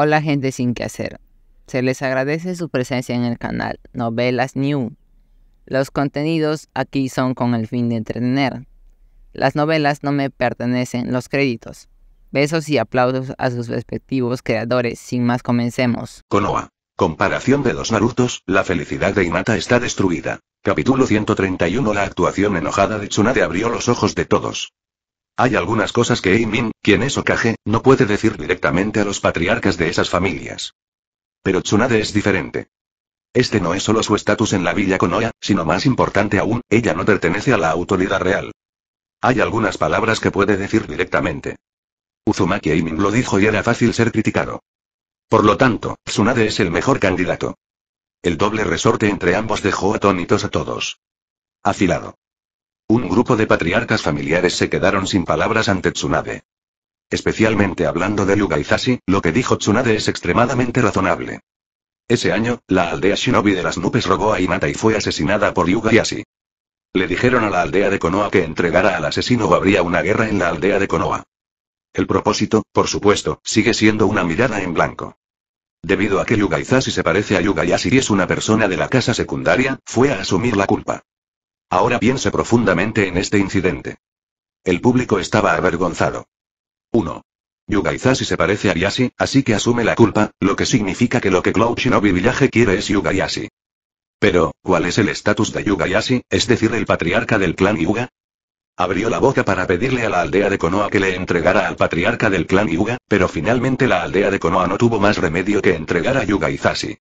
Hola gente sin que hacer. Se les agradece su presencia en el canal Novelas New. Los contenidos aquí son con el fin de entretener. Las novelas no me pertenecen los créditos. Besos y aplausos a sus respectivos creadores. Sin más comencemos. Konoha. Comparación de los Narutos, la felicidad de Inata está destruida. Capítulo 131 La actuación enojada de Tsunade abrió los ojos de todos. Hay algunas cosas que Eimin, quien es Okage, no puede decir directamente a los patriarcas de esas familias. Pero Tsunade es diferente. Este no es solo su estatus en la villa Konoha, sino más importante aún, ella no pertenece a la autoridad real. Hay algunas palabras que puede decir directamente. Uzumaki Eimin lo dijo y era fácil ser criticado. Por lo tanto, Tsunade es el mejor candidato. El doble resorte entre ambos dejó atónitos a todos. Afilado. Un grupo de patriarcas familiares se quedaron sin palabras ante Tsunade. Especialmente hablando de Yugaizashi, lo que dijo Tsunade es extremadamente razonable. Ese año, la aldea shinobi de las Nupes robó a Hinata y fue asesinada por Yugaizashi. Le dijeron a la aldea de Konoha que entregara al asesino o habría una guerra en la aldea de Konoha. El propósito, por supuesto, sigue siendo una mirada en blanco. Debido a que Yugaizashi se parece a Yugayashi y es una persona de la casa secundaria, fue a asumir la culpa. Ahora piense profundamente en este incidente. El público estaba avergonzado. 1. Yugaizashi se parece a Yashi, así que asume la culpa, lo que significa que lo que Cloud Shinobi Villaje quiere es Yugayashi. Pero, ¿cuál es el estatus de Yugayashi, es decir, el patriarca del clan Yuga? Abrió la boca para pedirle a la aldea de Konoha que le entregara al patriarca del clan Yuga, pero finalmente la aldea de Konoha no tuvo más remedio que entregar a Yugaizashi.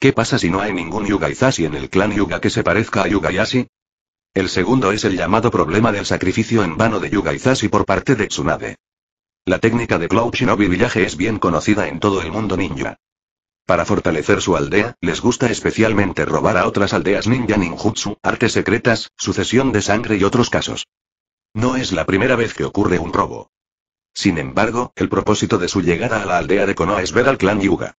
¿Qué pasa si no hay ningún Yugaizashi en el clan Yuga que se parezca a Yugayashi? El segundo es el llamado problema del sacrificio en vano de Yuga por parte de Tsunade. La técnica de Cloud Shinobi Villaje es bien conocida en todo el mundo ninja. Para fortalecer su aldea, les gusta especialmente robar a otras aldeas ninja ninjutsu, artes secretas, sucesión de sangre y otros casos. No es la primera vez que ocurre un robo. Sin embargo, el propósito de su llegada a la aldea de Konoha es ver al clan Yuga.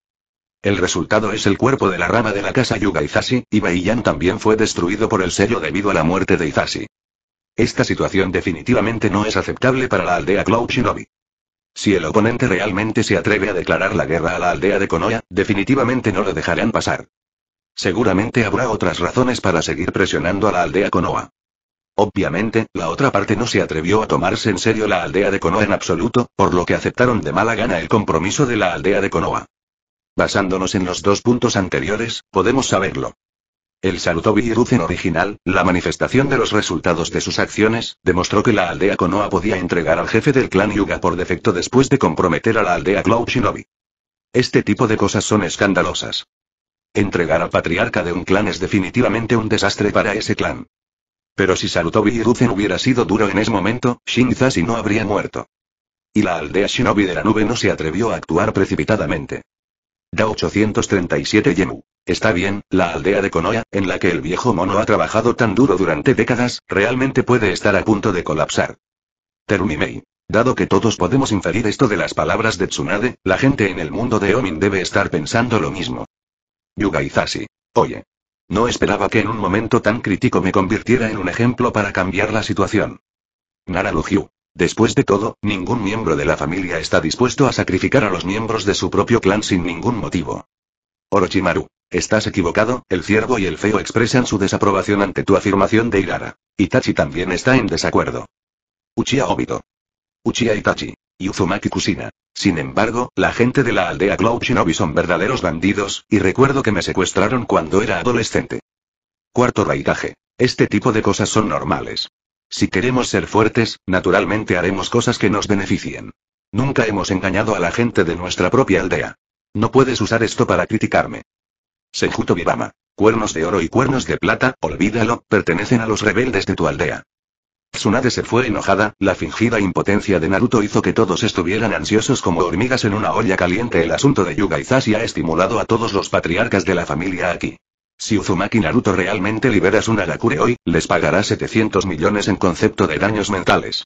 El resultado es el cuerpo de la rama de la casa Yuga Izashi, y Baiyan también fue destruido por el sello debido a la muerte de Izashi. Esta situación definitivamente no es aceptable para la aldea Cloud Shinobi. Si el oponente realmente se atreve a declarar la guerra a la aldea de Konoha, definitivamente no lo dejarán pasar. Seguramente habrá otras razones para seguir presionando a la aldea Konoha. Obviamente, la otra parte no se atrevió a tomarse en serio la aldea de Konoha en absoluto, por lo que aceptaron de mala gana el compromiso de la aldea de Konoha. Basándonos en los dos puntos anteriores, podemos saberlo. El Salutovirucen original, la manifestación de los resultados de sus acciones, demostró que la aldea Konoha podía entregar al jefe del clan Yuga por defecto después de comprometer a la aldea Cloud Shinobi. Este tipo de cosas son escandalosas. Entregar al patriarca de un clan es definitivamente un desastre para ese clan. Pero si Ruzen hubiera sido duro en ese momento, Shinzasi no habría muerto. Y la aldea Shinobi de la nube no se atrevió a actuar precipitadamente. Da 837 Yemu. Está bien, la aldea de Konoha, en la que el viejo mono ha trabajado tan duro durante décadas, realmente puede estar a punto de colapsar. Terumimei. Dado que todos podemos inferir esto de las palabras de Tsunade, la gente en el mundo de Omin debe estar pensando lo mismo. Yugaizashi. Oye. No esperaba que en un momento tan crítico me convirtiera en un ejemplo para cambiar la situación. Nara Hyu. Después de todo, ningún miembro de la familia está dispuesto a sacrificar a los miembros de su propio clan sin ningún motivo. Orochimaru. Estás equivocado, el ciervo y el feo expresan su desaprobación ante tu afirmación de Irara. Itachi también está en desacuerdo. Uchiha Obito. Uchiha Itachi. Yuzumaki Kusina. Sin embargo, la gente de la aldea Cloud Shinobi son verdaderos bandidos, y recuerdo que me secuestraron cuando era adolescente. Cuarto raitaje. Este tipo de cosas son normales. Si queremos ser fuertes, naturalmente haremos cosas que nos beneficien. Nunca hemos engañado a la gente de nuestra propia aldea. No puedes usar esto para criticarme. Senjuto Vivama. Cuernos de oro y cuernos de plata, olvídalo, pertenecen a los rebeldes de tu aldea. Tsunade se fue enojada, la fingida impotencia de Naruto hizo que todos estuvieran ansiosos como hormigas en una olla caliente. El asunto de Yuga ha estimulado a todos los patriarcas de la familia aquí. Si Uzumaki Naruto realmente liberas una Arakure hoy, les pagará 700 millones en concepto de daños mentales.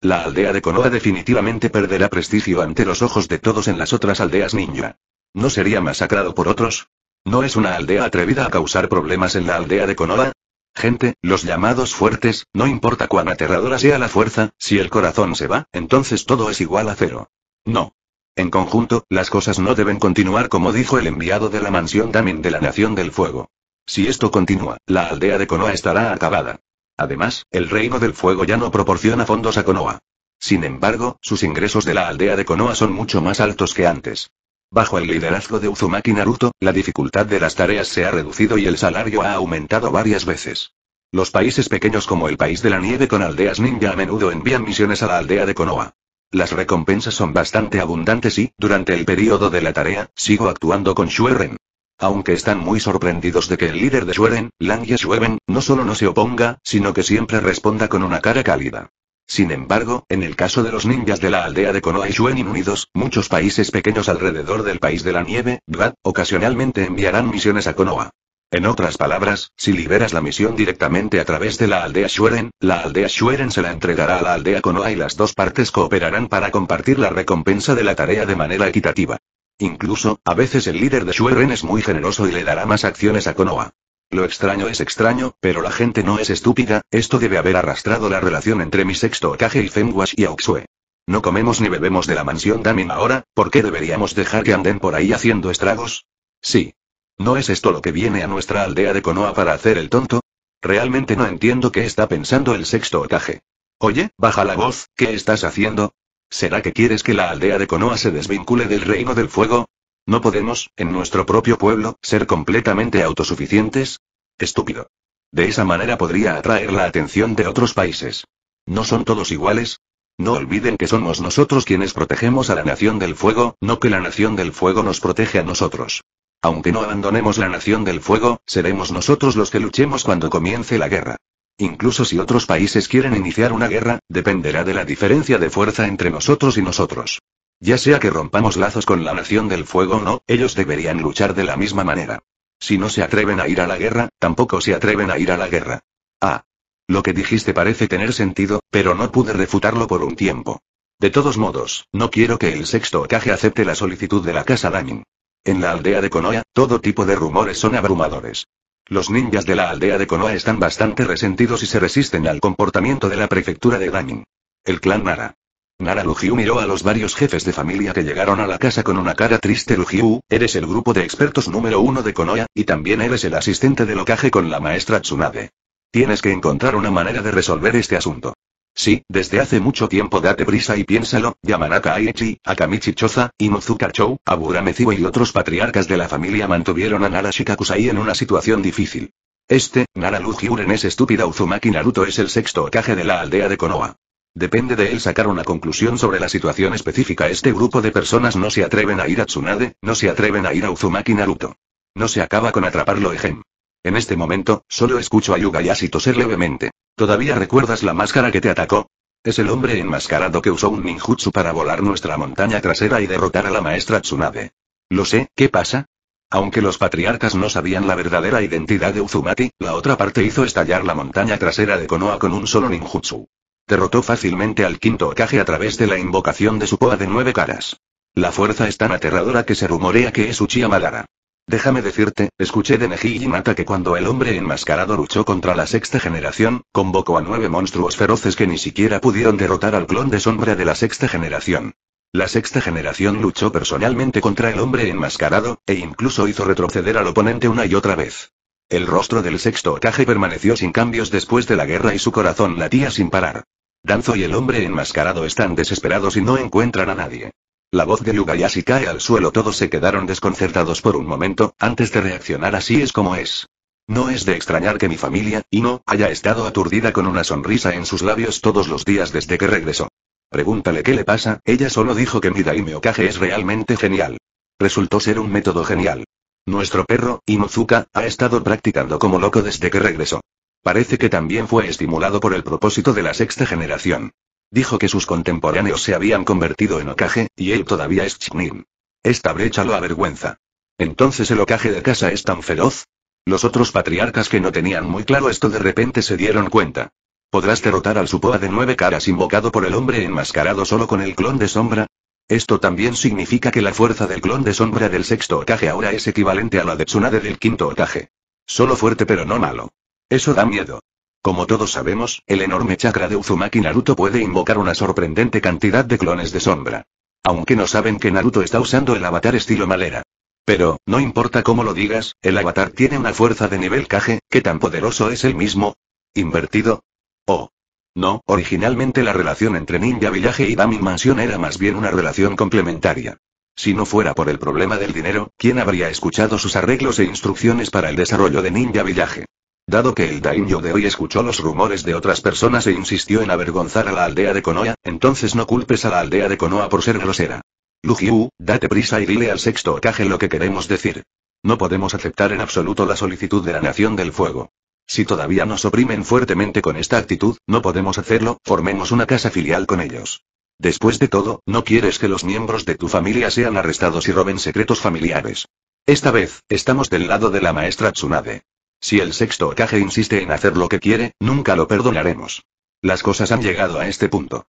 La aldea de Konoha definitivamente perderá prestigio ante los ojos de todos en las otras aldeas ninja. ¿No sería masacrado por otros? ¿No es una aldea atrevida a causar problemas en la aldea de Konoha? Gente, los llamados fuertes, no importa cuán aterradora sea la fuerza, si el corazón se va, entonces todo es igual a cero. No. En conjunto, las cosas no deben continuar como dijo el enviado de la mansión Damin de la Nación del Fuego. Si esto continúa, la aldea de Konoha estará acabada. Además, el Reino del Fuego ya no proporciona fondos a Konoha. Sin embargo, sus ingresos de la aldea de Konoha son mucho más altos que antes. Bajo el liderazgo de Uzumaki Naruto, la dificultad de las tareas se ha reducido y el salario ha aumentado varias veces. Los países pequeños como el País de la Nieve con aldeas ninja a menudo envían misiones a la aldea de Konoha. Las recompensas son bastante abundantes y, durante el periodo de la tarea, sigo actuando con Schweren. Aunque están muy sorprendidos de que el líder de Schweren, Lange Schweren, no solo no se oponga, sino que siempre responda con una cara cálida. Sin embargo, en el caso de los ninjas de la aldea de Konoha y Shuenin unidos, muchos países pequeños alrededor del país de la nieve, Brad, ocasionalmente enviarán misiones a Konoha. En otras palabras, si liberas la misión directamente a través de la aldea Shuren, la aldea Shuren se la entregará a la aldea Konoha y las dos partes cooperarán para compartir la recompensa de la tarea de manera equitativa. Incluso, a veces el líder de Shuren es muy generoso y le dará más acciones a Konoha. Lo extraño es extraño, pero la gente no es estúpida, esto debe haber arrastrado la relación entre mi sexto Okage y Femwash y Auxue. No comemos ni bebemos de la mansión Damin ahora, ¿por qué deberíamos dejar que anden por ahí haciendo estragos? Sí, ¿No es esto lo que viene a nuestra aldea de Konoha para hacer el tonto? Realmente no entiendo qué está pensando el sexto otaje. Oye, baja la voz, ¿qué estás haciendo? ¿Será que quieres que la aldea de Konoha se desvincule del reino del fuego? ¿No podemos, en nuestro propio pueblo, ser completamente autosuficientes? Estúpido. De esa manera podría atraer la atención de otros países. ¿No son todos iguales? No olviden que somos nosotros quienes protegemos a la Nación del Fuego, no que la Nación del Fuego nos protege a nosotros. Aunque no abandonemos la nación del fuego, seremos nosotros los que luchemos cuando comience la guerra. Incluso si otros países quieren iniciar una guerra, dependerá de la diferencia de fuerza entre nosotros y nosotros. Ya sea que rompamos lazos con la Nación del Fuego o no, ellos deberían luchar de la misma manera. Si no se atreven a ir a la guerra, tampoco se atreven a ir a la guerra. Ah. Lo que dijiste parece tener sentido, pero no pude refutarlo por un tiempo. De todos modos, no quiero que el sexto ocaje acepte la solicitud de la casa Damin. En la aldea de Konoha, todo tipo de rumores son abrumadores. Los ninjas de la aldea de Konoha están bastante resentidos y se resisten al comportamiento de la prefectura de Ganin. El clan Nara. Nara Lujiu miró a los varios jefes de familia que llegaron a la casa con una cara triste. Lujiu, eres el grupo de expertos número uno de Konoha, y también eres el asistente de locaje con la maestra Tsunade. Tienes que encontrar una manera de resolver este asunto. Sí, desde hace mucho tiempo date prisa y piénsalo, Yamanaka Aichi, Akamichi Choza, Inozuka Chou, Meziwa y otros patriarcas de la familia mantuvieron a Nara Shikakusai en una situación difícil. Este, Nara Lujiuren es estúpida Uzumaki Naruto es el sexto ocaje de la aldea de Konoha. Depende de él sacar una conclusión sobre la situación específica este grupo de personas no se atreven a ir a Tsunade, no se atreven a ir a Uzumaki Naruto. No se acaba con atraparlo Ejem. En este momento, solo escucho a Yuga Yashi ser levemente. ¿Todavía recuerdas la máscara que te atacó? Es el hombre enmascarado que usó un ninjutsu para volar nuestra montaña trasera y derrotar a la maestra Tsunade. Lo sé, ¿qué pasa? Aunque los patriarcas no sabían la verdadera identidad de Uzumaki, la otra parte hizo estallar la montaña trasera de Konoha con un solo ninjutsu. Derrotó fácilmente al quinto Okage a través de la invocación de su poa de nueve caras. La fuerza es tan aterradora que se rumorea que es Uchiha Madara. Déjame decirte, escuché de Neji y Mata que cuando el hombre enmascarado luchó contra la sexta generación, convocó a nueve monstruos feroces que ni siquiera pudieron derrotar al clon de sombra de la sexta generación. La sexta generación luchó personalmente contra el hombre enmascarado, e incluso hizo retroceder al oponente una y otra vez. El rostro del sexto Okage permaneció sin cambios después de la guerra y su corazón latía sin parar. Danzo y el hombre enmascarado están desesperados y no encuentran a nadie. La voz de Yugayashi cae al suelo. Todos se quedaron desconcertados por un momento, antes de reaccionar así es como es. No es de extrañar que mi familia, Ino, haya estado aturdida con una sonrisa en sus labios todos los días desde que regresó. Pregúntale qué le pasa, ella solo dijo que mi Daime es realmente genial. Resultó ser un método genial. Nuestro perro, Inozuka, ha estado practicando como loco desde que regresó. Parece que también fue estimulado por el propósito de la sexta generación. Dijo que sus contemporáneos se habían convertido en Okage, y él todavía es Chunin. Esta brecha lo avergüenza. Entonces el Okage de casa es tan feroz. Los otros patriarcas que no tenían muy claro esto de repente se dieron cuenta. ¿Podrás derrotar al Supoa de nueve caras invocado por el hombre enmascarado solo con el clon de sombra? Esto también significa que la fuerza del clon de sombra del sexto Okage ahora es equivalente a la de Tsunade del quinto Okage. Solo fuerte pero no malo. Eso da miedo. Como todos sabemos, el enorme chakra de Uzumaki Naruto puede invocar una sorprendente cantidad de clones de sombra. Aunque no saben que Naruto está usando el avatar estilo Malera. Pero, no importa cómo lo digas, el avatar tiene una fuerza de nivel Kage, ¿qué tan poderoso es el mismo. ¿Invertido? Oh. No, originalmente la relación entre Ninja Villaje y Dami Mansion era más bien una relación complementaria. Si no fuera por el problema del dinero, ¿quién habría escuchado sus arreglos e instrucciones para el desarrollo de Ninja Villaje? Dado que el daimyo de hoy escuchó los rumores de otras personas e insistió en avergonzar a la aldea de Konoha, entonces no culpes a la aldea de Konoha por ser grosera. Lujiu, date prisa y dile al sexto Okage lo que queremos decir. No podemos aceptar en absoluto la solicitud de la Nación del Fuego. Si todavía nos oprimen fuertemente con esta actitud, no podemos hacerlo, formemos una casa filial con ellos. Después de todo, no quieres que los miembros de tu familia sean arrestados y roben secretos familiares. Esta vez, estamos del lado de la maestra Tsunade. Si el sexto Okage insiste en hacer lo que quiere, nunca lo perdonaremos. Las cosas han llegado a este punto.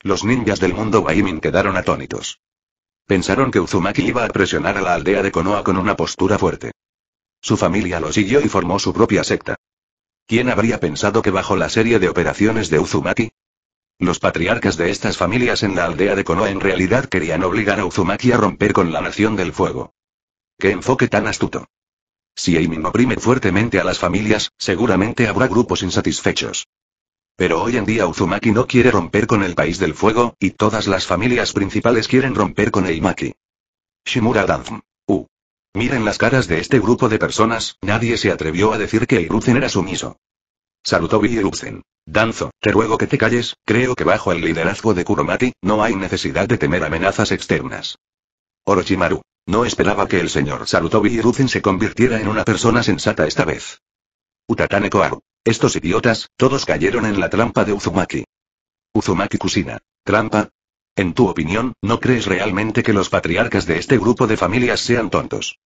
Los ninjas del mundo Waimin quedaron atónitos. Pensaron que Uzumaki iba a presionar a la aldea de Konoha con una postura fuerte. Su familia lo siguió y formó su propia secta. ¿Quién habría pensado que bajo la serie de operaciones de Uzumaki? Los patriarcas de estas familias en la aldea de Konoha en realidad querían obligar a Uzumaki a romper con la nación del fuego. ¡Qué enfoque tan astuto! Si Aiming oprime fuertemente a las familias, seguramente habrá grupos insatisfechos. Pero hoy en día Uzumaki no quiere romper con el país del fuego, y todas las familias principales quieren romper con Eimaki. Shimura Danzm. U. Miren las caras de este grupo de personas, nadie se atrevió a decir que Iruzen era sumiso. Salutó Iruzen. Danzo, te ruego que te calles, creo que bajo el liderazgo de Kuromati, no hay necesidad de temer amenazas externas. Orochimaru. No esperaba que el señor Sarutobi Hiruzen se convirtiera en una persona sensata esta vez. Utatane Koaru. Estos idiotas, todos cayeron en la trampa de Uzumaki. Uzumaki Kusina. ¿Trampa? En tu opinión, ¿no crees realmente que los patriarcas de este grupo de familias sean tontos?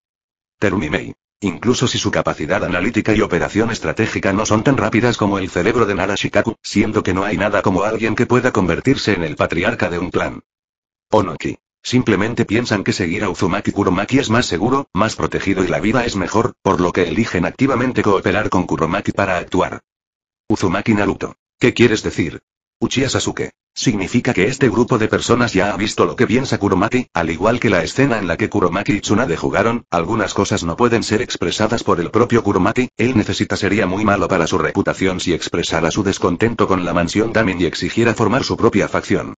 Terumimei. Incluso si su capacidad analítica y operación estratégica no son tan rápidas como el cerebro de Narashikaku, siendo que no hay nada como alguien que pueda convertirse en el patriarca de un clan. Onoki. Simplemente piensan que seguir a Uzumaki Kuromaki es más seguro, más protegido y la vida es mejor, por lo que eligen activamente cooperar con Kuromaki para actuar. Uzumaki Naruto. ¿Qué quieres decir? Uchiha Sasuke. ¿Significa que este grupo de personas ya ha visto lo que piensa Kuromaki? Al igual que la escena en la que Kuromaki y Tsunade jugaron, algunas cosas no pueden ser expresadas por el propio Kuromaki, él necesita sería muy malo para su reputación si expresara su descontento con la mansión Damin y exigiera formar su propia facción.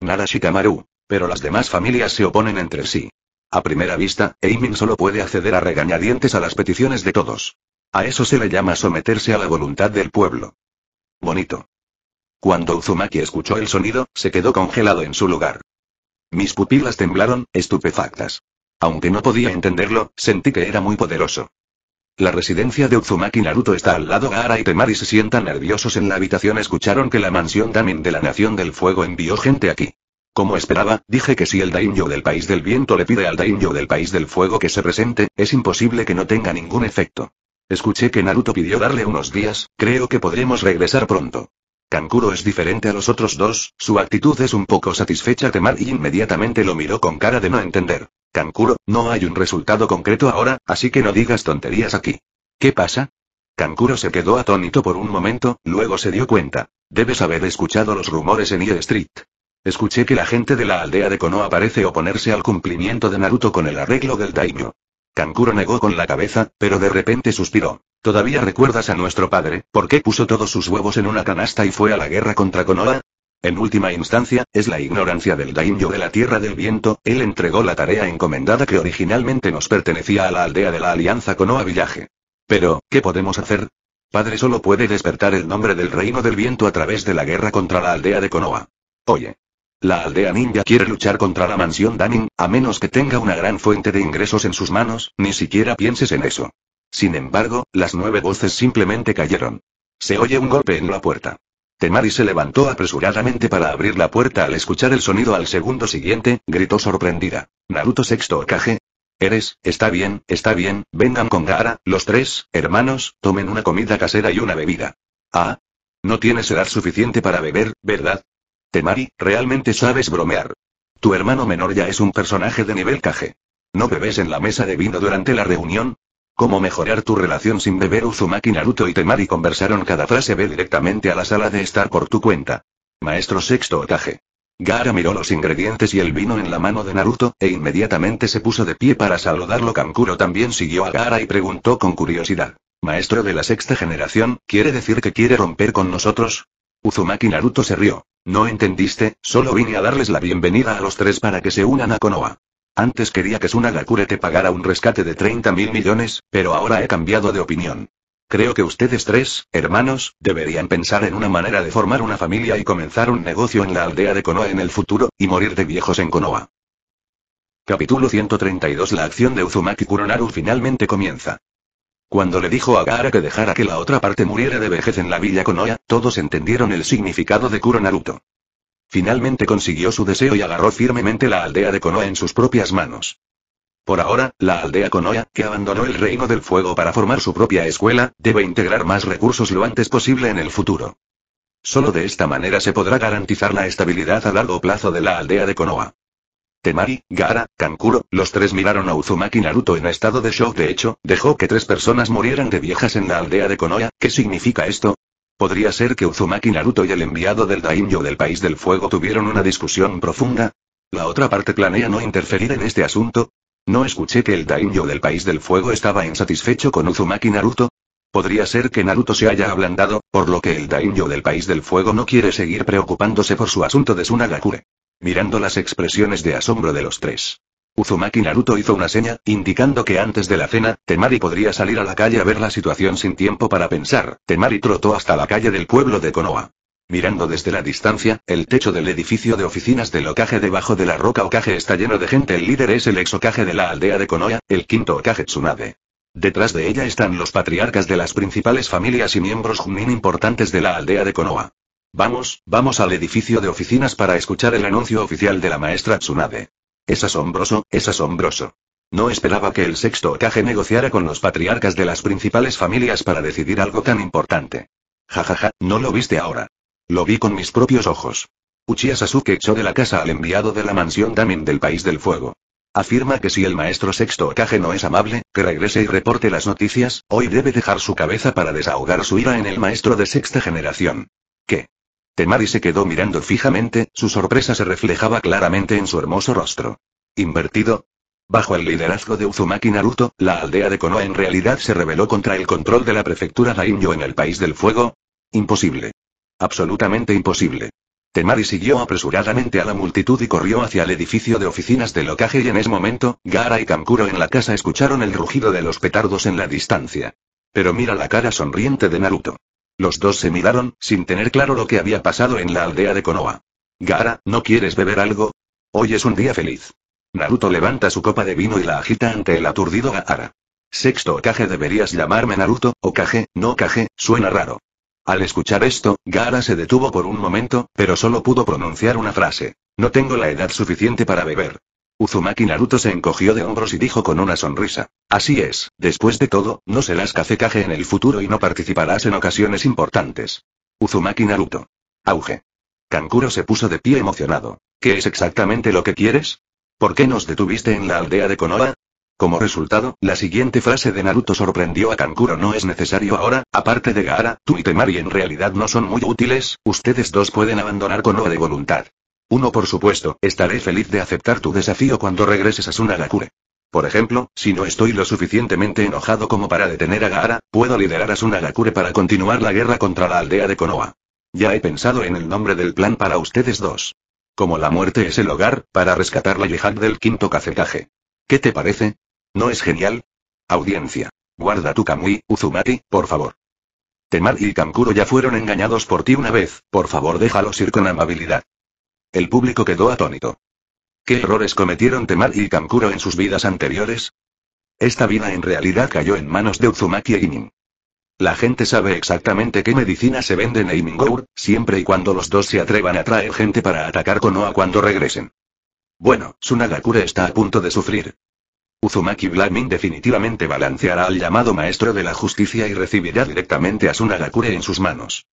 Nara Shikamaru. Pero las demás familias se oponen entre sí. A primera vista, Eimin solo puede acceder a regañadientes a las peticiones de todos. A eso se le llama someterse a la voluntad del pueblo. Bonito. Cuando Uzumaki escuchó el sonido, se quedó congelado en su lugar. Mis pupilas temblaron, estupefactas. Aunque no podía entenderlo, sentí que era muy poderoso. La residencia de Uzumaki Naruto está al lado Ara y Temari se sientan nerviosos en la habitación escucharon que la mansión Damin de la Nación del Fuego envió gente aquí. Como esperaba, dije que si el daimyo del país del viento le pide al daimyo del país del fuego que se presente, es imposible que no tenga ningún efecto. Escuché que Naruto pidió darle unos días, creo que podremos regresar pronto. Kankuro es diferente a los otros dos, su actitud es un poco satisfecha temar y inmediatamente lo miró con cara de no entender. Kankuro, no hay un resultado concreto ahora, así que no digas tonterías aquí. ¿Qué pasa? Kankuro se quedó atónito por un momento, luego se dio cuenta. Debes haber escuchado los rumores en E Street. Escuché que la gente de la aldea de Konoha parece oponerse al cumplimiento de Naruto con el arreglo del daimyo. Kankuro negó con la cabeza, pero de repente suspiró. ¿Todavía recuerdas a nuestro padre, por qué puso todos sus huevos en una canasta y fue a la guerra contra Konoha? En última instancia, es la ignorancia del daimyo de la Tierra del Viento, él entregó la tarea encomendada que originalmente nos pertenecía a la aldea de la Alianza Konoha Villaje. Pero, ¿qué podemos hacer? Padre solo puede despertar el nombre del Reino del Viento a través de la guerra contra la aldea de Konoha. Oye, la aldea ninja quiere luchar contra la mansión Dunning, a menos que tenga una gran fuente de ingresos en sus manos, ni siquiera pienses en eso. Sin embargo, las nueve voces simplemente cayeron. Se oye un golpe en la puerta. Temari se levantó apresuradamente para abrir la puerta al escuchar el sonido al segundo siguiente, gritó sorprendida. Naruto sexto Okage. Eres, está bien, está bien, vengan con Gaara, los tres, hermanos, tomen una comida casera y una bebida. Ah. No tienes edad suficiente para beber, ¿verdad? Temari, realmente sabes bromear. Tu hermano menor ya es un personaje de nivel caje. ¿No bebes en la mesa de vino durante la reunión? ¿Cómo mejorar tu relación sin beber? Uzumaki Naruto y Temari conversaron cada frase Ve directamente a la sala de estar por tu cuenta. Maestro sexto Kage. Gara miró los ingredientes y el vino en la mano de Naruto, e inmediatamente se puso de pie para saludarlo. Kankuro también siguió a Gara y preguntó con curiosidad. Maestro de la sexta generación, ¿quiere decir que quiere romper con nosotros? Uzumaki Naruto se rió. No entendiste, solo vine a darles la bienvenida a los tres para que se unan a Konoha. Antes quería que Sunagakure te pagara un rescate de 30 mil millones, pero ahora he cambiado de opinión. Creo que ustedes tres, hermanos, deberían pensar en una manera de formar una familia y comenzar un negocio en la aldea de Konoha en el futuro, y morir de viejos en Konoha. Capítulo 132 La acción de Uzumaki Kuronaru finalmente comienza. Cuando le dijo a Gaara que dejara que la otra parte muriera de vejez en la villa Konoha, todos entendieron el significado de Kuro Naruto. Finalmente consiguió su deseo y agarró firmemente la aldea de Konoha en sus propias manos. Por ahora, la aldea Konoha, que abandonó el Reino del Fuego para formar su propia escuela, debe integrar más recursos lo antes posible en el futuro. Solo de esta manera se podrá garantizar la estabilidad a largo plazo de la aldea de Konoha. Mari, Gaara, Kankuro, los tres miraron a Uzumaki Naruto en estado de shock. De hecho, dejó que tres personas murieran de viejas en la aldea de Konoha. ¿Qué significa esto? ¿Podría ser que Uzumaki Naruto y el enviado del Daimyo del País del Fuego tuvieron una discusión profunda? ¿La otra parte planea no interferir en este asunto? ¿No escuché que el Daimyo del País del Fuego estaba insatisfecho con Uzumaki Naruto? Podría ser que Naruto se haya ablandado, por lo que el Daimyo del País del Fuego no quiere seguir preocupándose por su asunto de Sunagakure mirando las expresiones de asombro de los tres. Uzumaki Naruto hizo una seña, indicando que antes de la cena, Temari podría salir a la calle a ver la situación sin tiempo para pensar. Temari trotó hasta la calle del pueblo de Konoha. Mirando desde la distancia, el techo del edificio de oficinas del Okage debajo de la roca Okage está lleno de gente. El líder es el ex Okage de la aldea de Konoha, el quinto Okage Tsunade. Detrás de ella están los patriarcas de las principales familias y miembros Junin importantes de la aldea de Konoha. Vamos, vamos al edificio de oficinas para escuchar el anuncio oficial de la maestra Tsunade. Es asombroso, es asombroso. No esperaba que el sexto Okage negociara con los patriarcas de las principales familias para decidir algo tan importante. Jajaja, ja, ja, no lo viste ahora. Lo vi con mis propios ojos. Uchiha Sasuke echó de la casa al enviado de la mansión Damin del País del Fuego. Afirma que si el maestro sexto Okage no es amable, que regrese y reporte las noticias, hoy debe dejar su cabeza para desahogar su ira en el maestro de sexta generación. ¿Qué? Temari se quedó mirando fijamente, su sorpresa se reflejaba claramente en su hermoso rostro. ¿Invertido? Bajo el liderazgo de Uzumaki Naruto, la aldea de Konoha en realidad se rebeló contra el control de la prefectura Daimyo en el País del Fuego. Imposible. Absolutamente imposible. Temari siguió apresuradamente a la multitud y corrió hacia el edificio de oficinas del locaje y en ese momento, Gara y Kankuro en la casa escucharon el rugido de los petardos en la distancia. Pero mira la cara sonriente de Naruto. Los dos se miraron, sin tener claro lo que había pasado en la aldea de Konoha. Gara, ¿no quieres beber algo? Hoy es un día feliz. Naruto levanta su copa de vino y la agita ante el aturdido Gaara. Sexto Okage deberías llamarme Naruto, Okage, no Okage, suena raro. Al escuchar esto, Gara se detuvo por un momento, pero solo pudo pronunciar una frase. No tengo la edad suficiente para beber. Uzumaki Naruto se encogió de hombros y dijo con una sonrisa. Así es, después de todo, no serás Kazekage en el futuro y no participarás en ocasiones importantes. Uzumaki Naruto. Auge. Kankuro se puso de pie emocionado. ¿Qué es exactamente lo que quieres? ¿Por qué nos detuviste en la aldea de Konoha? Como resultado, la siguiente frase de Naruto sorprendió a Kankuro. No es necesario ahora, aparte de Gaara, tú y Temari en realidad no son muy útiles, ustedes dos pueden abandonar Konoha de voluntad. Uno por supuesto, estaré feliz de aceptar tu desafío cuando regreses a Sunagakure. Por ejemplo, si no estoy lo suficientemente enojado como para detener a Gaara, puedo liderar a Sunagakure para continuar la guerra contra la aldea de Konoha. Ya he pensado en el nombre del plan para ustedes dos. Como la muerte es el hogar, para rescatar la yihad del quinto cacetaje. ¿Qué te parece? ¿No es genial? Audiencia. Guarda tu Kamui, Uzumaki, por favor. Temari y Kankuro ya fueron engañados por ti una vez, por favor déjalos ir con amabilidad. El público quedó atónito. ¿Qué errores cometieron Temar y Kankuro en sus vidas anteriores? Esta vida en realidad cayó en manos de Uzumaki e La gente sabe exactamente qué medicina se vende en Eimingour, siempre y cuando los dos se atrevan a traer gente para atacar Konoha cuando regresen. Bueno, Sunagakure está a punto de sufrir. Uzumaki Blamin definitivamente balanceará al llamado maestro de la justicia y recibirá directamente a Sunagakure en sus manos.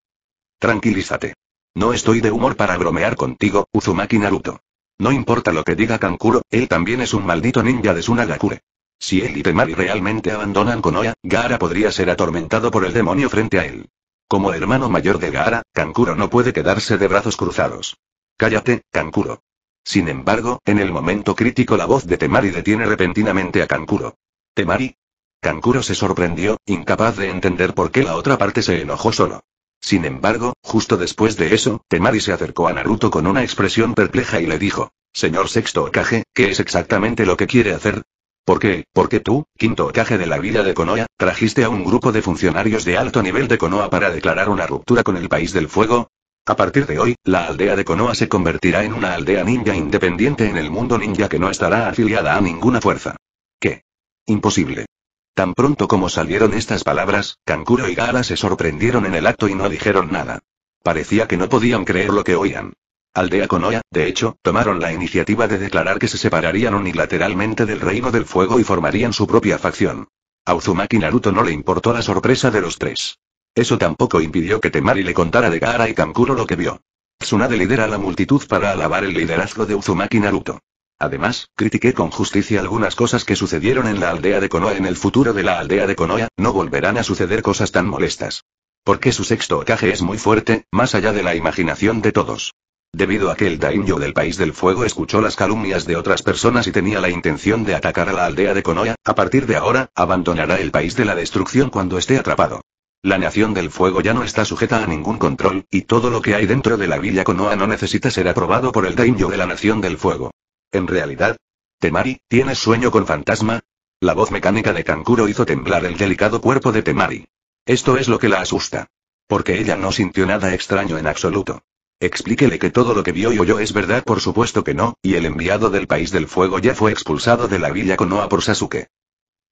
Tranquilízate. No estoy de humor para bromear contigo, Uzumaki Naruto. No importa lo que diga Kankuro, él también es un maldito ninja de Sunagakure. Si él y Temari realmente abandonan Konoha, Gaara podría ser atormentado por el demonio frente a él. Como hermano mayor de Gaara, Kankuro no puede quedarse de brazos cruzados. Cállate, Kankuro. Sin embargo, en el momento crítico la voz de Temari detiene repentinamente a Kankuro. Temari. Kankuro se sorprendió, incapaz de entender por qué la otra parte se enojó solo. Sin embargo, justo después de eso, Temari se acercó a Naruto con una expresión perpleja y le dijo, Señor Sexto Okage, ¿qué es exactamente lo que quiere hacer? ¿Por qué? Porque tú, quinto Okage de la vida de Konoha, trajiste a un grupo de funcionarios de alto nivel de Konoha para declarar una ruptura con el País del Fuego, a partir de hoy, la aldea de Konoha se convertirá en una aldea ninja independiente en el mundo ninja que no estará afiliada a ninguna fuerza. ¿Qué? Imposible. Tan pronto como salieron estas palabras, Kankuro y Gara se sorprendieron en el acto y no dijeron nada. Parecía que no podían creer lo que oían. Aldea Konoya, de hecho, tomaron la iniciativa de declarar que se separarían unilateralmente del Reino del Fuego y formarían su propia facción. A Uzumaki Naruto no le importó la sorpresa de los tres. Eso tampoco impidió que Temari le contara de Gara y Kankuro lo que vio. Tsunade lidera a la multitud para alabar el liderazgo de Uzumaki Naruto. Además, critiqué con justicia algunas cosas que sucedieron en la aldea de Konoha en el futuro de la aldea de Konoha, no volverán a suceder cosas tan molestas. Porque su sexto ocaje es muy fuerte, más allá de la imaginación de todos. Debido a que el daimyo del País del Fuego escuchó las calumnias de otras personas y tenía la intención de atacar a la aldea de Konoha, a partir de ahora, abandonará el País de la Destrucción cuando esté atrapado. La Nación del Fuego ya no está sujeta a ningún control, y todo lo que hay dentro de la Villa Konoha no necesita ser aprobado por el daimyo de la Nación del Fuego. En realidad. Temari, ¿tienes sueño con fantasma? La voz mecánica de Kankuro hizo temblar el delicado cuerpo de Temari. Esto es lo que la asusta. Porque ella no sintió nada extraño en absoluto. Explíquele que todo lo que vio y oyó es verdad, por supuesto que no, y el enviado del país del fuego ya fue expulsado de la villa Konoha por Sasuke.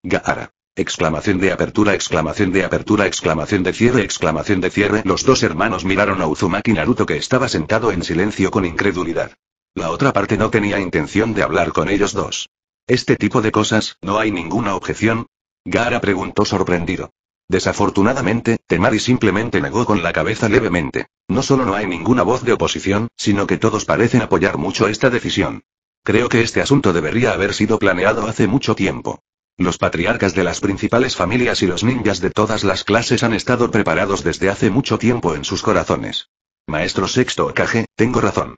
Gaara. Exclamación de apertura, exclamación de apertura, exclamación de cierre, exclamación de cierre. Los dos hermanos miraron a Uzumaki Naruto que estaba sentado en silencio con incredulidad. La otra parte no tenía intención de hablar con ellos dos. Este tipo de cosas, ¿no hay ninguna objeción? Gara preguntó sorprendido. Desafortunadamente, Temari simplemente negó con la cabeza levemente. No solo no hay ninguna voz de oposición, sino que todos parecen apoyar mucho esta decisión. Creo que este asunto debería haber sido planeado hace mucho tiempo. Los patriarcas de las principales familias y los ninjas de todas las clases han estado preparados desde hace mucho tiempo en sus corazones. Maestro Sexto Okage, tengo razón.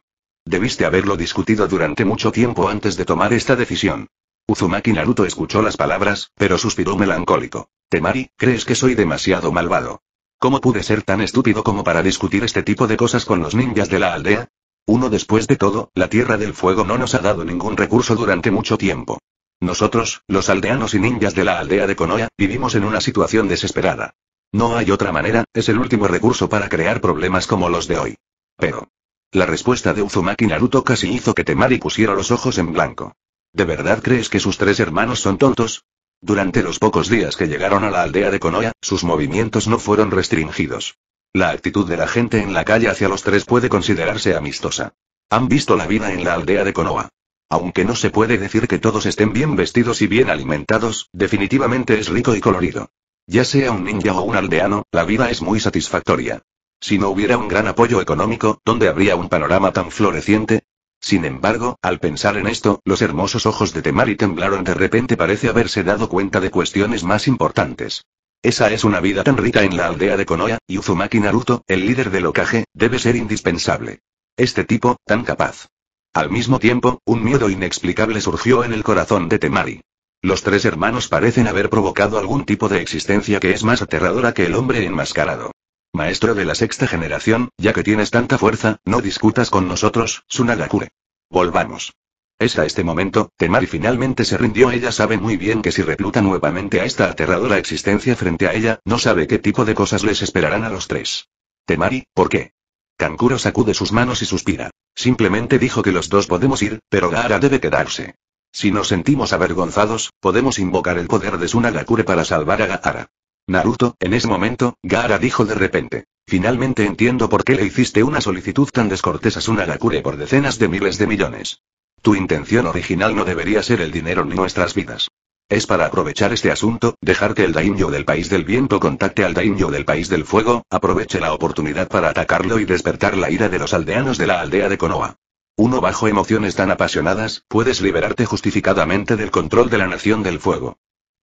Debiste haberlo discutido durante mucho tiempo antes de tomar esta decisión. Uzumaki Naruto escuchó las palabras, pero suspiró melancólico. Temari, ¿crees que soy demasiado malvado? ¿Cómo pude ser tan estúpido como para discutir este tipo de cosas con los ninjas de la aldea? Uno después de todo, la Tierra del Fuego no nos ha dado ningún recurso durante mucho tiempo. Nosotros, los aldeanos y ninjas de la aldea de Konoha, vivimos en una situación desesperada. No hay otra manera, es el último recurso para crear problemas como los de hoy. Pero, la respuesta de Uzumaki Naruto casi hizo que Temari pusiera los ojos en blanco. ¿De verdad crees que sus tres hermanos son tontos? Durante los pocos días que llegaron a la aldea de Konoha, sus movimientos no fueron restringidos. La actitud de la gente en la calle hacia los tres puede considerarse amistosa. Han visto la vida en la aldea de Konoha. Aunque no se puede decir que todos estén bien vestidos y bien alimentados, definitivamente es rico y colorido. Ya sea un ninja o un aldeano, la vida es muy satisfactoria. Si no hubiera un gran apoyo económico, ¿dónde habría un panorama tan floreciente? Sin embargo, al pensar en esto, los hermosos ojos de Temari temblaron de repente parece haberse dado cuenta de cuestiones más importantes. Esa es una vida tan rica en la aldea de Konoha, y Uzumaki Naruto, el líder del ocaje, debe ser indispensable. Este tipo, tan capaz. Al mismo tiempo, un miedo inexplicable surgió en el corazón de Temari. Los tres hermanos parecen haber provocado algún tipo de existencia que es más aterradora que el hombre enmascarado. Maestro de la sexta generación, ya que tienes tanta fuerza, no discutas con nosotros, Sunagakure. Volvamos. Es a este momento, Temari finalmente se rindió. Ella sabe muy bien que si recluta nuevamente a esta aterradora existencia frente a ella, no sabe qué tipo de cosas les esperarán a los tres. Temari, ¿por qué? Kankuro sacude sus manos y suspira. Simplemente dijo que los dos podemos ir, pero Gaara debe quedarse. Si nos sentimos avergonzados, podemos invocar el poder de Sunagakure para salvar a Gaara. Naruto, en ese momento, Gaara dijo de repente. Finalmente entiendo por qué le hiciste una solicitud tan descortés a Sunagakure por decenas de miles de millones. Tu intención original no debería ser el dinero ni nuestras vidas. Es para aprovechar este asunto, dejar que el daimyo del país del viento contacte al daimyo del país del fuego, aproveche la oportunidad para atacarlo y despertar la ira de los aldeanos de la aldea de Konoha. Uno bajo emociones tan apasionadas, puedes liberarte justificadamente del control de la nación del fuego.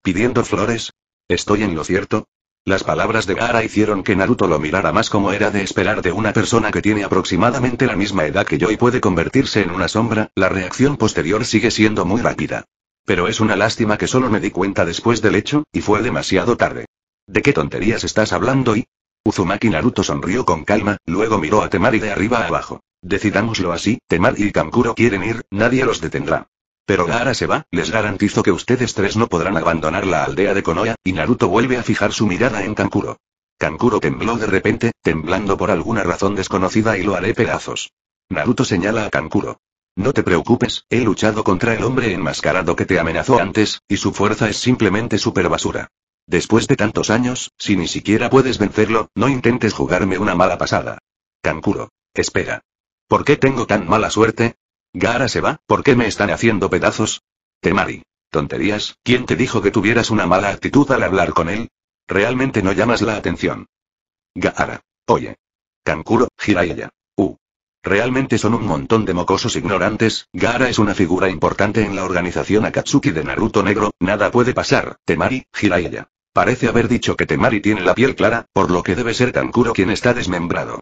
Pidiendo flores, ¿Estoy en lo cierto? Las palabras de Gara hicieron que Naruto lo mirara más como era de esperar de una persona que tiene aproximadamente la misma edad que yo y puede convertirse en una sombra, la reacción posterior sigue siendo muy rápida. Pero es una lástima que solo me di cuenta después del hecho, y fue demasiado tarde. ¿De qué tonterías estás hablando y? Uzumaki Naruto sonrió con calma, luego miró a Temari de arriba a abajo. Decidámoslo así, Temari y Kankuro quieren ir, nadie los detendrá. Pero Gara se va, les garantizo que ustedes tres no podrán abandonar la aldea de Konoha, y Naruto vuelve a fijar su mirada en Kankuro. Kankuro tembló de repente, temblando por alguna razón desconocida y lo haré pedazos. Naruto señala a Kankuro. No te preocupes, he luchado contra el hombre enmascarado que te amenazó antes, y su fuerza es simplemente super basura. Después de tantos años, si ni siquiera puedes vencerlo, no intentes jugarme una mala pasada. Kankuro. Espera. ¿Por qué tengo tan mala suerte? Gara se va, ¿por qué me están haciendo pedazos? Temari. Tonterías, ¿quién te dijo que tuvieras una mala actitud al hablar con él? Realmente no llamas la atención. Gaara. Oye. Kankuro, Jiraiya. Uh. Realmente son un montón de mocosos ignorantes, Gaara es una figura importante en la organización Akatsuki de Naruto Negro, nada puede pasar, Temari, Jiraiya. Parece haber dicho que Temari tiene la piel clara, por lo que debe ser Kankuro quien está desmembrado.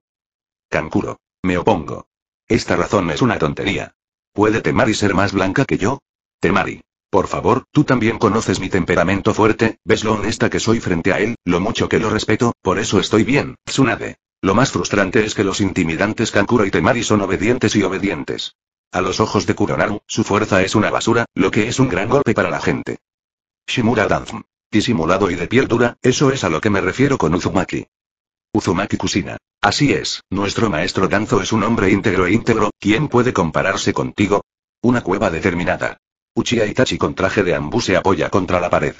Kankuro. Me opongo. Esta razón es una tontería. ¿Puede Temari ser más blanca que yo? Temari. Por favor, tú también conoces mi temperamento fuerte, ves lo honesta que soy frente a él, lo mucho que lo respeto, por eso estoy bien, Tsunade. Lo más frustrante es que los intimidantes Kankuro y Temari son obedientes y obedientes. A los ojos de Kuronaru, su fuerza es una basura, lo que es un gran golpe para la gente. Shimura Dazm. Disimulado y de piel dura, eso es a lo que me refiero con Uzumaki. Uzumaki Kusina. Así es, nuestro maestro Danzo es un hombre íntegro e íntegro, ¿quién puede compararse contigo? Una cueva determinada. Uchiha Itachi con traje de ambú se apoya contra la pared.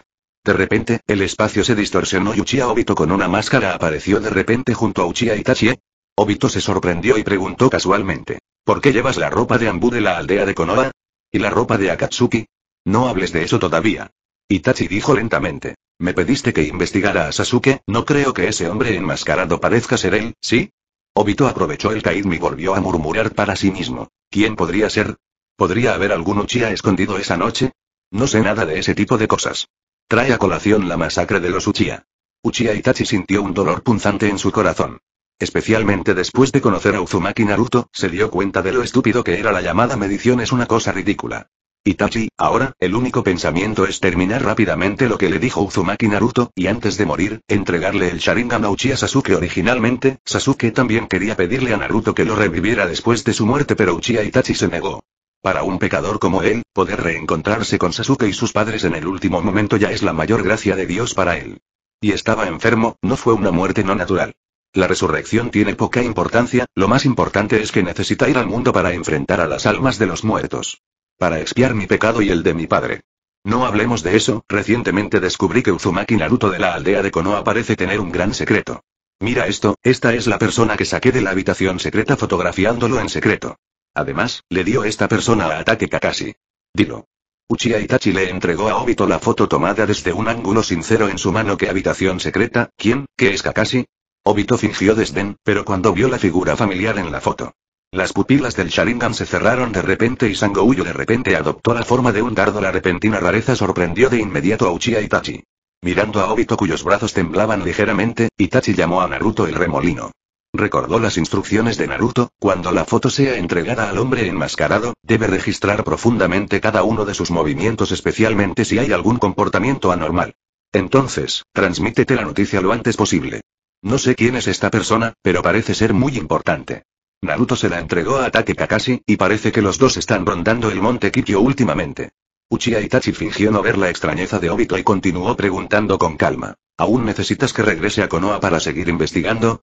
De repente, el espacio se distorsionó y Uchiha Obito con una máscara apareció de repente junto a Uchiha Itachi. ¿eh? Obito se sorprendió y preguntó casualmente. ¿Por qué llevas la ropa de ambú de la aldea de Konoha? ¿Y la ropa de Akatsuki? No hables de eso todavía. Itachi dijo lentamente. Me pediste que investigara a Sasuke, no creo que ese hombre enmascarado parezca ser él, ¿sí? Obito aprovechó el caidm y volvió a murmurar para sí mismo. ¿Quién podría ser? ¿Podría haber algún Uchiha escondido esa noche? No sé nada de ese tipo de cosas. Trae a colación la masacre de los Uchiha. Uchiha Itachi sintió un dolor punzante en su corazón. Especialmente después de conocer a Uzumaki Naruto, se dio cuenta de lo estúpido que era la llamada medición es una cosa ridícula. Itachi, ahora, el único pensamiento es terminar rápidamente lo que le dijo Uzumaki Naruto, y antes de morir, entregarle el Sharingan a Uchiha Sasuke originalmente, Sasuke también quería pedirle a Naruto que lo reviviera después de su muerte pero Uchiha Itachi se negó. Para un pecador como él, poder reencontrarse con Sasuke y sus padres en el último momento ya es la mayor gracia de Dios para él. Y estaba enfermo, no fue una muerte no natural. La resurrección tiene poca importancia, lo más importante es que necesita ir al mundo para enfrentar a las almas de los muertos para expiar mi pecado y el de mi padre. No hablemos de eso, recientemente descubrí que Uzumaki Naruto de la aldea de Konoha parece tener un gran secreto. Mira esto, esta es la persona que saqué de la habitación secreta fotografiándolo en secreto. Además, le dio esta persona a Ataque Kakashi. Dilo. Uchiha Itachi le entregó a Obito la foto tomada desde un ángulo sincero en su mano que habitación secreta, ¿quién, qué es Kakashi? Obito fingió desdén, pero cuando vio la figura familiar en la foto, las pupilas del Sharingan se cerraron de repente y Sango Sangouyo de repente adoptó la forma de un dardo. La repentina rareza sorprendió de inmediato a Uchiha Itachi. Mirando a Obito cuyos brazos temblaban ligeramente, Itachi llamó a Naruto el remolino. Recordó las instrucciones de Naruto, cuando la foto sea entregada al hombre enmascarado, debe registrar profundamente cada uno de sus movimientos especialmente si hay algún comportamiento anormal. Entonces, transmítete la noticia lo antes posible. No sé quién es esta persona, pero parece ser muy importante. Naruto se la entregó a Taki Kakashi, y parece que los dos están rondando el monte Kikyo últimamente. Uchiha Itachi fingió no ver la extrañeza de Obito y continuó preguntando con calma. ¿Aún necesitas que regrese a Konoha para seguir investigando?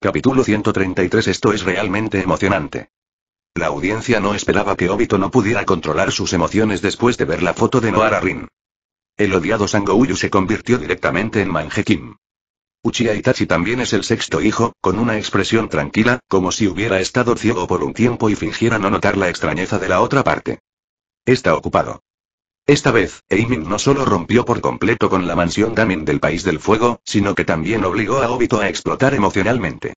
Capítulo 133 Esto es realmente emocionante. La audiencia no esperaba que Obito no pudiera controlar sus emociones después de ver la foto de Noara Rin. El odiado Sangouyu se convirtió directamente en Kim. Uchiha Itachi también es el sexto hijo, con una expresión tranquila, como si hubiera estado ciego por un tiempo y fingiera no notar la extrañeza de la otra parte. Está ocupado. Esta vez, Eimin no solo rompió por completo con la mansión Damin del País del Fuego, sino que también obligó a Obito a explotar emocionalmente.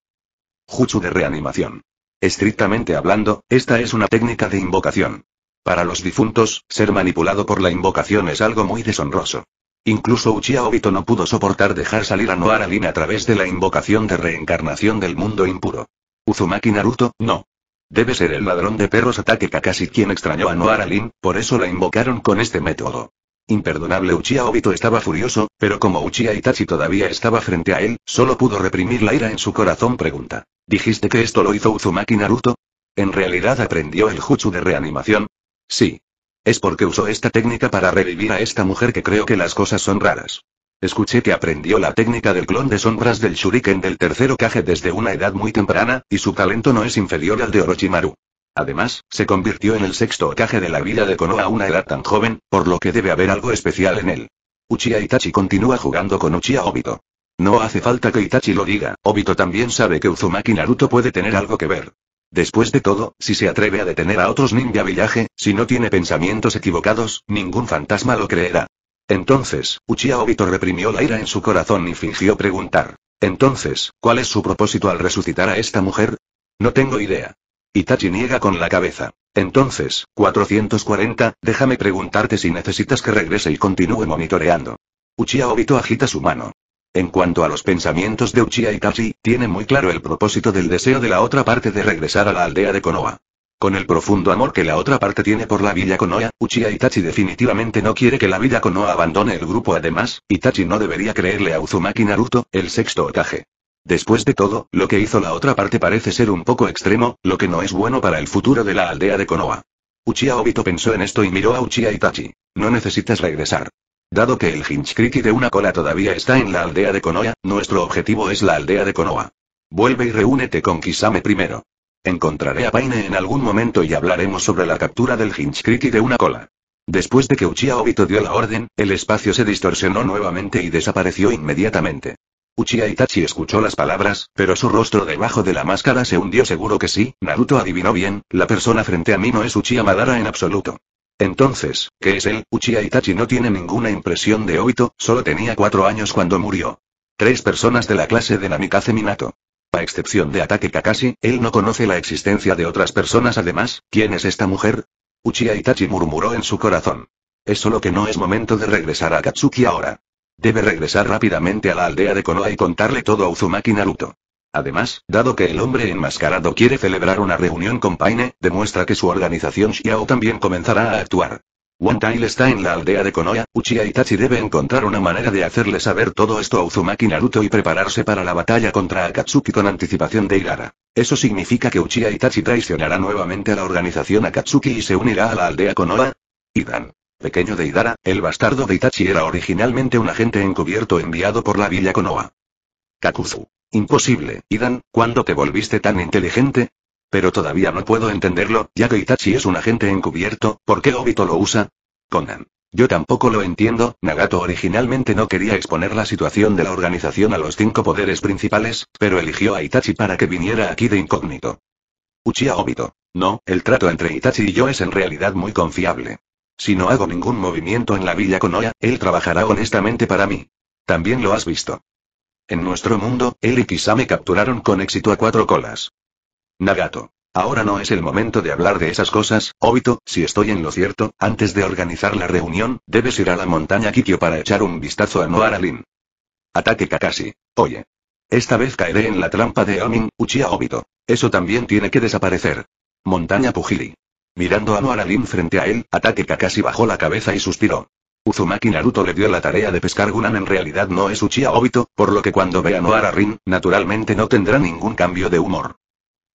Jutsu de reanimación. Estrictamente hablando, esta es una técnica de invocación. Para los difuntos, ser manipulado por la invocación es algo muy deshonroso. Incluso Uchiha Obito no pudo soportar dejar salir a Noaralin Lin a través de la invocación de reencarnación del mundo impuro. Uzumaki Naruto, no. Debe ser el ladrón de perros ataque Kakashi quien extrañó a Noaralin, Lin, por eso la invocaron con este método. Imperdonable Uchiha Obito estaba furioso, pero como Uchiha Itachi todavía estaba frente a él, solo pudo reprimir la ira en su corazón pregunta. ¿Dijiste que esto lo hizo Uzumaki Naruto? ¿En realidad aprendió el jutsu de reanimación? Sí. Es porque usó esta técnica para revivir a esta mujer que creo que las cosas son raras. Escuché que aprendió la técnica del clon de sombras del shuriken del tercer Kage desde una edad muy temprana, y su talento no es inferior al de Orochimaru. Además, se convirtió en el sexto Kage de la vida de Konoha a una edad tan joven, por lo que debe haber algo especial en él. Uchiha Itachi continúa jugando con Uchiha Obito. No hace falta que Itachi lo diga, Obito también sabe que Uzumaki Naruto puede tener algo que ver. Después de todo, si se atreve a detener a otros ninja villaje, si no tiene pensamientos equivocados, ningún fantasma lo creerá. Entonces, Uchiha Obito reprimió la ira en su corazón y fingió preguntar. Entonces, ¿cuál es su propósito al resucitar a esta mujer? No tengo idea. Itachi niega con la cabeza. Entonces, 440, déjame preguntarte si necesitas que regrese y continúe monitoreando. Uchiha Obito agita su mano. En cuanto a los pensamientos de Uchiha Itachi, tiene muy claro el propósito del deseo de la otra parte de regresar a la aldea de Konoha. Con el profundo amor que la otra parte tiene por la Villa Konoha, Uchiha Itachi definitivamente no quiere que la Villa Konoha abandone el grupo. Además, Itachi no debería creerle a Uzumaki Naruto, el sexto Okage. Después de todo, lo que hizo la otra parte parece ser un poco extremo, lo que no es bueno para el futuro de la aldea de Konoha. Uchiha Obito pensó en esto y miró a Uchiha Itachi. No necesitas regresar. Dado que el Hinchkriti de una cola todavía está en la aldea de Konoha, nuestro objetivo es la aldea de Konoha. Vuelve y reúnete con Kisame primero. Encontraré a Paine en algún momento y hablaremos sobre la captura del Hinchkriti de una cola. Después de que Uchiha Obito dio la orden, el espacio se distorsionó nuevamente y desapareció inmediatamente. Uchiha Itachi escuchó las palabras, pero su rostro debajo de la máscara se hundió seguro que sí, Naruto adivinó bien, la persona frente a mí no es Uchiha Madara en absoluto. Entonces, ¿qué es él? Uchiha Itachi no tiene ninguna impresión de Obito, solo tenía cuatro años cuando murió. Tres personas de la clase de Namikaze Minato. A excepción de Atake Kakashi, él no conoce la existencia de otras personas además, ¿quién es esta mujer? Uchiha Itachi murmuró en su corazón. Es solo que no es momento de regresar a Katsuki ahora. Debe regresar rápidamente a la aldea de Konoha y contarle todo a Uzumaki Naruto. Además, dado que el hombre enmascarado quiere celebrar una reunión con Paine, demuestra que su organización Xiao también comenzará a actuar. One está en la aldea de Konoha, Uchiha Itachi debe encontrar una manera de hacerle saber todo esto a Uzumaki Naruto y prepararse para la batalla contra Akatsuki con anticipación de Hidara. Eso significa que Uchiha Itachi traicionará nuevamente a la organización Akatsuki y se unirá a la aldea Konoha. Idan. Pequeño de Hidara, el bastardo de Itachi era originalmente un agente encubierto enviado por la villa Konoha. Kakuzu. Imposible, Idan, ¿cuándo te volviste tan inteligente? Pero todavía no puedo entenderlo, ya que Itachi es un agente encubierto, ¿por qué Obito lo usa? Conan. Yo tampoco lo entiendo, Nagato originalmente no quería exponer la situación de la organización a los cinco poderes principales, pero eligió a Itachi para que viniera aquí de incógnito. Uchiha Obito. No, el trato entre Itachi y yo es en realidad muy confiable. Si no hago ningún movimiento en la villa con Oya, él trabajará honestamente para mí. También lo has visto. En nuestro mundo, él y Kisame capturaron con éxito a cuatro colas. Nagato. Ahora no es el momento de hablar de esas cosas, Obito, si estoy en lo cierto, antes de organizar la reunión, debes ir a la montaña Kikyo para echar un vistazo a Noaralin. Ataque Kakashi. Oye. Esta vez caeré en la trampa de Omin, Uchiha Obito. Eso también tiene que desaparecer. Montaña pujiri Mirando a Noaralin frente a él, Ataque Kakashi bajó la cabeza y suspiró. Uzumaki Naruto le dio la tarea de pescar Gunan en realidad no es Uchiha Obito, por lo que cuando vea a Rin, naturalmente no tendrá ningún cambio de humor.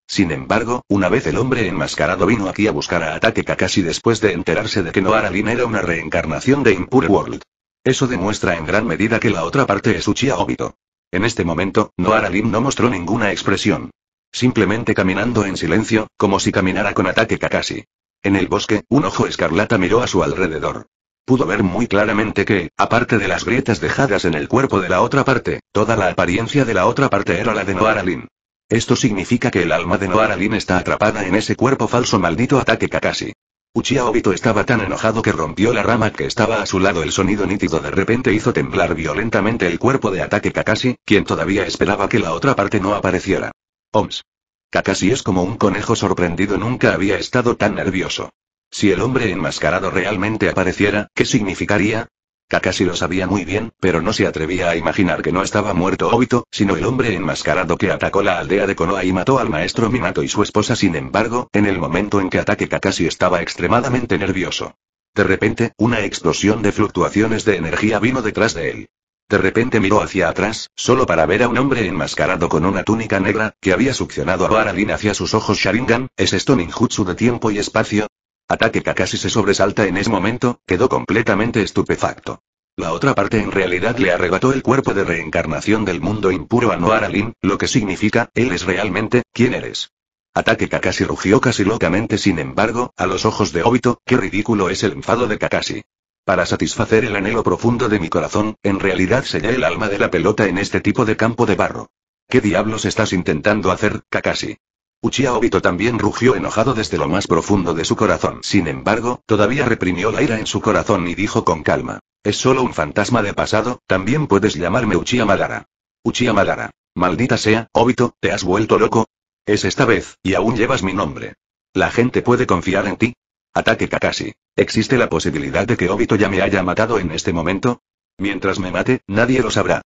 Sin embargo, una vez el hombre enmascarado vino aquí a buscar a Ataque Kakashi después de enterarse de que Noara Rin era una reencarnación de Impure World. Eso demuestra en gran medida que la otra parte es Uchiha Obito. En este momento, Noara no mostró ninguna expresión. Simplemente caminando en silencio, como si caminara con Ataque Kakashi. En el bosque, un ojo escarlata miró a su alrededor. Pudo ver muy claramente que, aparte de las grietas dejadas en el cuerpo de la otra parte, toda la apariencia de la otra parte era la de Noaralin. Esto significa que el alma de Noaralin está atrapada en ese cuerpo falso maldito ataque Kakashi. Uchiha Obito estaba tan enojado que rompió la rama que estaba a su lado. El sonido nítido de repente hizo temblar violentamente el cuerpo de ataque Kakashi, quien todavía esperaba que la otra parte no apareciera. Oms. Kakashi es como un conejo sorprendido, nunca había estado tan nervioso. Si el hombre enmascarado realmente apareciera, ¿qué significaría? Kakashi lo sabía muy bien, pero no se atrevía a imaginar que no estaba muerto Obito, sino el hombre enmascarado que atacó la aldea de Konoha y mató al maestro Minato y su esposa. Sin embargo, en el momento en que ataque Kakashi estaba extremadamente nervioso. De repente, una explosión de fluctuaciones de energía vino detrás de él. De repente miró hacia atrás, solo para ver a un hombre enmascarado con una túnica negra, que había succionado a Baralin hacia sus ojos Sharingan, ¿es esto Jutsu de tiempo y espacio? Ataque Kakashi se sobresalta en ese momento, quedó completamente estupefacto. La otra parte en realidad le arrebató el cuerpo de reencarnación del mundo impuro a Noara Lin, lo que significa, él es realmente, ¿quién eres? Ataque Kakashi rugió casi locamente sin embargo, a los ojos de Obito, qué ridículo es el enfado de Kakashi. Para satisfacer el anhelo profundo de mi corazón, en realidad sellé el alma de la pelota en este tipo de campo de barro. ¿Qué diablos estás intentando hacer, Kakashi? Uchiha Obito también rugió enojado desde lo más profundo de su corazón. Sin embargo, todavía reprimió la ira en su corazón y dijo con calma. Es solo un fantasma de pasado, también puedes llamarme Uchiha Madara. Uchiha Madara. Maldita sea, Obito, ¿te has vuelto loco? Es esta vez, y aún llevas mi nombre. ¿La gente puede confiar en ti? Ataque Kakashi. ¿Existe la posibilidad de que Obito ya me haya matado en este momento? Mientras me mate, nadie lo sabrá.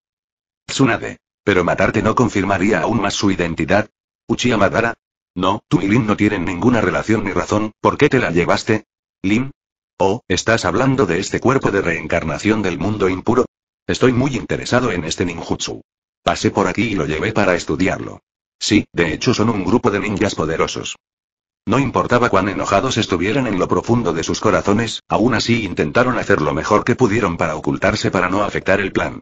Tsunade. Pero matarte no confirmaría aún más su identidad. Uchiha Madara, no, tú y Lin no tienen ninguna relación ni razón, ¿por qué te la llevaste? ¿Lin? Oh, ¿estás hablando de este cuerpo de reencarnación del mundo impuro? Estoy muy interesado en este ninjutsu. Pasé por aquí y lo llevé para estudiarlo. Sí, de hecho son un grupo de ninjas poderosos. No importaba cuán enojados estuvieran en lo profundo de sus corazones, aún así intentaron hacer lo mejor que pudieron para ocultarse para no afectar el plan.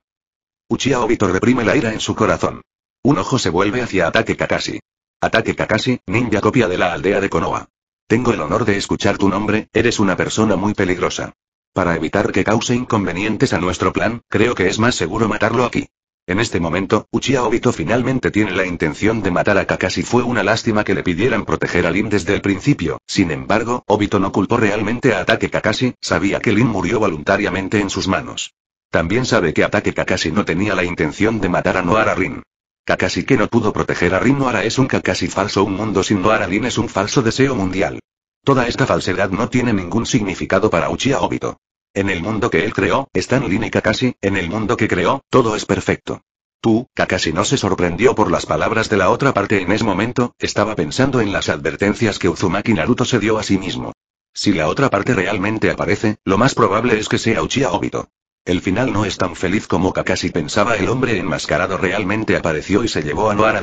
Uchiha Obito reprime la ira en su corazón. Un ojo se vuelve hacia ataque Kakashi. Ataque Kakashi, ninja copia de la aldea de Konoha. Tengo el honor de escuchar tu nombre, eres una persona muy peligrosa. Para evitar que cause inconvenientes a nuestro plan, creo que es más seguro matarlo aquí. En este momento, Uchiha Obito finalmente tiene la intención de matar a Kakashi. Fue una lástima que le pidieran proteger a Lin desde el principio, sin embargo, Obito no culpó realmente a Ataque Kakashi, sabía que Lin murió voluntariamente en sus manos. También sabe que Ataque Kakashi no tenía la intención de matar a Noara Rin. Kakashi que no pudo proteger a Rin es un Kakashi falso, un mundo sin Noara Rin es un falso deseo mundial. Toda esta falsedad no tiene ningún significado para Uchiha Obito. En el mundo que él creó, están Lin y Kakashi, en el mundo que creó, todo es perfecto. Tú, Kakashi no se sorprendió por las palabras de la otra parte en ese momento, estaba pensando en las advertencias que Uzumaki Naruto se dio a sí mismo. Si la otra parte realmente aparece, lo más probable es que sea Uchiha Obito. El final no es tan feliz como Kakashi pensaba. El hombre enmascarado realmente apareció y se llevó a Noara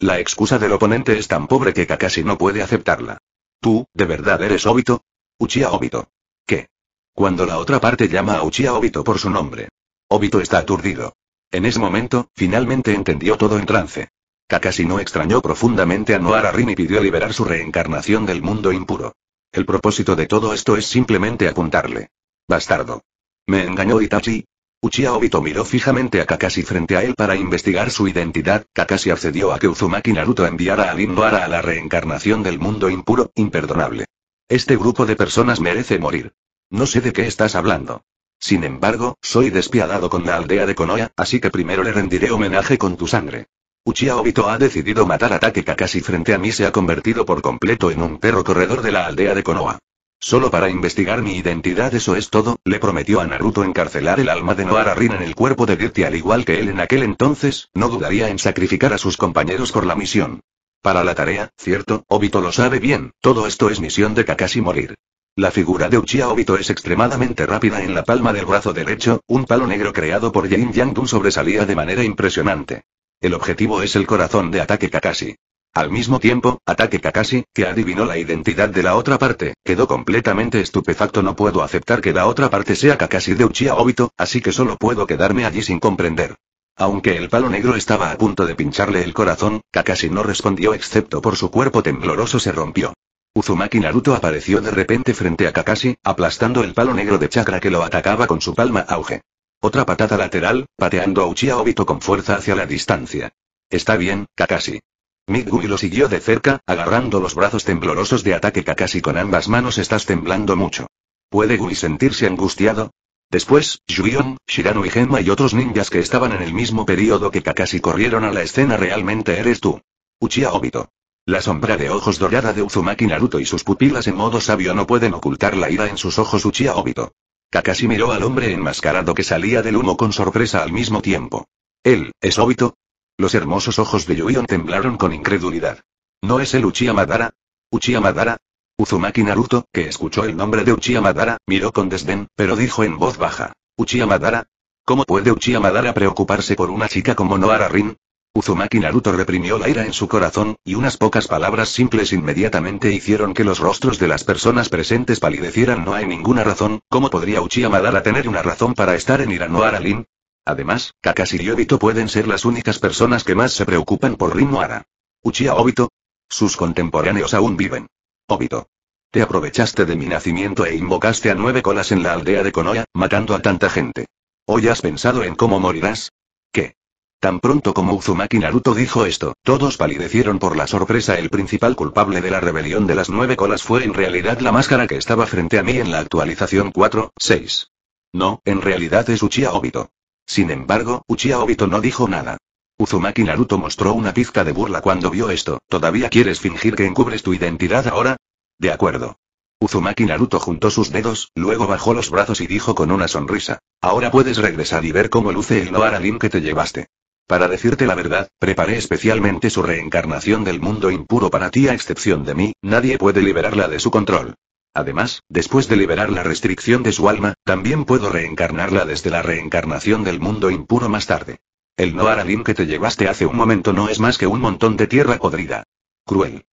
La excusa del oponente es tan pobre que Kakashi no puede aceptarla. ¿Tú, de verdad eres Obito? Uchiha Obito. ¿Qué? Cuando la otra parte llama a Uchiha Obito por su nombre. Obito está aturdido. En ese momento, finalmente entendió todo en trance. Kakashi no extrañó profundamente a Noara y pidió liberar su reencarnación del mundo impuro. El propósito de todo esto es simplemente apuntarle. Bastardo. Me engañó Itachi. Uchiha Obito miró fijamente a Kakashi frente a él para investigar su identidad. Kakashi accedió a que Uzumaki Naruto enviara a Limbara a la reencarnación del mundo impuro, imperdonable. Este grupo de personas merece morir. No sé de qué estás hablando. Sin embargo, soy despiadado con la aldea de Konoha, así que primero le rendiré homenaje con tu sangre. Uchiha Obito ha decidido matar a Take Kakashi frente a mí se ha convertido por completo en un perro corredor de la aldea de Konoha. Solo para investigar mi identidad, eso es todo, le prometió a Naruto encarcelar el alma de Noara Rin en el cuerpo de Dirty al igual que él en aquel entonces, no dudaría en sacrificar a sus compañeros por la misión. Para la tarea, cierto, Obito lo sabe bien, todo esto es misión de Kakashi morir. La figura de Uchiha Obito es extremadamente rápida en la palma del brazo derecho, un palo negro creado por Jin Yang Dun sobresalía de manera impresionante. El objetivo es el corazón de ataque Kakashi. Al mismo tiempo, Ataque Kakashi, que adivinó la identidad de la otra parte, quedó completamente estupefacto. No puedo aceptar que la otra parte sea Kakashi de Uchiha Obito, así que solo puedo quedarme allí sin comprender. Aunque el palo negro estaba a punto de pincharle el corazón, Kakashi no respondió excepto por su cuerpo tembloroso se rompió. Uzumaki Naruto apareció de repente frente a Kakashi, aplastando el palo negro de chakra que lo atacaba con su palma auge. Otra patada lateral, pateando a Uchiha Obito con fuerza hacia la distancia. Está bien, Kakashi. Migui lo siguió de cerca, agarrando los brazos temblorosos de ataque Kakashi con ambas manos estás temblando mucho. ¿Puede Gui sentirse angustiado? Después, Yuion, Shirano y Gemma y otros ninjas que estaban en el mismo periodo que Kakashi corrieron a la escena realmente eres tú. Uchiha Obito. La sombra de ojos dorada de Uzumaki Naruto y sus pupilas en modo sabio no pueden ocultar la ira en sus ojos Uchiha Obito. Kakashi miró al hombre enmascarado que salía del humo con sorpresa al mismo tiempo. Él, es Obito, los hermosos ojos de Yuion temblaron con incredulidad. ¿No es el Uchiha Madara? ¿Uchiha Madara? Uzumaki Naruto, que escuchó el nombre de Uchiha Madara, miró con desdén, pero dijo en voz baja. ¿Uchiha Madara? ¿Cómo puede Uchiha Madara preocuparse por una chica como Noara Rin? Uzumaki Naruto reprimió la ira en su corazón, y unas pocas palabras simples inmediatamente hicieron que los rostros de las personas presentes palidecieran. No hay ninguna razón, ¿cómo podría Uchiha Madara tener una razón para estar en ira Noara Rin? Además, Kakashi y Obito pueden ser las únicas personas que más se preocupan por Rinohara. Uchiha Obito. Sus contemporáneos aún viven. Obito. Te aprovechaste de mi nacimiento e invocaste a nueve colas en la aldea de Konoha, matando a tanta gente. ¿Hoy has pensado en cómo morirás? ¿Qué? Tan pronto como Uzumaki Naruto dijo esto, todos palidecieron por la sorpresa. El principal culpable de la rebelión de las nueve colas fue en realidad la máscara que estaba frente a mí en la actualización 4.6. No, en realidad es Uchiha Obito. Sin embargo, Uchiha Obito no dijo nada. Uzumaki Naruto mostró una pizca de burla cuando vio esto. ¿Todavía quieres fingir que encubres tu identidad ahora? De acuerdo. Uzumaki Naruto juntó sus dedos, luego bajó los brazos y dijo con una sonrisa. Ahora puedes regresar y ver cómo luce el Noaralim que te llevaste. Para decirte la verdad, preparé especialmente su reencarnación del mundo impuro para ti a excepción de mí, nadie puede liberarla de su control. Además, después de liberar la restricción de su alma, también puedo reencarnarla desde la reencarnación del mundo impuro más tarde. El no que te llevaste hace un momento no es más que un montón de tierra podrida. Cruel.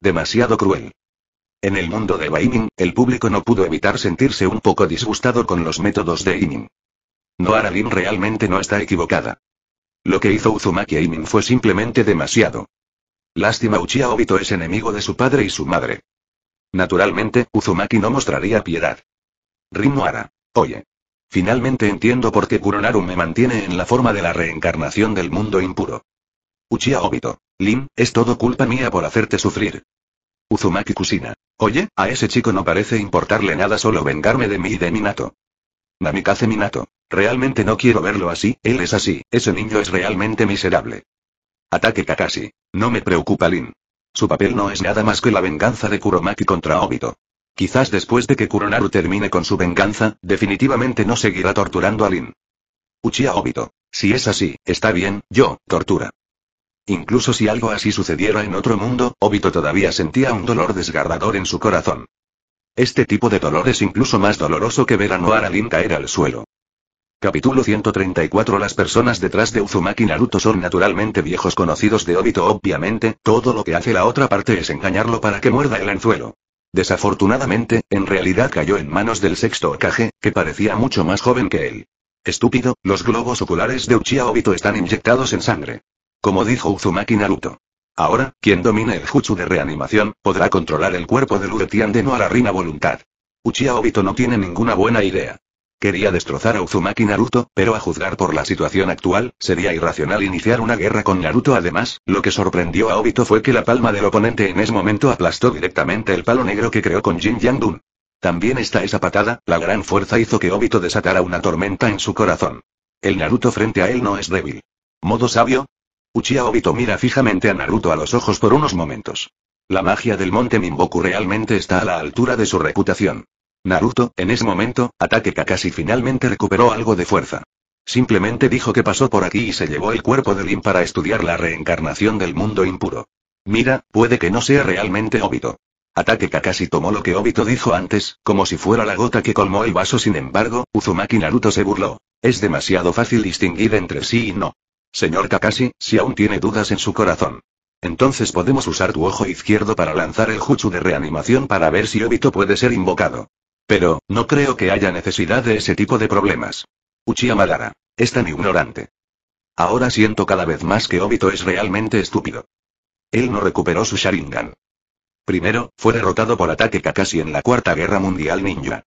Demasiado cruel. En el mundo de min el público no pudo evitar sentirse un poco disgustado con los métodos de Imin. No realmente no está equivocada. Lo que hizo Uzumaki a e Imin fue simplemente demasiado. Lástima Uchiha Obito es enemigo de su padre y su madre. Naturalmente, Uzumaki no mostraría piedad. Rin Oye. Finalmente entiendo por qué Kuronaru me mantiene en la forma de la reencarnación del mundo impuro. Uchiha Obito. Lin, es todo culpa mía por hacerte sufrir. Uzumaki Kusina. Oye, a ese chico no parece importarle nada solo vengarme de mí y de Minato. Namikaze Minato. Realmente no quiero verlo así, él es así, ese niño es realmente miserable. Ataque Kakashi. No me preocupa Lin. Su papel no es nada más que la venganza de Kuromaki contra Obito. Quizás después de que Kuronaru termine con su venganza, definitivamente no seguirá torturando a Lin. Uchiha Obito. Si es así, está bien, yo, tortura. Incluso si algo así sucediera en otro mundo, Obito todavía sentía un dolor desgarrador en su corazón. Este tipo de dolor es incluso más doloroso que ver a Noara Lin caer al suelo. Capítulo 134 Las personas detrás de Uzumaki Naruto son naturalmente viejos conocidos de Obito obviamente, todo lo que hace la otra parte es engañarlo para que muerda el anzuelo. Desafortunadamente, en realidad cayó en manos del sexto Okage, que parecía mucho más joven que él. Estúpido, los globos oculares de Uchiha Obito están inyectados en sangre. Como dijo Uzumaki Naruto. Ahora, quien domine el jutsu de reanimación, podrá controlar el cuerpo de Luretian de no a la rina voluntad. Uchiha Obito no tiene ninguna buena idea. Quería destrozar a Uzumaki Naruto, pero a juzgar por la situación actual, sería irracional iniciar una guerra con Naruto. Además, lo que sorprendió a Obito fue que la palma del oponente en ese momento aplastó directamente el palo negro que creó con Jin Yang Dun. También está esa patada, la gran fuerza hizo que Obito desatara una tormenta en su corazón. El Naruto frente a él no es débil. ¿Modo sabio? Uchiha Obito mira fijamente a Naruto a los ojos por unos momentos. La magia del monte Mimboku realmente está a la altura de su reputación. Naruto, en ese momento, ataque Kakashi finalmente recuperó algo de fuerza. Simplemente dijo que pasó por aquí y se llevó el cuerpo de Lin para estudiar la reencarnación del mundo impuro. Mira, puede que no sea realmente Obito. Ataque Kakashi tomó lo que Obito dijo antes, como si fuera la gota que colmó el vaso sin embargo, Uzumaki Naruto se burló. Es demasiado fácil distinguir entre sí y no. Señor Kakashi, si aún tiene dudas en su corazón. Entonces podemos usar tu ojo izquierdo para lanzar el jutsu de reanimación para ver si Obito puede ser invocado. Pero, no creo que haya necesidad de ese tipo de problemas. Uchiha Madara. Es tan ignorante. Ahora siento cada vez más que Obito es realmente estúpido. Él no recuperó su Sharingan. Primero, fue derrotado por ataque Kakashi en la Cuarta Guerra Mundial Ninja.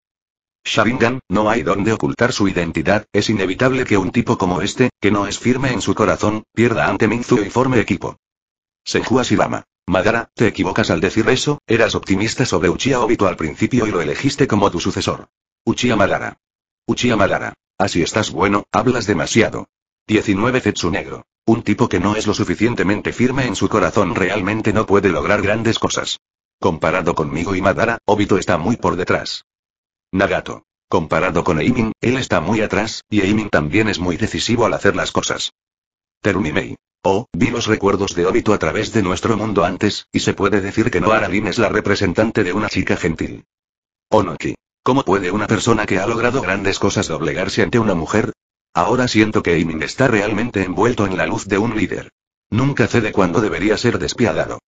Sharingan, no hay donde ocultar su identidad, es inevitable que un tipo como este, que no es firme en su corazón, pierda ante Minzu y forme equipo. Senju Madara, te equivocas al decir eso, eras optimista sobre Uchiha Obito al principio y lo elegiste como tu sucesor. Uchiha Madara. Uchiha Madara. Así estás bueno, hablas demasiado. 19 Zetsu Negro. Un tipo que no es lo suficientemente firme en su corazón realmente no puede lograr grandes cosas. Comparado conmigo y Madara, Obito está muy por detrás. Nagato. Comparado con Eimin, él está muy atrás, y Eimin también es muy decisivo al hacer las cosas. Terumimei. Oh, vi recuerdos de Obito a través de nuestro mundo antes, y se puede decir que No es la representante de una chica gentil. Onoki. ¿Cómo puede una persona que ha logrado grandes cosas doblegarse ante una mujer? Ahora siento que Imin está realmente envuelto en la luz de un líder. Nunca cede cuando debería ser despiadado.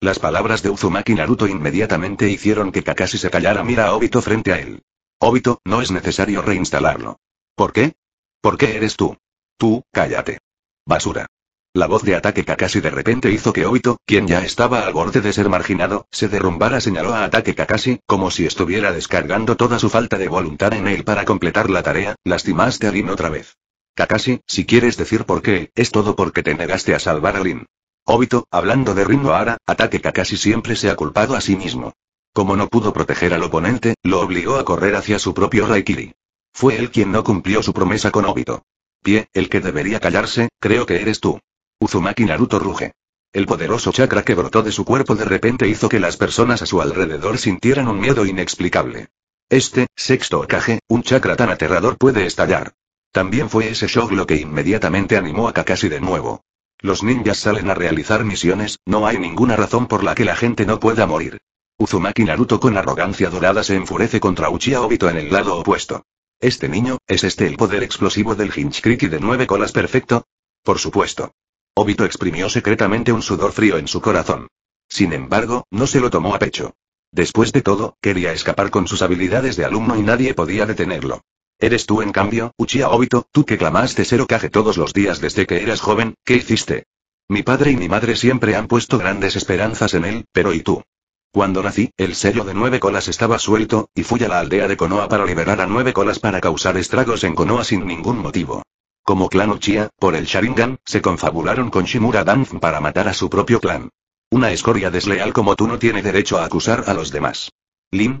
Las palabras de Uzumaki Naruto inmediatamente hicieron que Kakashi se callara mira a Obito frente a él. Obito, no es necesario reinstalarlo. ¿Por qué? ¿Por qué eres tú? Tú, cállate. Basura. La voz de ataque Kakashi de repente hizo que Obito, quien ya estaba al borde de ser marginado, se derrumbara. Señaló a ataque Kakashi, como si estuviera descargando toda su falta de voluntad en él para completar la tarea, lastimaste a Rin otra vez. Kakashi, si quieres decir por qué, es todo porque te negaste a salvar a Rin. Obito, hablando de Rin ara ataque Kakashi siempre se ha culpado a sí mismo. Como no pudo proteger al oponente, lo obligó a correr hacia su propio Raikiri. Fue él quien no cumplió su promesa con Obito. Pie, el que debería callarse, creo que eres tú. Uzumaki Naruto ruge. El poderoso chakra que brotó de su cuerpo de repente hizo que las personas a su alrededor sintieran un miedo inexplicable. Este, sexto Okage, un chakra tan aterrador puede estallar. También fue ese shock lo que inmediatamente animó a Kakashi de nuevo. Los ninjas salen a realizar misiones, no hay ninguna razón por la que la gente no pueda morir. Uzumaki Naruto con arrogancia dorada se enfurece contra Uchiha Obito en el lado opuesto. Este niño, ¿es este el poder explosivo del Hinchkriki de nueve colas perfecto? Por supuesto. Obito exprimió secretamente un sudor frío en su corazón. Sin embargo, no se lo tomó a pecho. Después de todo, quería escapar con sus habilidades de alumno y nadie podía detenerlo. Eres tú en cambio, Uchiha Obito, tú que clamaste ser Kage todos los días desde que eras joven, ¿qué hiciste? Mi padre y mi madre siempre han puesto grandes esperanzas en él, pero ¿y tú? Cuando nací, el sello de nueve colas estaba suelto, y fui a la aldea de Konoha para liberar a nueve colas para causar estragos en Konoha sin ningún motivo. Como clan Uchiha, por el Sharingan, se confabularon con Shimura Dan para matar a su propio clan. Una escoria desleal como tú no tiene derecho a acusar a los demás. Lin.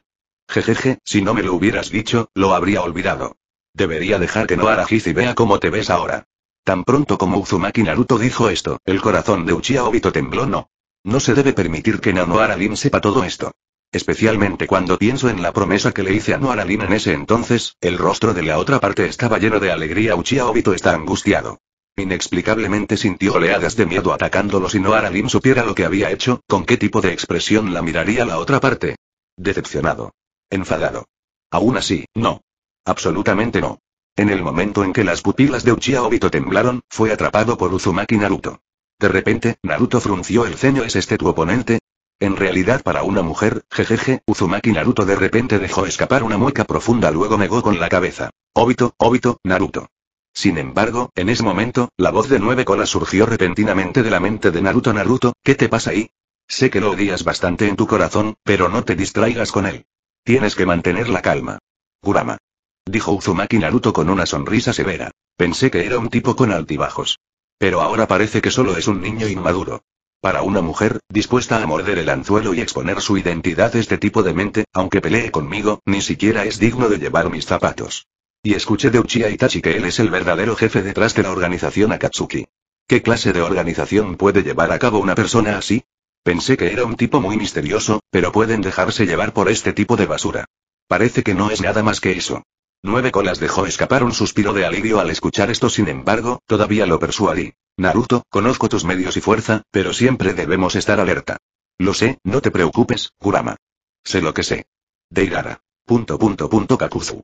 Jejeje, si no me lo hubieras dicho, lo habría olvidado. Debería dejar que no y vea cómo te ves ahora. Tan pronto como Uzumaki Naruto dijo esto, el corazón de Uchiha Obito tembló no. No se debe permitir que Nanohara Lin sepa todo esto. Especialmente cuando pienso en la promesa que le hice a Noaralim en ese entonces, el rostro de la otra parte estaba lleno de alegría. Uchiha Obito está angustiado. Inexplicablemente sintió oleadas de miedo atacándolo si Noaralim supiera lo que había hecho, con qué tipo de expresión la miraría la otra parte. Decepcionado. Enfadado. Aún así, no. Absolutamente no. En el momento en que las pupilas de Uchiha Obito temblaron, fue atrapado por Uzumaki Naruto. De repente, Naruto frunció el ceño. ¿Es este tu oponente? En realidad para una mujer, jejeje, Uzumaki Naruto de repente dejó escapar una mueca profunda luego negó con la cabeza. Obito, Obito, Naruto. Sin embargo, en ese momento, la voz de nueve colas surgió repentinamente de la mente de Naruto Naruto, ¿qué te pasa ahí? Sé que lo odias bastante en tu corazón, pero no te distraigas con él. Tienes que mantener la calma. Kurama. Dijo Uzumaki Naruto con una sonrisa severa. Pensé que era un tipo con altibajos. Pero ahora parece que solo es un niño inmaduro. Para una mujer, dispuesta a morder el anzuelo y exponer su identidad, este tipo de mente, aunque pelee conmigo, ni siquiera es digno de llevar mis zapatos. Y escuché de Uchiha Itachi que él es el verdadero jefe detrás de la organización Akatsuki. ¿Qué clase de organización puede llevar a cabo una persona así? Pensé que era un tipo muy misterioso, pero pueden dejarse llevar por este tipo de basura. Parece que no es nada más que eso. Nueve colas dejó escapar un suspiro de alivio al escuchar esto, sin embargo, todavía lo persuadí. Naruto, conozco tus medios y fuerza, pero siempre debemos estar alerta. Lo sé, no te preocupes, Kurama. Sé lo que sé. Deigara. Punto punto Kakuzu.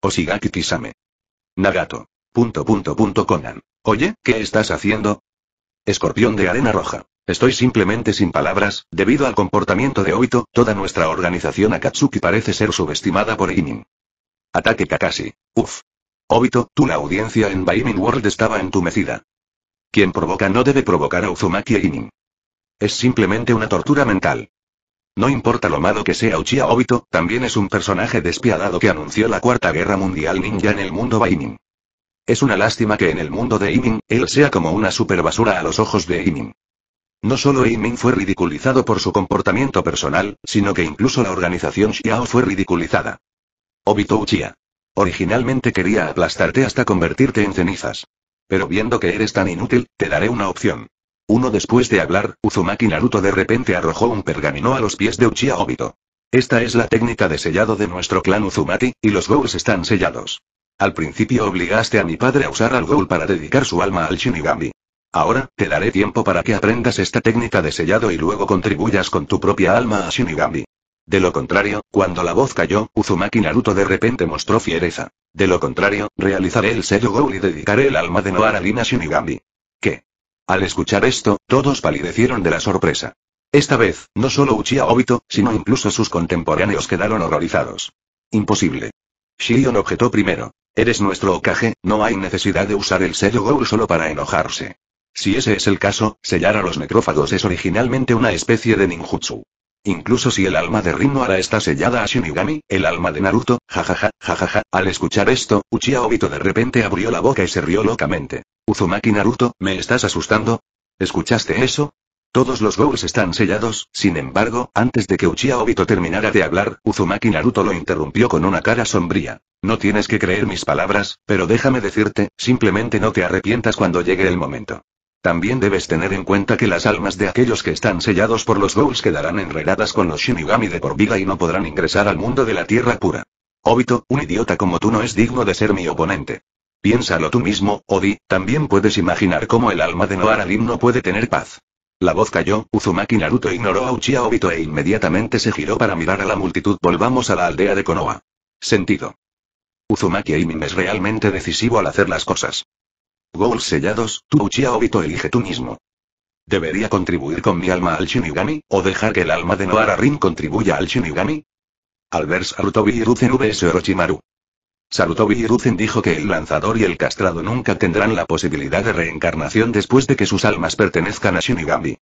Oshigaki Kisame. Nagato. Punto punto Conan. Oye, ¿qué estás haciendo? Escorpión de arena roja. Estoy simplemente sin palabras, debido al comportamiento de Obito, toda nuestra organización Akatsuki parece ser subestimada por Imin. Ataque Kakashi. Uf. Obito, tú la audiencia en Baimin World estaba entumecida. Quien provoca no debe provocar a Uzumaki e Inin. Es simplemente una tortura mental. No importa lo malo que sea Uchiha Obito, también es un personaje despiadado que anunció la Cuarta Guerra Mundial Ninja en el mundo Bainin. Es una lástima que en el mundo de Imin, él sea como una superbasura a los ojos de Imin. No solo Imin fue ridiculizado por su comportamiento personal, sino que incluso la organización Xiao fue ridiculizada. Obito Uchiha. Originalmente quería aplastarte hasta convertirte en cenizas. Pero viendo que eres tan inútil, te daré una opción. Uno después de hablar, Uzumaki Naruto de repente arrojó un pergamino a los pies de Uchiha Obito. Esta es la técnica de sellado de nuestro clan Uzumaki, y los Ghouls están sellados. Al principio obligaste a mi padre a usar al Ghoul para dedicar su alma al Shinigami. Ahora, te daré tiempo para que aprendas esta técnica de sellado y luego contribuyas con tu propia alma a Shinigami. De lo contrario, cuando la voz cayó, Uzumaki Naruto de repente mostró fiereza. De lo contrario, realizaré el sello Gou y dedicaré el alma de Noara Lina Shinigami. ¿Qué? Al escuchar esto, todos palidecieron de la sorpresa. Esta vez, no solo Uchiha Obito, sino incluso sus contemporáneos quedaron horrorizados. Imposible. Shion objetó primero. Eres nuestro Okage, no hay necesidad de usar el sello Gou solo para enojarse. Si ese es el caso, sellar a los necrófagos es originalmente una especie de ninjutsu. Incluso si el alma de ahora está sellada a Shinigami, el alma de Naruto, jajaja, jajaja. Al escuchar esto, Uchiha Obito de repente abrió la boca y se rió locamente. Uzumaki Naruto, ¿me estás asustando? ¿Escuchaste eso? Todos los goals están sellados, sin embargo, antes de que Uchiha Obito terminara de hablar, Uzumaki Naruto lo interrumpió con una cara sombría. No tienes que creer mis palabras, pero déjame decirte, simplemente no te arrepientas cuando llegue el momento. También debes tener en cuenta que las almas de aquellos que están sellados por los Ghouls quedarán enredadas con los Shinigami de por vida y no podrán ingresar al mundo de la Tierra pura. Obito, un idiota como tú no es digno de ser mi oponente. Piénsalo tú mismo, Odi, también puedes imaginar cómo el alma de Noaralim no puede tener paz. La voz cayó, Uzumaki Naruto ignoró a Uchiha Obito e inmediatamente se giró para mirar a la multitud. Volvamos a la aldea de Konoha. Sentido. Uzumaki Aimin es realmente decisivo al hacer las cosas. Goals sellados, tu Uchiha elige tú mismo. ¿Debería contribuir con mi alma al Shinigami, o dejar que el alma de Noara Rin contribuya al Shinigami? Al ver Sarutobi vs Orochimaru. Sarutobi Hiruzen dijo que el lanzador y el castrado nunca tendrán la posibilidad de reencarnación después de que sus almas pertenezcan a Shinigami.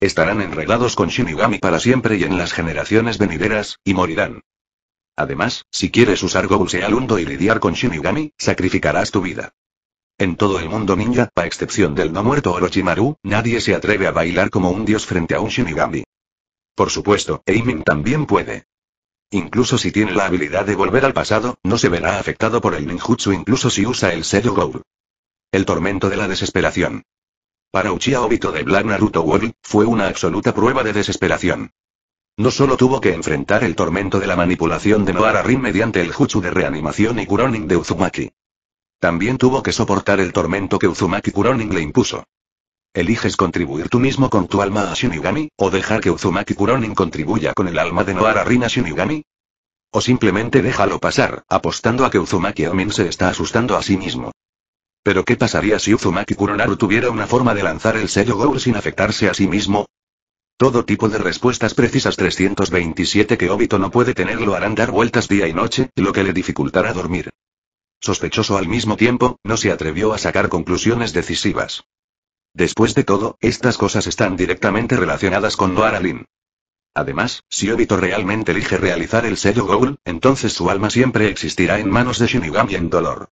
Estarán enredados con Shinigami para siempre y en las generaciones venideras, y morirán. Además, si quieres usar Alundo y lidiar con Shinigami, sacrificarás tu vida. En todo el mundo ninja, a excepción del no muerto Orochimaru, nadie se atreve a bailar como un dios frente a un Shinigami. Por supuesto, Eimin también puede. Incluso si tiene la habilidad de volver al pasado, no se verá afectado por el ninjutsu incluso si usa el Sedu Goal. El tormento de la desesperación. Para Uchiha Obito de Black Naruto World, fue una absoluta prueba de desesperación. No solo tuvo que enfrentar el tormento de la manipulación de Noara Rin mediante el Jutsu de reanimación y Kuronin de Uzumaki. También tuvo que soportar el tormento que Uzumaki Kuronin le impuso. ¿Eliges contribuir tú mismo con tu alma a Shinigami, o dejar que Uzumaki Kuronin contribuya con el alma de Noara Rina Shinigami? O simplemente déjalo pasar, apostando a que Uzumaki Amin se está asustando a sí mismo. Pero ¿qué pasaría si Uzumaki Kuronaru tuviera una forma de lanzar el sello Goul sin afectarse a sí mismo? Todo tipo de respuestas precisas 327 que Obito no puede tener lo harán dar vueltas día y noche, lo que le dificultará dormir. Sospechoso al mismo tiempo, no se atrevió a sacar conclusiones decisivas. Después de todo, estas cosas están directamente relacionadas con Noara Lin. Además, si Obito realmente elige realizar el sello Goul, entonces su alma siempre existirá en manos de Shinigami en dolor.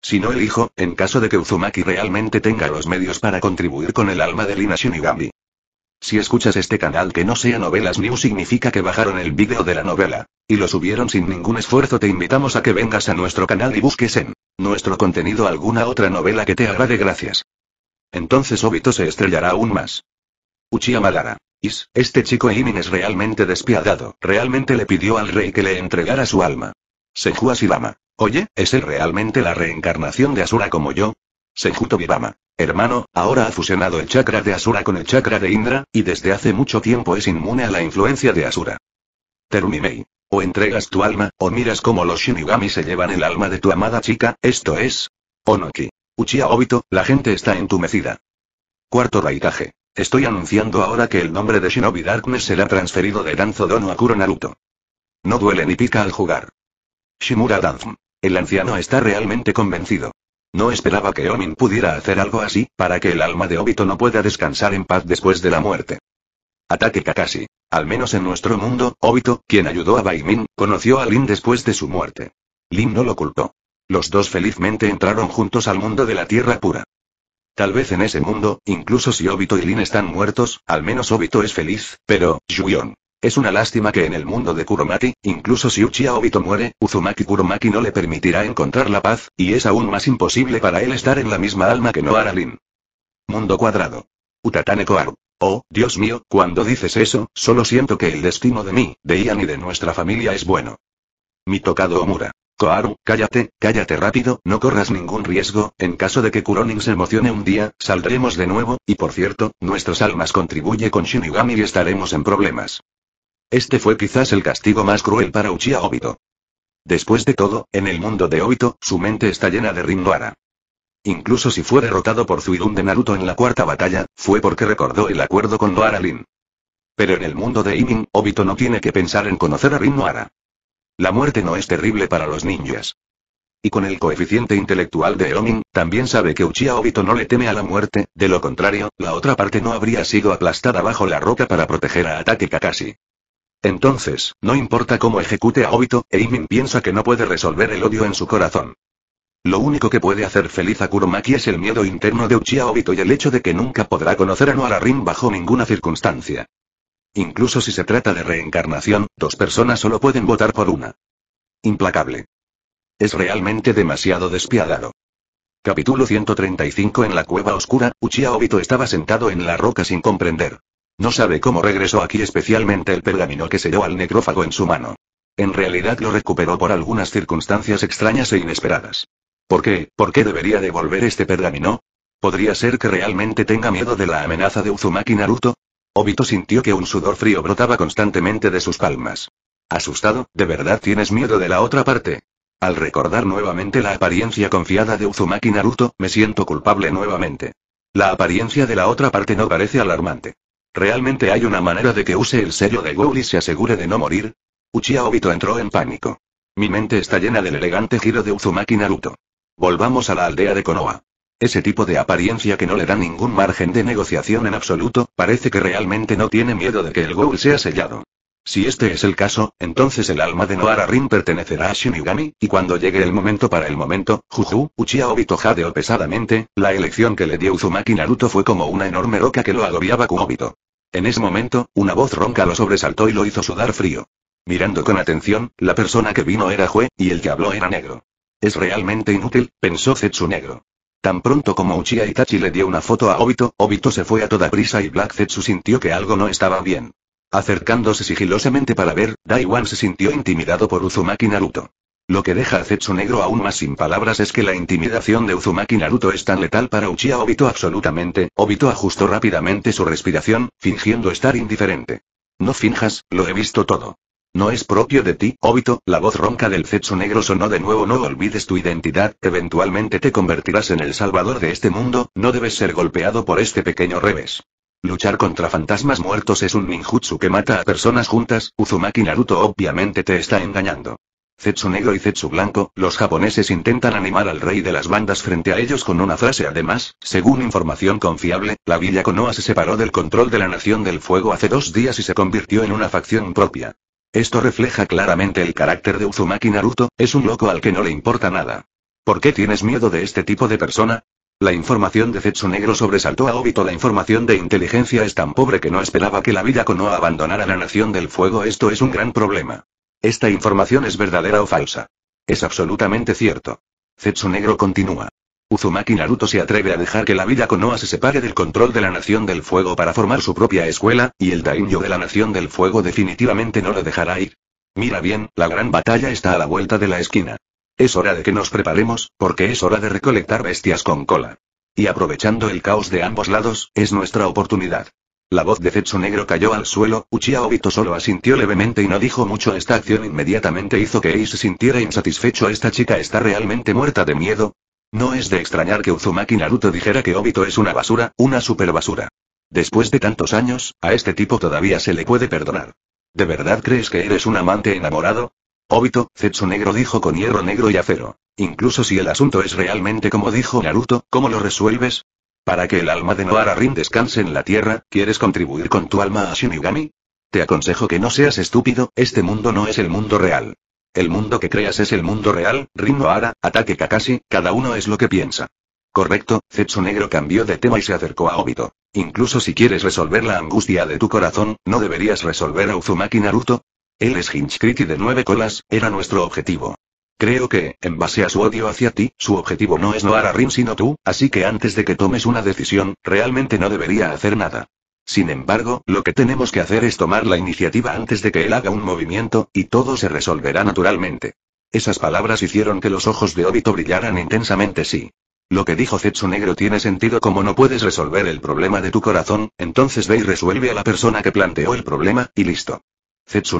Si no elijo, en caso de que Uzumaki realmente tenga los medios para contribuir con el alma de a Shinigami, si escuchas este canal que no sea Novelas New significa que bajaron el vídeo de la novela. Y lo subieron sin ningún esfuerzo te invitamos a que vengas a nuestro canal y busques en nuestro contenido alguna otra novela que te de gracias. Entonces Obito se estrellará aún más. Uchiha Madara. Is, este chico Eimin es realmente despiadado, realmente le pidió al rey que le entregara su alma. Senju Asibama. Oye, ¿es él realmente la reencarnación de Asura como yo? Senju Bibama. Hermano, ahora ha fusionado el chakra de Asura con el chakra de Indra, y desde hace mucho tiempo es inmune a la influencia de Asura. Terumimei. O entregas tu alma, o miras cómo los Shinigami se llevan el alma de tu amada chica, esto es. Onoki. Uchiha Obito, la gente está entumecida. Cuarto raitaje. Estoy anunciando ahora que el nombre de Shinobi Darkness será transferido de Danzo Dono a Kuro Naruto. No duele ni pica al jugar. Shimura Danzm. El anciano está realmente convencido. No esperaba que Omin pudiera hacer algo así, para que el alma de Obito no pueda descansar en paz después de la muerte. Ataque Kakashi. Al menos en nuestro mundo, Obito, quien ayudó a Baimin, conoció a Lin después de su muerte. Lin no lo ocultó. Los dos felizmente entraron juntos al mundo de la Tierra Pura. Tal vez en ese mundo, incluso si Obito y Lin están muertos, al menos Obito es feliz, pero, Yuyon. Es una lástima que en el mundo de Kuromaki, incluso si Uchiha Obito muere, Uzumaki Kuromaki no le permitirá encontrar la paz, y es aún más imposible para él estar en la misma alma que Noaralin. Mundo cuadrado. Utatane Koaru. Oh, Dios mío, cuando dices eso, solo siento que el destino de mí, de Ian y de nuestra familia es bueno. Mi tocado Omura. Koaru, cállate, cállate rápido, no corras ningún riesgo, en caso de que Kuronin se emocione un día, saldremos de nuevo, y por cierto, nuestras almas contribuye con Shinigami y estaremos en problemas. Este fue quizás el castigo más cruel para Uchiha Obito. Después de todo, en el mundo de Obito, su mente está llena de Rinnoara. Incluso si fue derrotado por Zuidun de Naruto en la cuarta batalla, fue porque recordó el acuerdo con Noara Lin. Pero en el mundo de Imin, Obito no tiene que pensar en conocer a Rinnoara. La muerte no es terrible para los ninjas. Y con el coeficiente intelectual de Eomin, también sabe que Uchiha Obito no le teme a la muerte, de lo contrario, la otra parte no habría sido aplastada bajo la roca para proteger a Ataque Kakashi. Entonces, no importa cómo ejecute a Obito, Eimin piensa que no puede resolver el odio en su corazón. Lo único que puede hacer feliz a Kuromaki es el miedo interno de Uchiha Obito y el hecho de que nunca podrá conocer a Noararim bajo ninguna circunstancia. Incluso si se trata de reencarnación, dos personas solo pueden votar por una. Implacable. Es realmente demasiado despiadado. Capítulo 135 En la cueva oscura, Uchiha Obito estaba sentado en la roca sin comprender. No sabe cómo regresó aquí especialmente el pergamino que selló al necrófago en su mano. En realidad lo recuperó por algunas circunstancias extrañas e inesperadas. ¿Por qué? ¿Por qué debería devolver este pergamino? ¿Podría ser que realmente tenga miedo de la amenaza de Uzumaki Naruto? Obito sintió que un sudor frío brotaba constantemente de sus palmas. Asustado, ¿de verdad tienes miedo de la otra parte? Al recordar nuevamente la apariencia confiada de Uzumaki Naruto, me siento culpable nuevamente. La apariencia de la otra parte no parece alarmante. ¿Realmente hay una manera de que use el sello de Ghoul y se asegure de no morir? Uchiha Obito entró en pánico. Mi mente está llena del elegante giro de Uzumaki Naruto. Volvamos a la aldea de Konoha. Ese tipo de apariencia que no le da ningún margen de negociación en absoluto, parece que realmente no tiene miedo de que el Ghoul sea sellado. Si este es el caso, entonces el alma de Noara Rin pertenecerá a Shinigami, y cuando llegue el momento para el momento, Juju, Uchiha Obito jadeó pesadamente, la elección que le dio Uzumaki Naruto fue como una enorme roca que lo agobiaba Kuobito. Obito. En ese momento, una voz ronca lo sobresaltó y lo hizo sudar frío. Mirando con atención, la persona que vino era Jue, y el que habló era negro. Es realmente inútil, pensó Zetsu negro. Tan pronto como Uchiha Itachi le dio una foto a Obito, Obito se fue a toda prisa y Black Zetsu sintió que algo no estaba bien. Acercándose sigilosamente para ver, Daiwan se sintió intimidado por Uzumaki Naruto. Lo que deja a Zetsu Negro aún más sin palabras es que la intimidación de Uzumaki Naruto es tan letal para Uchiha Obito absolutamente, Obito ajustó rápidamente su respiración, fingiendo estar indiferente. No finjas, lo he visto todo. No es propio de ti, Obito, la voz ronca del Zetsu Negro sonó de nuevo no olvides tu identidad, eventualmente te convertirás en el salvador de este mundo, no debes ser golpeado por este pequeño revés. Luchar contra fantasmas muertos es un ninjutsu que mata a personas juntas, Uzumaki Naruto obviamente te está engañando. Zetsu negro y Zetsu blanco, los japoneses intentan animar al rey de las bandas frente a ellos con una frase además, según información confiable, la villa Konoha se separó del control de la Nación del Fuego hace dos días y se convirtió en una facción propia. Esto refleja claramente el carácter de Uzumaki Naruto, es un loco al que no le importa nada. ¿Por qué tienes miedo de este tipo de persona? La información de Zetsu Negro sobresaltó a Obito. La información de inteligencia es tan pobre que no esperaba que la vida Konoa abandonara la Nación del Fuego. Esto es un gran problema. ¿Esta información es verdadera o falsa? Es absolutamente cierto. Zetsu Negro continúa. Uzumaki Naruto se atreve a dejar que la vida Konoha se separe del control de la Nación del Fuego para formar su propia escuela, y el Daimyo de la Nación del Fuego definitivamente no lo dejará ir. Mira bien, la gran batalla está a la vuelta de la esquina. Es hora de que nos preparemos, porque es hora de recolectar bestias con cola. Y aprovechando el caos de ambos lados, es nuestra oportunidad. La voz de Zetsu Negro cayó al suelo, Uchiha Obito solo asintió levemente y no dijo mucho. Esta acción inmediatamente hizo que Ace se sintiera insatisfecho. ¿Esta chica está realmente muerta de miedo? No es de extrañar que Uzumaki Naruto dijera que Obito es una basura, una super basura. Después de tantos años, a este tipo todavía se le puede perdonar. ¿De verdad crees que eres un amante enamorado? Obito, Zetsu Negro dijo con hierro negro y acero. Incluso si el asunto es realmente como dijo Naruto, ¿cómo lo resuelves? Para que el alma de Noara Rin descanse en la tierra, ¿quieres contribuir con tu alma a Shinigami? Te aconsejo que no seas estúpido, este mundo no es el mundo real. El mundo que creas es el mundo real, Rin Noara, ataque Kakashi, cada uno es lo que piensa. Correcto, Zetsu Negro cambió de tema y se acercó a Obito. Incluso si quieres resolver la angustia de tu corazón, ¿no deberías resolver a Uzumaki Naruto? Él es de nueve colas, era nuestro objetivo. Creo que, en base a su odio hacia ti, su objetivo no es no a Rin sino tú, así que antes de que tomes una decisión, realmente no debería hacer nada. Sin embargo, lo que tenemos que hacer es tomar la iniciativa antes de que él haga un movimiento, y todo se resolverá naturalmente. Esas palabras hicieron que los ojos de Obito brillaran intensamente sí. Lo que dijo Zetsu Negro tiene sentido como no puedes resolver el problema de tu corazón, entonces ve y resuelve a la persona que planteó el problema, y listo.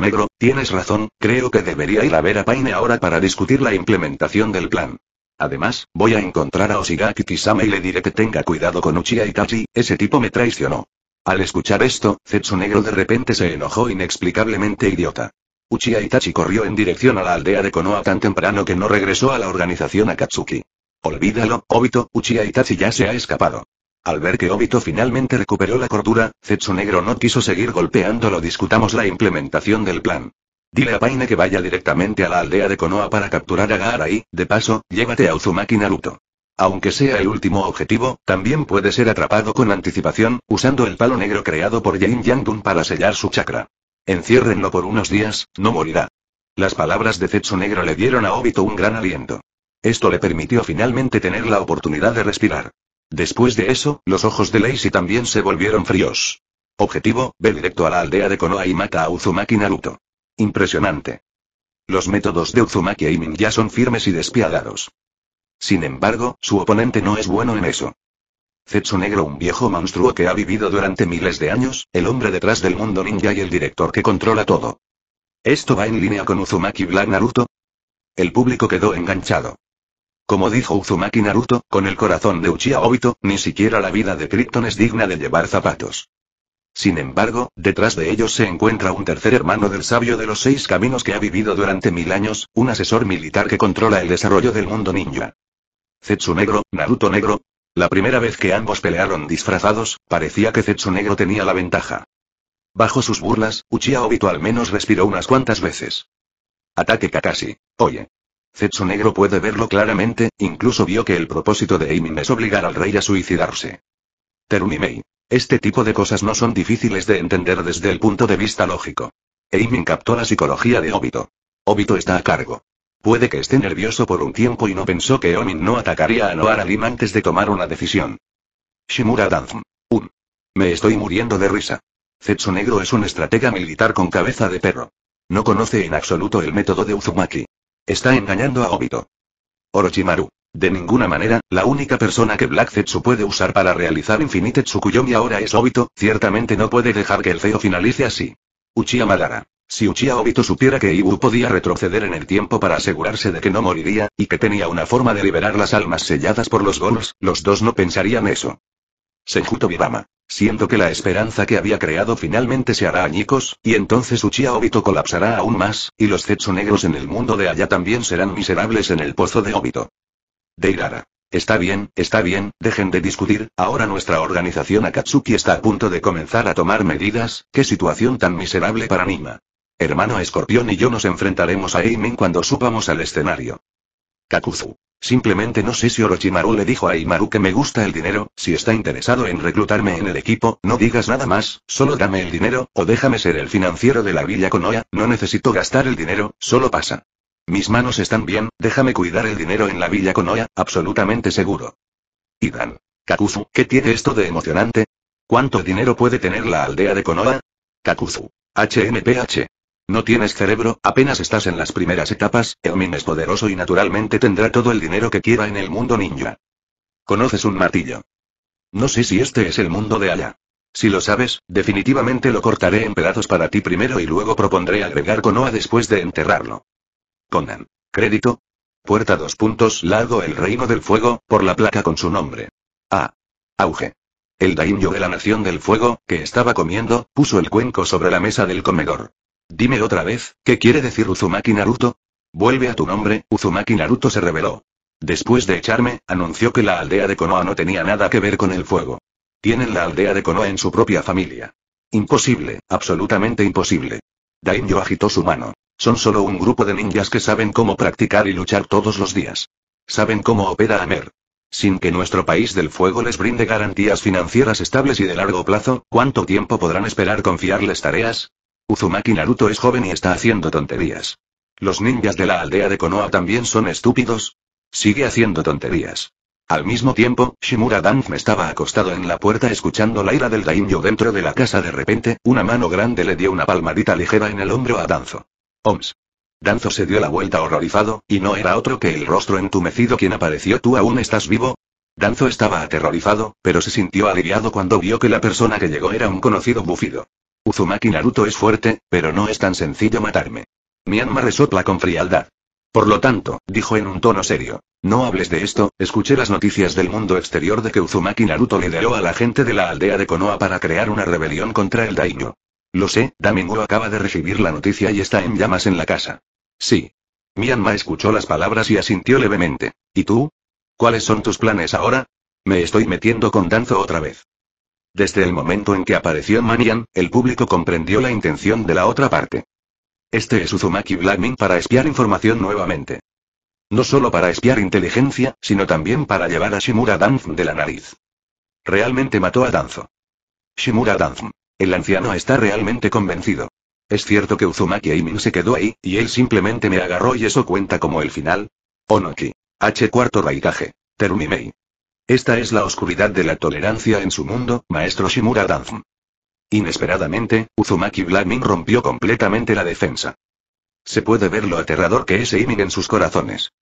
Negro, tienes razón, creo que debería ir a ver a Paine ahora para discutir la implementación del plan. Además, voy a encontrar a Oshigaki Kisame y le diré que tenga cuidado con Uchiha Itachi, ese tipo me traicionó. Al escuchar esto, Zetsu Negro de repente se enojó inexplicablemente idiota. Uchiha Itachi corrió en dirección a la aldea de Konoha tan temprano que no regresó a la organización Akatsuki. Olvídalo, Obito, Uchiha Itachi ya se ha escapado. Al ver que Obito finalmente recuperó la cordura, Zetsu Negro no quiso seguir golpeándolo. Discutamos la implementación del plan. Dile a Paine que vaya directamente a la aldea de Konoha para capturar a Gaara y, de paso, llévate a Uzumaki Naruto. Aunque sea el último objetivo, también puede ser atrapado con anticipación, usando el palo negro creado por Jin Yangdun para sellar su chakra. Enciérrenlo por unos días, no morirá. Las palabras de Zetsu Negro le dieron a Obito un gran aliento. Esto le permitió finalmente tener la oportunidad de respirar. Después de eso, los ojos de Lacey también se volvieron fríos. Objetivo, ve directo a la aldea de Konoha y mata a Uzumaki Naruto. Impresionante. Los métodos de Uzumaki y Min ya son firmes y despiadados. Sin embargo, su oponente no es bueno en eso. Zetsu Negro, un viejo monstruo que ha vivido durante miles de años, el hombre detrás del mundo ninja y el director que controla todo. ¿Esto va en línea con Uzumaki Black Naruto? El público quedó enganchado. Como dijo Uzumaki Naruto, con el corazón de Uchiha Obito, ni siquiera la vida de Krypton es digna de llevar zapatos. Sin embargo, detrás de ellos se encuentra un tercer hermano del sabio de los seis caminos que ha vivido durante mil años, un asesor militar que controla el desarrollo del mundo ninja. Zetsu Negro, Naruto Negro. La primera vez que ambos pelearon disfrazados, parecía que Zetsu Negro tenía la ventaja. Bajo sus burlas, Uchiha Obito al menos respiró unas cuantas veces. Ataque Kakashi. Oye. Zetsu Negro puede verlo claramente, incluso vio que el propósito de Eimin es obligar al rey a suicidarse. Terumimei. Este tipo de cosas no son difíciles de entender desde el punto de vista lógico. Eimin captó la psicología de Obito. Obito está a cargo. Puede que esté nervioso por un tiempo y no pensó que Omin no atacaría a Noara antes de tomar una decisión. Shimura Danzm. Un. Me estoy muriendo de risa. Zetsu Negro es un estratega militar con cabeza de perro. No conoce en absoluto el método de Uzumaki. Está engañando a Obito. Orochimaru. De ninguna manera, la única persona que Black Zetsu puede usar para realizar Infinite Tsukuyomi ahora es Obito, ciertamente no puede dejar que el feo finalice así. Uchiha Madara. Si Uchiha Obito supiera que Ibu podía retroceder en el tiempo para asegurarse de que no moriría, y que tenía una forma de liberar las almas selladas por los Golos, los dos no pensarían eso. Senjuto Bibama. Siendo que la esperanza que había creado finalmente se hará añicos, y entonces Uchiha Obito colapsará aún más, y los Zetsu negros en el mundo de allá también serán miserables en el pozo de Obito. Deirara. Está bien, está bien, dejen de discutir, ahora nuestra organización Akatsuki está a punto de comenzar a tomar medidas, qué situación tan miserable para Nima. Hermano Escorpión y yo nos enfrentaremos a Eimin cuando subamos al escenario. Kakuzu. Simplemente no sé si Orochimaru le dijo a Imaru que me gusta el dinero, si está interesado en reclutarme en el equipo, no digas nada más, solo dame el dinero, o déjame ser el financiero de la villa Konoha, no necesito gastar el dinero, solo pasa. Mis manos están bien, déjame cuidar el dinero en la villa Konoha, absolutamente seguro. Idan. Kakuzu, ¿qué tiene esto de emocionante? ¿Cuánto dinero puede tener la aldea de Konoha? Kakuzu. HMPH. No tienes cerebro, apenas estás en las primeras etapas, Eomin es poderoso y naturalmente tendrá todo el dinero que quiera en el mundo ninja. ¿Conoces un martillo? No sé si este es el mundo de allá. Si lo sabes, definitivamente lo cortaré en pedazos para ti primero y luego propondré agregar Konoha después de enterrarlo. Conan. Crédito. Puerta dos puntos largo el reino del fuego, por la placa con su nombre. A. Auge. El daimyo de la Nación del Fuego, que estaba comiendo, puso el cuenco sobre la mesa del comedor. Dime otra vez, ¿qué quiere decir Uzumaki Naruto? Vuelve a tu nombre, Uzumaki Naruto se reveló. Después de echarme, anunció que la aldea de Konoha no tenía nada que ver con el fuego. Tienen la aldea de Konoha en su propia familia. Imposible, absolutamente imposible. Daimyo agitó su mano. Son solo un grupo de ninjas que saben cómo practicar y luchar todos los días. Saben cómo opera Amer. Sin que nuestro país del fuego les brinde garantías financieras estables y de largo plazo, ¿cuánto tiempo podrán esperar confiarles tareas? Uzumaki Naruto es joven y está haciendo tonterías. Los ninjas de la aldea de Konoha también son estúpidos. Sigue haciendo tonterías. Al mismo tiempo, Shimura me estaba acostado en la puerta escuchando la ira del daimyo dentro de la casa de repente, una mano grande le dio una palmadita ligera en el hombro a Danzo. Oms. Danzo se dio la vuelta horrorizado, y no era otro que el rostro entumecido quien apareció. ¿Tú aún estás vivo? Danzo estaba aterrorizado, pero se sintió aliviado cuando vio que la persona que llegó era un conocido bufido. Uzumaki Naruto es fuerte, pero no es tan sencillo matarme. Mi resopla con frialdad. Por lo tanto, dijo en un tono serio. No hables de esto, escuché las noticias del mundo exterior de que Uzumaki Naruto lideró a la gente de la aldea de Konoha para crear una rebelión contra el Daimyo. Lo sé, Damingo acaba de recibir la noticia y está en llamas en la casa. Sí. Mianma escuchó las palabras y asintió levemente. ¿Y tú? ¿Cuáles son tus planes ahora? Me estoy metiendo con Danzo otra vez. Desde el momento en que apareció Manian, el público comprendió la intención de la otra parte. Este es Uzumaki Blackmin para espiar información nuevamente. No solo para espiar inteligencia, sino también para llevar a Shimura Danzm de la nariz. Realmente mató a Danzo. Shimura Danzm. El anciano está realmente convencido. Es cierto que Uzumaki Aimin se quedó ahí, y él simplemente me agarró y eso cuenta como el final. Onoki. H. Cuarto Raikage. Terumimei. Esta es la oscuridad de la tolerancia en su mundo, maestro Shimura Danzo. Inesperadamente, Uzumaki Blamin rompió completamente la defensa. Se puede ver lo aterrador que es Eimin en sus corazones.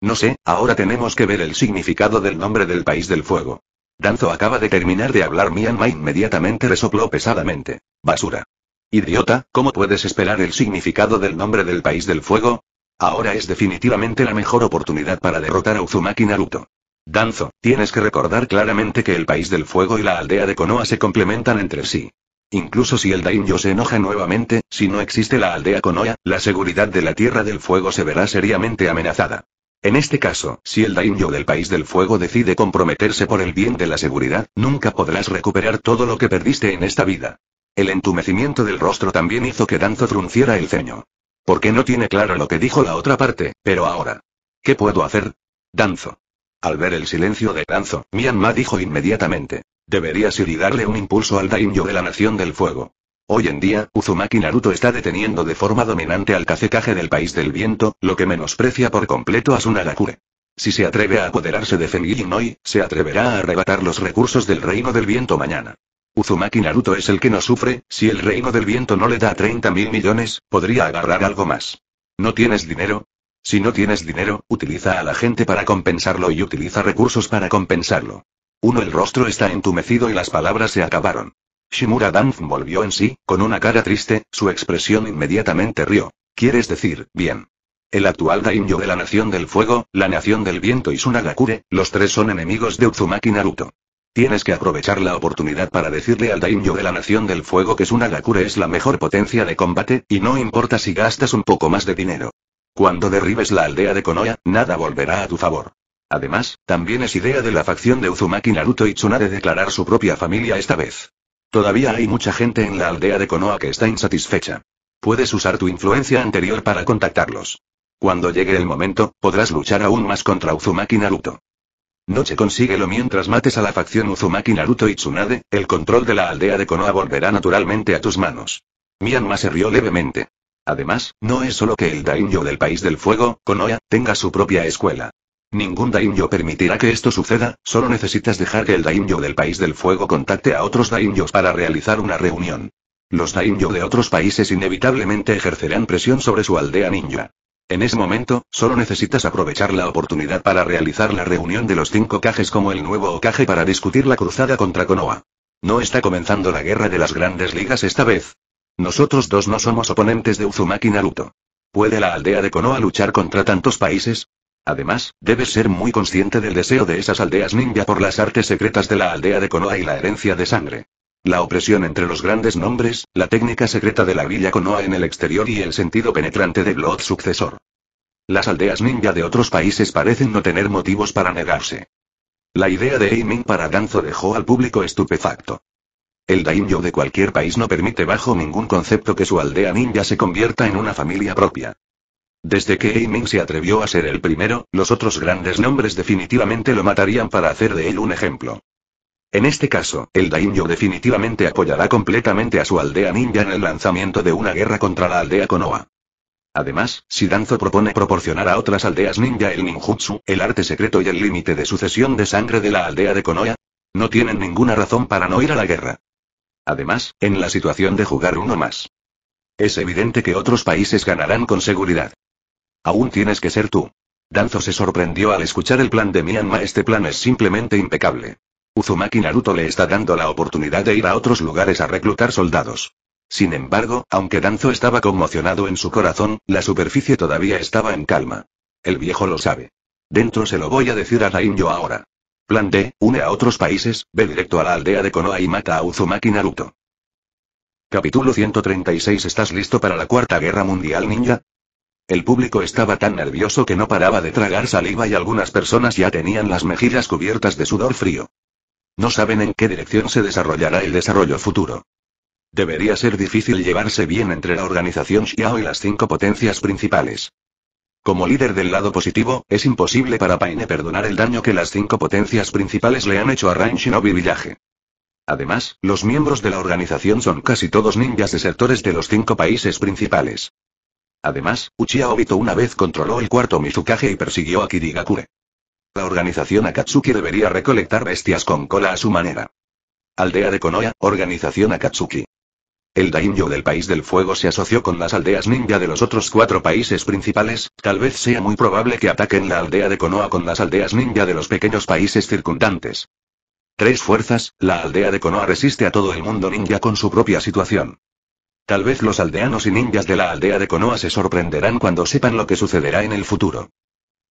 No sé, ahora tenemos que ver el significado del nombre del país del fuego. Danzo acaba de terminar de hablar Mianma e inmediatamente resopló pesadamente. Basura. Idiota, ¿cómo puedes esperar el significado del nombre del país del fuego? Ahora es definitivamente la mejor oportunidad para derrotar a Uzumaki Naruto. Danzo, tienes que recordar claramente que el País del Fuego y la aldea de Konoha se complementan entre sí. Incluso si el Daimyo se enoja nuevamente, si no existe la aldea Konoha, la seguridad de la Tierra del Fuego se verá seriamente amenazada. En este caso, si el daimyo del País del Fuego decide comprometerse por el bien de la seguridad, nunca podrás recuperar todo lo que perdiste en esta vida. El entumecimiento del rostro también hizo que Danzo frunciera el ceño. Porque no tiene claro lo que dijo la otra parte, pero ahora. ¿Qué puedo hacer? Danzo. Al ver el silencio de Danzo, Myanmar dijo inmediatamente. Deberías ir y darle un impulso al daimyo de la Nación del Fuego. Hoy en día, Uzumaki Naruto está deteniendo de forma dominante al cacecaje del País del Viento, lo que menosprecia por completo a su Nagakure. Si se atreve a apoderarse de hoy, se atreverá a arrebatar los recursos del Reino del Viento mañana. Uzumaki Naruto es el que no sufre, si el Reino del Viento no le da 30 mil millones, podría agarrar algo más. ¿No tienes dinero? Si no tienes dinero, utiliza a la gente para compensarlo y utiliza recursos para compensarlo. Uno el rostro está entumecido y las palabras se acabaron. Shimura Danf volvió en sí, con una cara triste, su expresión inmediatamente rió. Quieres decir, bien. El actual daimyo de la Nación del Fuego, la Nación del Viento y Sunagakure, los tres son enemigos de Uzumaki Naruto. Tienes que aprovechar la oportunidad para decirle al daimyo de la Nación del Fuego que Sunagakure es la mejor potencia de combate, y no importa si gastas un poco más de dinero. Cuando derribes la aldea de Konoha, nada volverá a tu favor. Además, también es idea de la facción de Uzumaki Naruto y Tsunade declarar su propia familia esta vez. Todavía hay mucha gente en la aldea de Konoha que está insatisfecha. Puedes usar tu influencia anterior para contactarlos. Cuando llegue el momento, podrás luchar aún más contra Uzumaki Naruto. Noche consíguelo mientras mates a la facción Uzumaki Naruto y Tsunade, el control de la aldea de Konoha volverá naturalmente a tus manos. Mianma se rió levemente. Además, no es solo que el daimyo del País del Fuego, Konoha, tenga su propia escuela. Ningún daimyo permitirá que esto suceda, solo necesitas dejar que el daimyo del País del Fuego contacte a otros daimyos para realizar una reunión. Los daimyo de otros países inevitablemente ejercerán presión sobre su aldea ninja. En ese momento, solo necesitas aprovechar la oportunidad para realizar la reunión de los cinco cajes como el nuevo Okage para discutir la cruzada contra Konoha. No está comenzando la guerra de las grandes ligas esta vez, nosotros dos no somos oponentes de Uzumaki Naruto. ¿Puede la aldea de Konoha luchar contra tantos países? Además, debes ser muy consciente del deseo de esas aldeas ninja por las artes secretas de la aldea de Konoha y la herencia de sangre. La opresión entre los grandes nombres, la técnica secreta de la villa Konoha en el exterior y el sentido penetrante de Blood sucesor. Las aldeas ninja de otros países parecen no tener motivos para negarse. La idea de Aiming para ganzo dejó al público estupefacto. El daimyo de cualquier país no permite bajo ningún concepto que su aldea ninja se convierta en una familia propia. Desde que Aiming se atrevió a ser el primero, los otros grandes nombres definitivamente lo matarían para hacer de él un ejemplo. En este caso, el Daimyo definitivamente apoyará completamente a su aldea ninja en el lanzamiento de una guerra contra la aldea Konoha. Además, si Danzo propone proporcionar a otras aldeas ninja el ninjutsu, el arte secreto y el límite de sucesión de sangre de la aldea de Konoha, no tienen ninguna razón para no ir a la guerra además, en la situación de jugar uno más. Es evidente que otros países ganarán con seguridad. Aún tienes que ser tú. Danzo se sorprendió al escuchar el plan de Mianma. Este plan es simplemente impecable. Uzumaki Naruto le está dando la oportunidad de ir a otros lugares a reclutar soldados. Sin embargo, aunque Danzo estaba conmocionado en su corazón, la superficie todavía estaba en calma. El viejo lo sabe. Dentro se lo voy a decir a Rainyo ahora. Plan D, une a otros países, ve directo a la aldea de Konoha y mata a Uzumaki Naruto. Capítulo 136 ¿Estás listo para la Cuarta Guerra Mundial Ninja? El público estaba tan nervioso que no paraba de tragar saliva y algunas personas ya tenían las mejillas cubiertas de sudor frío. No saben en qué dirección se desarrollará el desarrollo futuro. Debería ser difícil llevarse bien entre la organización Xiao y las cinco potencias principales. Como líder del lado positivo, es imposible para Paine perdonar el daño que las cinco potencias principales le han hecho a Rain Shinobi Village. Además, los miembros de la organización son casi todos ninjas de sectores de los cinco países principales. Además, Uchiha Obito una vez controló el cuarto Mizukage y persiguió a Kirigakure. La organización Akatsuki debería recolectar bestias con cola a su manera. Aldea de Konoha, organización Akatsuki. El daimyo del País del Fuego se asoció con las aldeas ninja de los otros cuatro países principales, tal vez sea muy probable que ataquen la aldea de Konoha con las aldeas ninja de los pequeños países circundantes. Tres fuerzas, la aldea de Konoha resiste a todo el mundo ninja con su propia situación. Tal vez los aldeanos y ninjas de la aldea de Konoha se sorprenderán cuando sepan lo que sucederá en el futuro.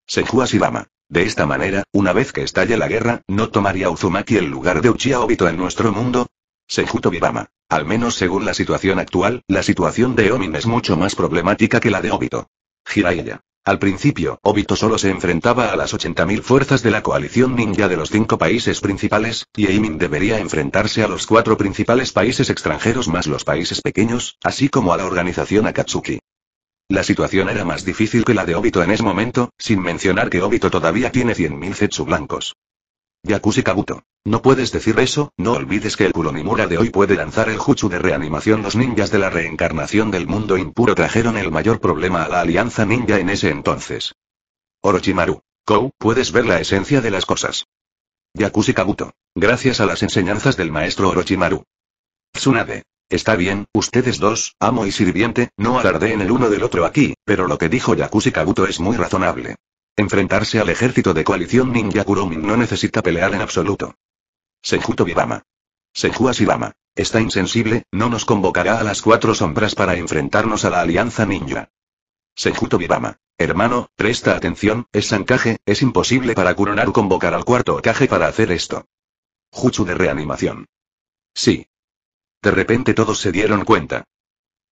Senju Shibama. De esta manera, una vez que estalle la guerra, ¿no tomaría Uzumaki el lugar de Uchiha Obito en nuestro mundo? Senju Tobibama. Al menos según la situación actual, la situación de Omin es mucho más problemática que la de Obito. Jiraiya. Al principio, Obito solo se enfrentaba a las 80.000 fuerzas de la coalición ninja de los cinco países principales, y Eimin debería enfrentarse a los cuatro principales países extranjeros más los países pequeños, así como a la organización Akatsuki. La situación era más difícil que la de Obito en ese momento, sin mencionar que Obito todavía tiene 100.000 Zetsu blancos. Yakushi Kabuto. No puedes decir eso, no olvides que el Kuronimura de hoy puede lanzar el Jutsu de reanimación. Los ninjas de la reencarnación del mundo impuro trajeron el mayor problema a la alianza ninja en ese entonces. Orochimaru. Kou, puedes ver la esencia de las cosas. Yakushi Kabuto. Gracias a las enseñanzas del maestro Orochimaru. Tsunade. Está bien, ustedes dos, amo y sirviente, no alardeen el uno del otro aquí, pero lo que dijo Yakushi Kabuto es muy razonable. Enfrentarse al ejército de coalición ninja Kurumin no necesita pelear en absoluto. Senjuto Bibama. Senju Está insensible, no nos convocará a las cuatro sombras para enfrentarnos a la alianza ninja. Senjuto Bibama, Hermano, presta atención, es sankage, es imposible para Kuronaru convocar al cuarto Okage para hacer esto. Jutsu de reanimación. Sí. De repente todos se dieron cuenta.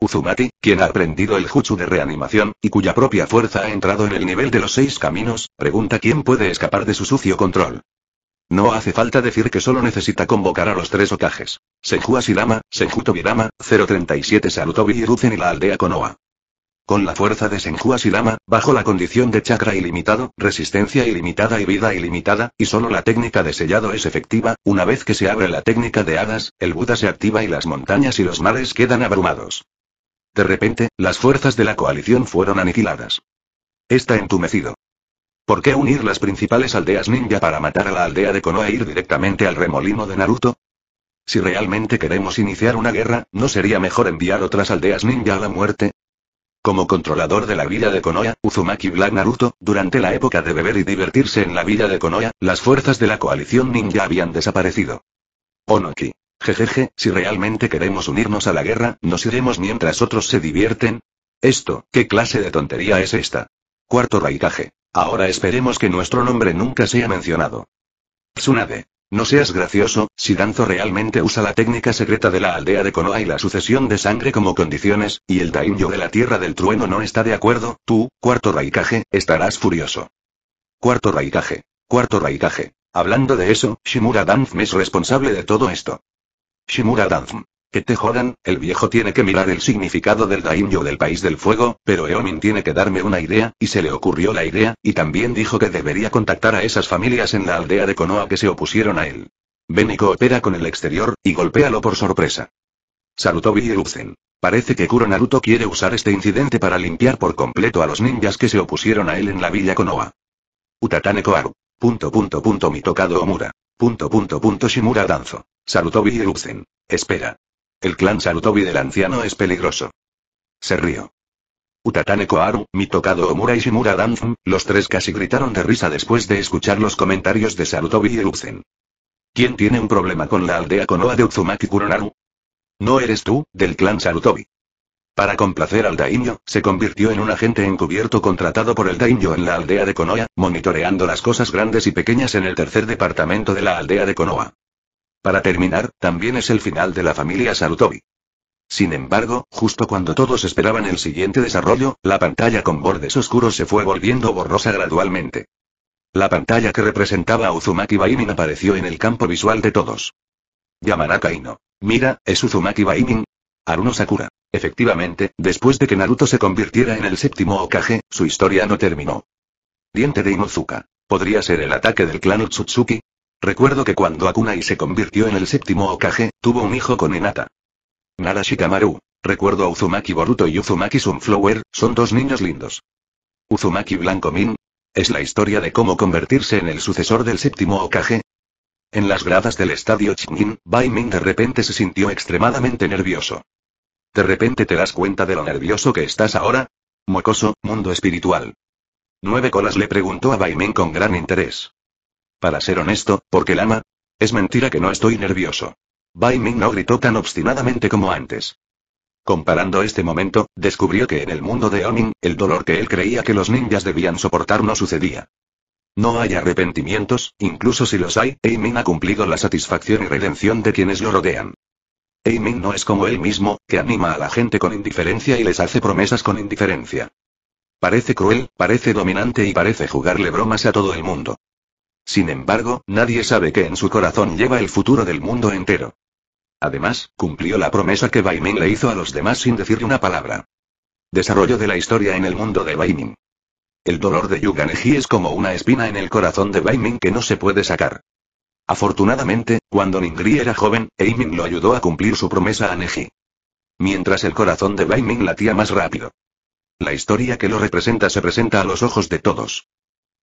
Uzumati, quien ha aprendido el jutsu de reanimación, y cuya propia fuerza ha entrado en el nivel de los seis caminos, pregunta quién puede escapar de su sucio control. No hace falta decir que solo necesita convocar a los tres ocajes. Senju Ashirama, Senju Tobirama, 037 Sarutobi y y la aldea Konoha. Con la fuerza de Senju silama bajo la condición de chakra ilimitado, resistencia ilimitada y vida ilimitada, y solo la técnica de sellado es efectiva, una vez que se abre la técnica de hadas, el Buda se activa y las montañas y los mares quedan abrumados. De repente, las fuerzas de la coalición fueron aniquiladas. Está entumecido. ¿Por qué unir las principales aldeas ninja para matar a la aldea de Konoha e ir directamente al remolino de Naruto? Si realmente queremos iniciar una guerra, ¿no sería mejor enviar otras aldeas ninja a la muerte? Como controlador de la villa de Konoha, Uzumaki Black Naruto, durante la época de beber y divertirse en la villa de Konoha, las fuerzas de la coalición ninja habían desaparecido. Onoki. Jejeje, si realmente queremos unirnos a la guerra, nos iremos mientras otros se divierten. Esto, ¿qué clase de tontería es esta? Cuarto raikage. Ahora esperemos que nuestro nombre nunca sea mencionado. Tsunade. No seas gracioso, si Danzo realmente usa la técnica secreta de la aldea de Konoha y la sucesión de sangre como condiciones, y el Daimyo de la Tierra del Trueno no está de acuerdo, tú, cuarto raikaje, estarás furioso. Cuarto raikage. Cuarto raikage. Hablando de eso, Shimura Danzo es responsable de todo esto. Shimura Danzm. Que te jodan, el viejo tiene que mirar el significado del daimyo del país del fuego, pero Eomin tiene que darme una idea, y se le ocurrió la idea, y también dijo que debería contactar a esas familias en la aldea de Konoha que se opusieron a él. Ven y coopera con el exterior, y golpéalo por sorpresa. Sarutobi y Parece que Kuro Naruto quiere usar este incidente para limpiar por completo a los ninjas que se opusieron a él en la villa Konoha. Utatane Koaru. Punto punto punto mi tocado Omura. Punto Shimura Danzo. Sarutobi Erupzen. Espera. El clan Sarutobi del anciano es peligroso. Se rió. Utatane Koharu, Mitokado Omura y Shimura Danzo, los tres casi gritaron de risa después de escuchar los comentarios de Sarutobi y ¿Quién tiene un problema con la aldea Konoha de Utsumaki Kuronaru? No eres tú, del clan Sarutobi. Para complacer al daimyo, se convirtió en un agente encubierto contratado por el daimyo en la aldea de Konoha, monitoreando las cosas grandes y pequeñas en el tercer departamento de la aldea de Konoha. Para terminar, también es el final de la familia Sarutobi. Sin embargo, justo cuando todos esperaban el siguiente desarrollo, la pantalla con bordes oscuros se fue volviendo borrosa gradualmente. La pantalla que representaba a Uzumaki Bainin apareció en el campo visual de todos. Llamará Kaino. Mira, es Uzumaki Bainin, Aruno Sakura. Efectivamente, después de que Naruto se convirtiera en el séptimo Hokage, su historia no terminó. Diente de Inozuka. ¿Podría ser el ataque del clan Utsutsuki? Recuerdo que cuando Akunai se convirtió en el séptimo Okaje, tuvo un hijo con Hinata. Nara Recuerdo a Uzumaki Boruto y Uzumaki Sunflower, son dos niños lindos. Uzumaki Blanco Min. Es la historia de cómo convertirse en el sucesor del séptimo Hokage, en las gradas del estadio Chinin, Bai Ming de repente se sintió extremadamente nervioso. ¿De repente te das cuenta de lo nervioso que estás ahora? Mocoso, mundo espiritual. Nueve colas le preguntó a Bai Ming con gran interés. Para ser honesto, ¿por qué lama? Es mentira que no estoy nervioso. Bai Ming no gritó tan obstinadamente como antes. Comparando este momento, descubrió que en el mundo de Oning, el dolor que él creía que los ninjas debían soportar no sucedía. No hay arrepentimientos, incluso si los hay, Eimin ha cumplido la satisfacción y redención de quienes lo rodean. Eimin no es como él mismo, que anima a la gente con indiferencia y les hace promesas con indiferencia. Parece cruel, parece dominante y parece jugarle bromas a todo el mundo. Sin embargo, nadie sabe que en su corazón lleva el futuro del mundo entero. Además, cumplió la promesa que Baimin le hizo a los demás sin decir una palabra. Desarrollo de la historia en el mundo de Baimin. El dolor de Neji es como una espina en el corazón de Baimin que no se puede sacar. Afortunadamente, cuando Ningri era joven, Aiming lo ayudó a cumplir su promesa a Neji. Mientras el corazón de Baimin latía más rápido. La historia que lo representa se presenta a los ojos de todos.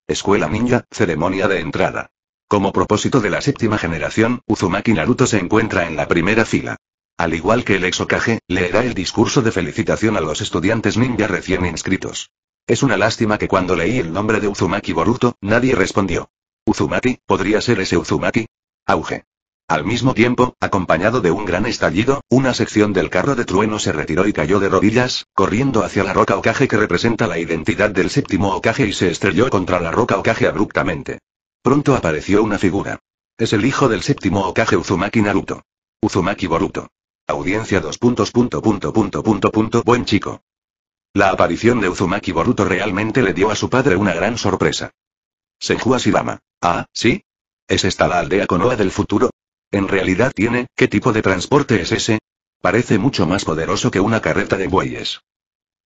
Escuela Ninja, ceremonia de entrada. Como propósito de la séptima generación, Uzumaki Naruto se encuentra en la primera fila. Al igual que el exocaje, leerá el discurso de felicitación a los estudiantes ninja recién inscritos. Es una lástima que cuando leí el nombre de Uzumaki Boruto, nadie respondió. ¿Uzumaki? ¿Podría ser ese Uzumaki? Auge. Al mismo tiempo, acompañado de un gran estallido, una sección del carro de trueno se retiró y cayó de rodillas, corriendo hacia la roca ocaje que representa la identidad del séptimo Okage y se estrelló contra la roca ocaje abruptamente. Pronto apareció una figura. Es el hijo del séptimo Okage Uzumaki Naruto. Uzumaki Boruto. Audiencia 2. buen chico. La aparición de Uzumaki Boruto realmente le dio a su padre una gran sorpresa. Senju Asirama. Ah, ¿sí? ¿Es esta la aldea Konoha del futuro? En realidad tiene, ¿qué tipo de transporte es ese? Parece mucho más poderoso que una carreta de bueyes.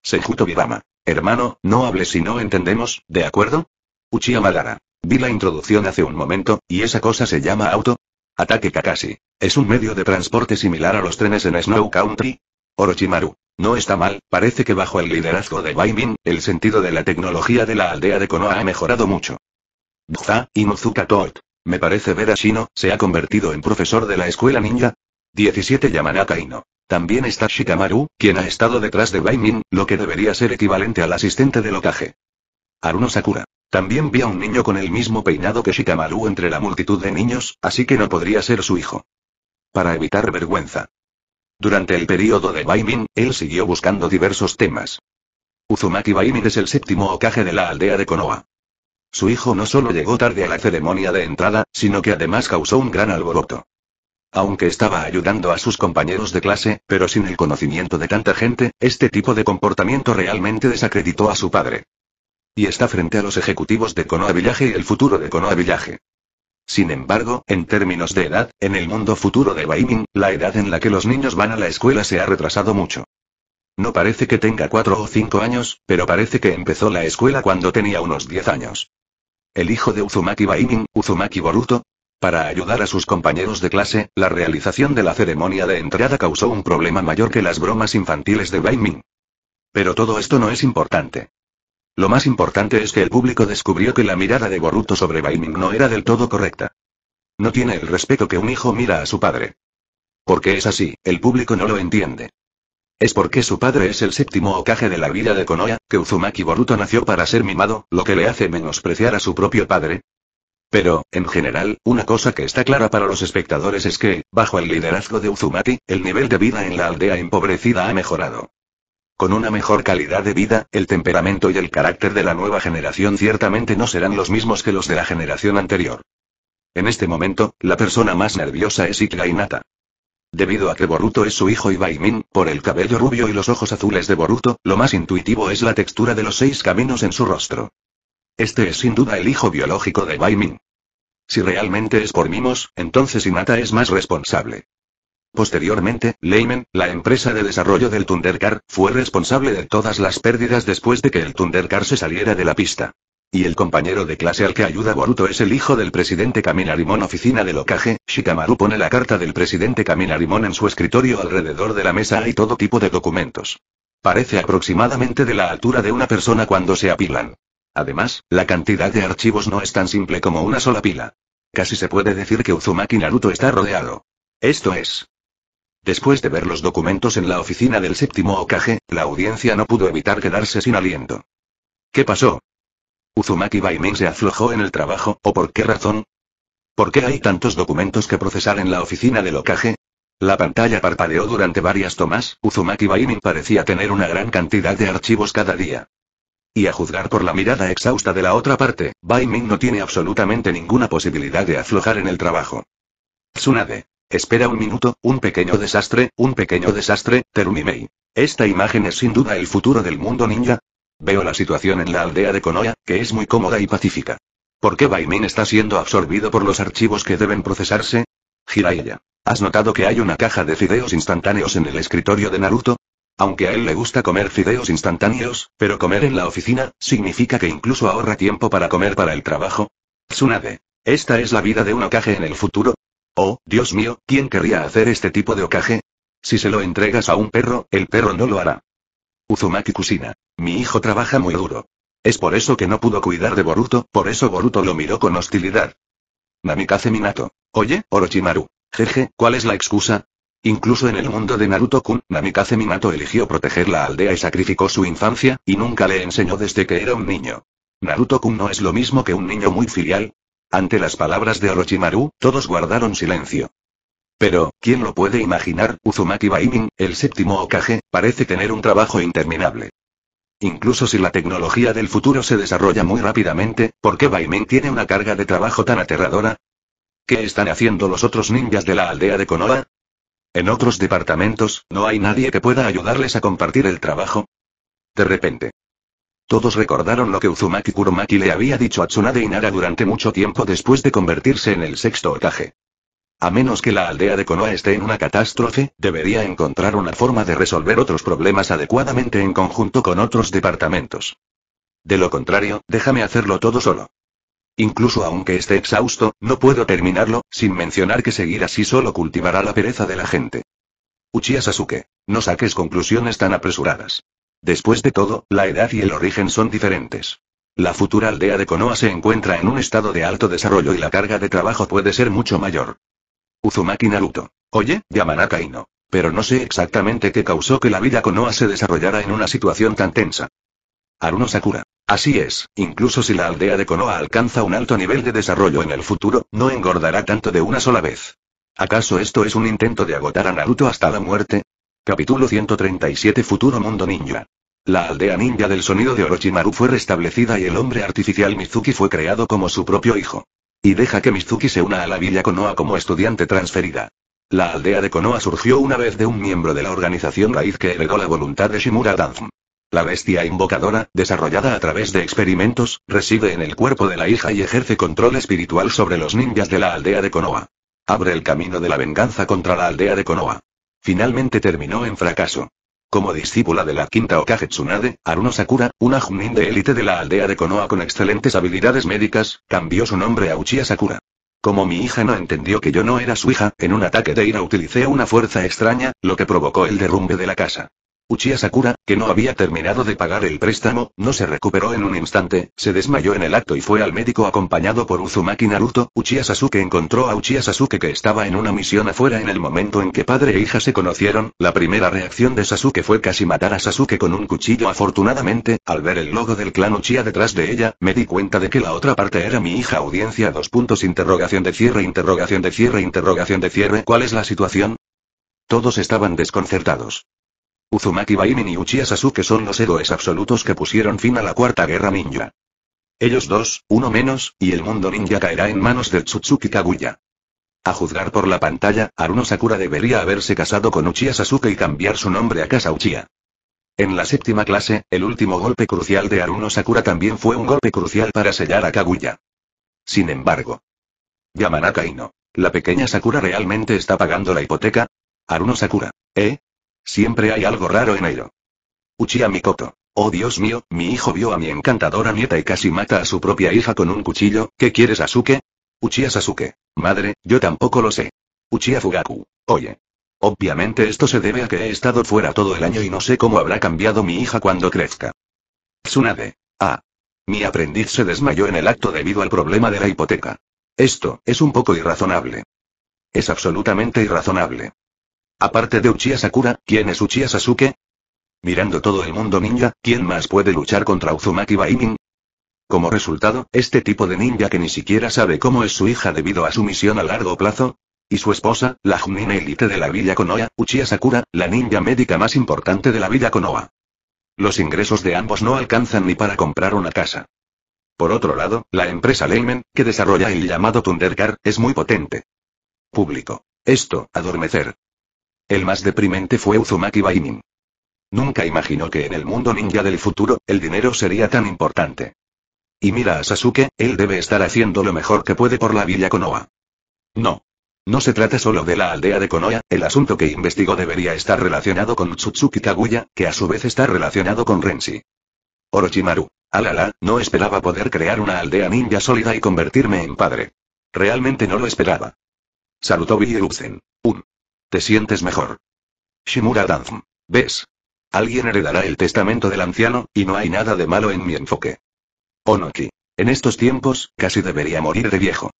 Senju Tobirama. Hermano, no hables si no entendemos, ¿de acuerdo? Uchiha Madara. Vi la introducción hace un momento, y esa cosa se llama auto. Ataque Kakashi. Es un medio de transporte similar a los trenes en Snow Country. Orochimaru. No está mal, parece que bajo el liderazgo de Baimin, el sentido de la tecnología de la aldea de Konoha ha mejorado mucho. Bza, Inuzuka Tot. Me parece ver a Shino, se ha convertido en profesor de la escuela ninja. 17 Yamanaka Ino. También está Shikamaru, quien ha estado detrás de Baimin, lo que debería ser equivalente al asistente de locaje. Aruno Sakura. También vi a un niño con el mismo peinado que Shikamaru entre la multitud de niños, así que no podría ser su hijo. Para evitar vergüenza, durante el período de Baimin, él siguió buscando diversos temas. Uzumaki Baimin es el séptimo ocaje de la aldea de Konoha. Su hijo no solo llegó tarde a la ceremonia de entrada, sino que además causó un gran alboroto. Aunque estaba ayudando a sus compañeros de clase, pero sin el conocimiento de tanta gente, este tipo de comportamiento realmente desacreditó a su padre. Y está frente a los ejecutivos de Konoha Village y el futuro de Konoha Village. Sin embargo, en términos de edad, en el mundo futuro de Baiming, la edad en la que los niños van a la escuela se ha retrasado mucho. No parece que tenga cuatro o cinco años, pero parece que empezó la escuela cuando tenía unos diez años. El hijo de Uzumaki Baiming, Uzumaki Boruto. Para ayudar a sus compañeros de clase, la realización de la ceremonia de entrada causó un problema mayor que las bromas infantiles de Baiming. Pero todo esto no es importante. Lo más importante es que el público descubrió que la mirada de Boruto sobre Baiming no era del todo correcta. No tiene el respeto que un hijo mira a su padre. Porque es así, el público no lo entiende. Es porque su padre es el séptimo ocaje de la vida de Konoha, que Uzumaki Boruto nació para ser mimado, lo que le hace menospreciar a su propio padre. Pero, en general, una cosa que está clara para los espectadores es que, bajo el liderazgo de Uzumaki, el nivel de vida en la aldea empobrecida ha mejorado con una mejor calidad de vida, el temperamento y el carácter de la nueva generación ciertamente no serán los mismos que los de la generación anterior. En este momento, la persona más nerviosa es Ikra Inata. Debido a que Boruto es su hijo y Baimin, por el cabello rubio y los ojos azules de Boruto, lo más intuitivo es la textura de los seis caminos en su rostro. Este es sin duda el hijo biológico de Baimin. Si realmente es por mimos, entonces Inata es más responsable. Posteriormente, Lehman, la empresa de desarrollo del Thundercar, fue responsable de todas las pérdidas después de que el Thundercar se saliera de la pista. Y el compañero de clase al que ayuda Boruto es el hijo del presidente Kaminarimon Oficina de locaje, Shikamaru pone la carta del presidente Kaminarimon en su escritorio alrededor de la mesa y todo tipo de documentos. Parece aproximadamente de la altura de una persona cuando se apilan. Además, la cantidad de archivos no es tan simple como una sola pila. Casi se puede decir que Uzumaki Naruto está rodeado. Esto es, Después de ver los documentos en la oficina del séptimo Okage, la audiencia no pudo evitar quedarse sin aliento. ¿Qué pasó? Uzumaki Baimin se aflojó en el trabajo, ¿o por qué razón? ¿Por qué hay tantos documentos que procesar en la oficina del Okage? La pantalla parpadeó durante varias tomas, Uzumaki Baimin parecía tener una gran cantidad de archivos cada día. Y a juzgar por la mirada exhausta de la otra parte, Baimin no tiene absolutamente ninguna posibilidad de aflojar en el trabajo. Tsunade. Espera un minuto, un pequeño desastre, un pequeño desastre, Terumimei. Esta imagen es sin duda el futuro del mundo ninja. Veo la situación en la aldea de Konoha, que es muy cómoda y pacífica. ¿Por qué Baimin está siendo absorbido por los archivos que deben procesarse? Jiraiya. ¿Has notado que hay una caja de fideos instantáneos en el escritorio de Naruto? Aunque a él le gusta comer fideos instantáneos, pero comer en la oficina, significa que incluso ahorra tiempo para comer para el trabajo. Tsunade. Esta es la vida de una caja en el futuro, Oh, Dios mío, ¿quién querría hacer este tipo de ocaje? Si se lo entregas a un perro, el perro no lo hará. Uzumaki Kusina. Mi hijo trabaja muy duro. Es por eso que no pudo cuidar de Boruto, por eso Boruto lo miró con hostilidad. Namikaze Minato. Oye, Orochimaru. Jeje, ¿cuál es la excusa? Incluso en el mundo de Naruto-kun, Namikaze Minato eligió proteger la aldea y sacrificó su infancia, y nunca le enseñó desde que era un niño. Naruto-kun no es lo mismo que un niño muy filial, ante las palabras de Orochimaru, todos guardaron silencio. Pero, ¿quién lo puede imaginar? Uzumaki Baimin, el séptimo Okage, parece tener un trabajo interminable. Incluso si la tecnología del futuro se desarrolla muy rápidamente, ¿por qué Baimin tiene una carga de trabajo tan aterradora? ¿Qué están haciendo los otros ninjas de la aldea de Konoha? En otros departamentos, ¿no hay nadie que pueda ayudarles a compartir el trabajo? De repente, todos recordaron lo que Uzumaki Kuromaki le había dicho a Tsunade Inara durante mucho tiempo después de convertirse en el sexto Okage. A menos que la aldea de Konoha esté en una catástrofe, debería encontrar una forma de resolver otros problemas adecuadamente en conjunto con otros departamentos. De lo contrario, déjame hacerlo todo solo. Incluso aunque esté exhausto, no puedo terminarlo, sin mencionar que seguir así solo cultivará la pereza de la gente. Uchiha Sasuke, no saques conclusiones tan apresuradas. Después de todo, la edad y el origen son diferentes. La futura aldea de Konoha se encuentra en un estado de alto desarrollo y la carga de trabajo puede ser mucho mayor. Uzumaki Naruto. Oye, a Ino. Pero no sé exactamente qué causó que la vida Konoha se desarrollara en una situación tan tensa. Haruno Sakura. Así es, incluso si la aldea de Konoha alcanza un alto nivel de desarrollo en el futuro, no engordará tanto de una sola vez. ¿Acaso esto es un intento de agotar a Naruto hasta la muerte? Capítulo 137 Futuro Mundo Ninja. La aldea ninja del sonido de Orochimaru fue restablecida y el hombre artificial Mizuki fue creado como su propio hijo. Y deja que Mizuki se una a la villa Konoha como estudiante transferida. La aldea de Konoha surgió una vez de un miembro de la organización Raíz que heredó la voluntad de Shimura Dan. La bestia invocadora, desarrollada a través de experimentos, reside en el cuerpo de la hija y ejerce control espiritual sobre los ninjas de la aldea de Konoha. Abre el camino de la venganza contra la aldea de Konoha. Finalmente terminó en fracaso. Como discípula de la quinta Okage Tsunade, Aruno Sakura, una junin de élite de la aldea de Konoha con excelentes habilidades médicas, cambió su nombre a Uchiha Sakura. Como mi hija no entendió que yo no era su hija, en un ataque de ira utilicé una fuerza extraña, lo que provocó el derrumbe de la casa. Uchiha Sakura, que no había terminado de pagar el préstamo, no se recuperó en un instante, se desmayó en el acto y fue al médico acompañado por Uzumaki Naruto. Uchiha Sasuke encontró a Uchiha Sasuke que estaba en una misión afuera en el momento en que padre e hija se conocieron. La primera reacción de Sasuke fue casi matar a Sasuke con un cuchillo. Afortunadamente, al ver el logo del clan Uchiha detrás de ella, me di cuenta de que la otra parte era mi hija. Audiencia dos puntos interrogación de cierre interrogación de cierre interrogación de cierre. ¿Cuál es la situación? Todos estaban desconcertados. Uzumaki Baimin y Uchiha Sasuke son los héroes absolutos que pusieron fin a la Cuarta Guerra Ninja. Ellos dos, uno menos, y el mundo ninja caerá en manos de Tsutsuki Kaguya. A juzgar por la pantalla, Aruno Sakura debería haberse casado con Uchiha Sasuke y cambiar su nombre a Casa Uchiha. En la séptima clase, el último golpe crucial de Aruno Sakura también fue un golpe crucial para sellar a Kaguya. Sin embargo, Yamanaka Ino, ¿la pequeña Sakura realmente está pagando la hipoteca? Aruno Sakura, ¿eh? Siempre hay algo raro en ello. Uchiha Mikoto. Oh Dios mío, mi hijo vio a mi encantadora nieta y casi mata a su propia hija con un cuchillo, ¿qué quieres Asuke? Uchiha Sasuke. Madre, yo tampoco lo sé. Uchiha Fugaku. Oye. Obviamente esto se debe a que he estado fuera todo el año y no sé cómo habrá cambiado mi hija cuando crezca. Tsunade. Ah. Mi aprendiz se desmayó en el acto debido al problema de la hipoteca. Esto, es un poco irrazonable. Es absolutamente irrazonable. Aparte de Uchiha Sakura, ¿quién es Uchiha Sasuke? Mirando todo el mundo ninja, ¿quién más puede luchar contra Uzumaki Baimin? Como resultado, este tipo de ninja que ni siquiera sabe cómo es su hija debido a su misión a largo plazo, y su esposa, la junina élite de la Villa Konoha, Uchiha Sakura, la ninja médica más importante de la Villa Konoha. Los ingresos de ambos no alcanzan ni para comprar una casa. Por otro lado, la empresa Leymen, que desarrolla el llamado Thundercar, es muy potente. Público. Esto, adormecer. El más deprimente fue Uzumaki Bainin. Nunca imaginó que en el mundo ninja del futuro, el dinero sería tan importante. Y mira a Sasuke, él debe estar haciendo lo mejor que puede por la villa Konoha. No. No se trata solo de la aldea de Konoha, el asunto que investigó debería estar relacionado con Tsutsuki Kaguya, que a su vez está relacionado con Renzi. Orochimaru. Alala, no esperaba poder crear una aldea ninja sólida y convertirme en padre. Realmente no lo esperaba. Salutó Un. ¿Te sientes mejor? Shimura Danzm. ¿Ves? Alguien heredará el testamento del anciano, y no hay nada de malo en mi enfoque. Onoki. En estos tiempos, casi debería morir de viejo.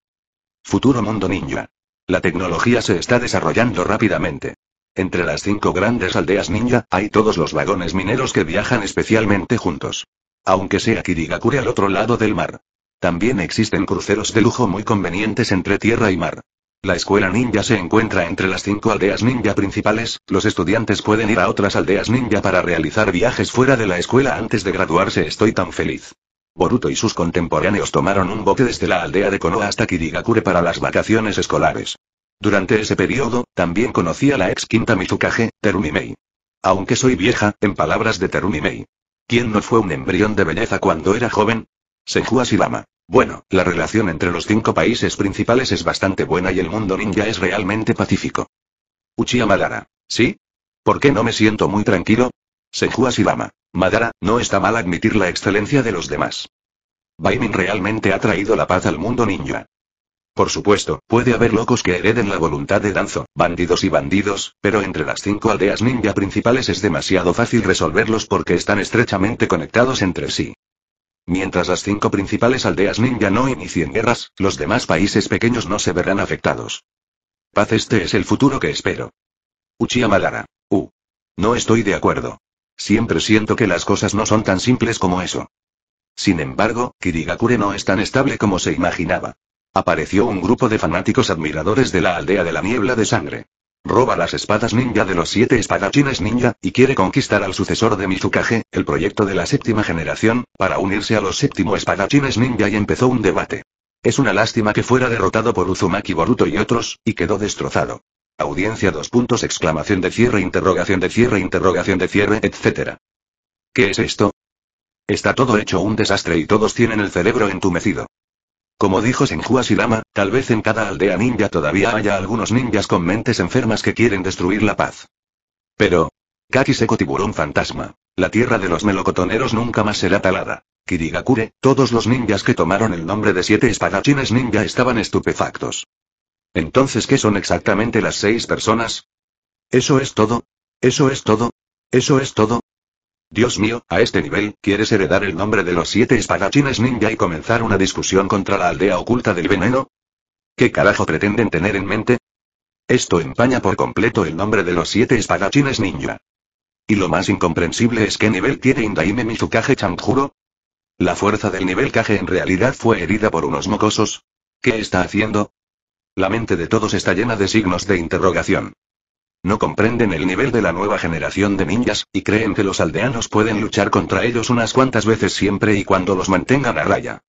Futuro mundo ninja. La tecnología se está desarrollando rápidamente. Entre las cinco grandes aldeas ninja, hay todos los vagones mineros que viajan especialmente juntos. Aunque sea Kirigakure al otro lado del mar. También existen cruceros de lujo muy convenientes entre tierra y mar. La escuela ninja se encuentra entre las cinco aldeas ninja principales, los estudiantes pueden ir a otras aldeas ninja para realizar viajes fuera de la escuela antes de graduarse estoy tan feliz. Boruto y sus contemporáneos tomaron un bote desde la aldea de Konoha hasta Kirigakure para las vacaciones escolares. Durante ese periodo, también conocí a la ex quinta Mizukage, Terumimei. Aunque soy vieja, en palabras de Terumimei, ¿Quién no fue un embrión de belleza cuando era joven? Senju Silama. Bueno, la relación entre los cinco países principales es bastante buena y el mundo ninja es realmente pacífico. Uchiha Madara. ¿Sí? ¿Por qué no me siento muy tranquilo? Senju Lama. Madara, no está mal admitir la excelencia de los demás. Baimin realmente ha traído la paz al mundo ninja. Por supuesto, puede haber locos que hereden la voluntad de Danzo, bandidos y bandidos, pero entre las cinco aldeas ninja principales es demasiado fácil resolverlos porque están estrechamente conectados entre sí. Mientras las cinco principales aldeas ninja no inicien guerras, los demás países pequeños no se verán afectados. Paz este es el futuro que espero. Uchiha Madara. Uh. No estoy de acuerdo. Siempre siento que las cosas no son tan simples como eso. Sin embargo, Kirigakure no es tan estable como se imaginaba. Apareció un grupo de fanáticos admiradores de la aldea de la niebla de sangre roba las espadas ninja de los siete espadachines ninja, y quiere conquistar al sucesor de Mizukage, el proyecto de la séptima generación, para unirse a los séptimo espadachines ninja y empezó un debate. Es una lástima que fuera derrotado por Uzumaki Boruto y otros, y quedó destrozado. Audiencia dos puntos exclamación de cierre interrogación de cierre interrogación de cierre etc. ¿Qué es esto? Está todo hecho un desastre y todos tienen el cerebro entumecido. Como dijo senju Lama, tal vez en cada aldea ninja todavía haya algunos ninjas con mentes enfermas que quieren destruir la paz. Pero... Kaki Seco Tiburón Fantasma. La tierra de los melocotoneros nunca más será talada. Kirigakure, todos los ninjas que tomaron el nombre de siete espadachines ninja estaban estupefactos. Entonces, ¿qué son exactamente las seis personas? ¿Eso es todo? ¿Eso es todo? ¿Eso es todo? Dios mío, a este nivel, ¿quieres heredar el nombre de los siete espadachines ninja y comenzar una discusión contra la aldea oculta del veneno? ¿Qué carajo pretenden tener en mente? Esto empaña por completo el nombre de los siete espadachines ninja. Y lo más incomprensible es qué nivel tiene Indaime Mizukage Chanjuro. La fuerza del nivel Kage en realidad fue herida por unos mocosos. ¿Qué está haciendo? La mente de todos está llena de signos de interrogación. No comprenden el nivel de la nueva generación de ninjas, y creen que los aldeanos pueden luchar contra ellos unas cuantas veces siempre y cuando los mantengan a raya.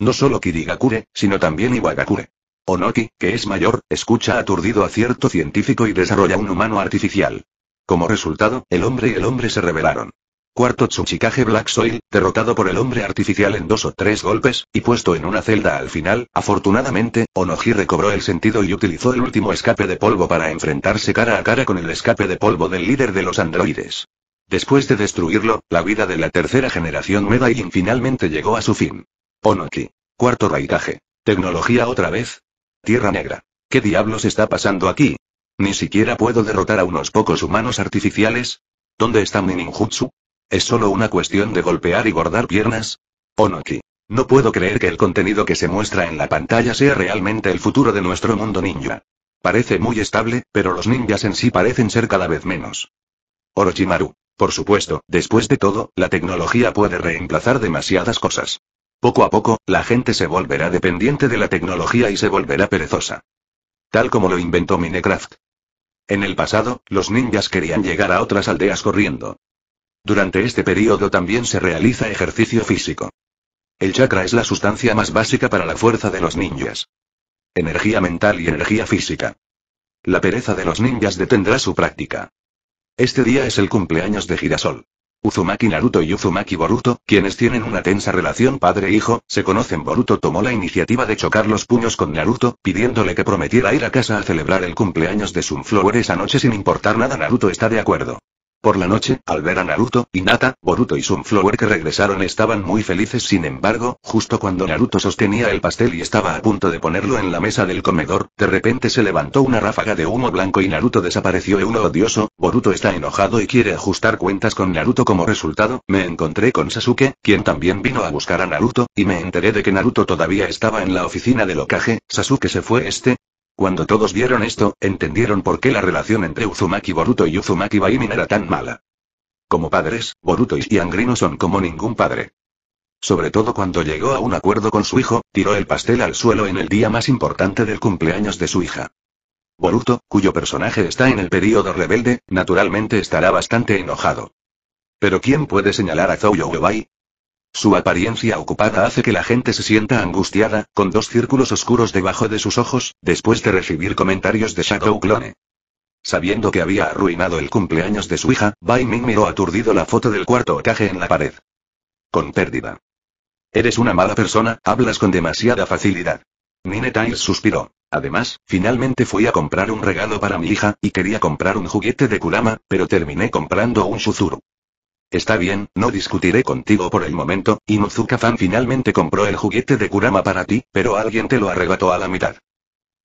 No solo Kirigakure, sino también Iwagakure. Onoki, que es mayor, escucha aturdido a cierto científico y desarrolla un humano artificial. Como resultado, el hombre y el hombre se rebelaron. Cuarto Tsuchikage Black Soil, derrotado por el hombre artificial en dos o tres golpes, y puesto en una celda al final, afortunadamente, Onoji recobró el sentido y utilizó el último escape de polvo para enfrentarse cara a cara con el escape de polvo del líder de los androides. Después de destruirlo, la vida de la tercera generación Medaillin finalmente llegó a su fin. Onoki. Cuarto Raikage. Tecnología otra vez. Tierra Negra. ¿Qué diablos está pasando aquí? Ni siquiera puedo derrotar a unos pocos humanos artificiales. ¿Dónde está Mininjutsu? ¿Es solo una cuestión de golpear y bordar piernas? Onoki. No puedo creer que el contenido que se muestra en la pantalla sea realmente el futuro de nuestro mundo ninja. Parece muy estable, pero los ninjas en sí parecen ser cada vez menos. Orochimaru. Por supuesto, después de todo, la tecnología puede reemplazar demasiadas cosas. Poco a poco, la gente se volverá dependiente de la tecnología y se volverá perezosa. Tal como lo inventó Minecraft. En el pasado, los ninjas querían llegar a otras aldeas corriendo. Durante este periodo también se realiza ejercicio físico. El chakra es la sustancia más básica para la fuerza de los ninjas. Energía mental y energía física. La pereza de los ninjas detendrá su práctica. Este día es el cumpleaños de Girasol. Uzumaki Naruto y Uzumaki Boruto, quienes tienen una tensa relación padre-hijo, se conocen. Boruto tomó la iniciativa de chocar los puños con Naruto, pidiéndole que prometiera ir a casa a celebrar el cumpleaños de Sunflower esa noche sin importar nada. Naruto está de acuerdo. Por la noche, al ver a Naruto, Hinata, Boruto y Sunflower que regresaron estaban muy felices sin embargo, justo cuando Naruto sostenía el pastel y estaba a punto de ponerlo en la mesa del comedor, de repente se levantó una ráfaga de humo blanco y Naruto desapareció e uno odioso, Boruto está enojado y quiere ajustar cuentas con Naruto como resultado, me encontré con Sasuke, quien también vino a buscar a Naruto, y me enteré de que Naruto todavía estaba en la oficina del locaje. Sasuke se fue este, cuando todos vieron esto, entendieron por qué la relación entre Uzumaki Boruto y Uzumaki Baimin era tan mala. Como padres, Boruto y angrino son como ningún padre. Sobre todo cuando llegó a un acuerdo con su hijo, tiró el pastel al suelo en el día más importante del cumpleaños de su hija. Boruto, cuyo personaje está en el período rebelde, naturalmente estará bastante enojado. Pero ¿quién puede señalar a Zouyo su apariencia ocupada hace que la gente se sienta angustiada, con dos círculos oscuros debajo de sus ojos, después de recibir comentarios de Shadow Clone. Sabiendo que había arruinado el cumpleaños de su hija, Bai Ming miró aturdido la foto del cuarto otaje en la pared. Con pérdida. Eres una mala persona, hablas con demasiada facilidad. Nine Tiles suspiró. Además, finalmente fui a comprar un regalo para mi hija, y quería comprar un juguete de Kurama, pero terminé comprando un Shuzuru. Está bien, no discutiré contigo por el momento, inuzuka Fan finalmente compró el juguete de Kurama para ti, pero alguien te lo arrebató a la mitad.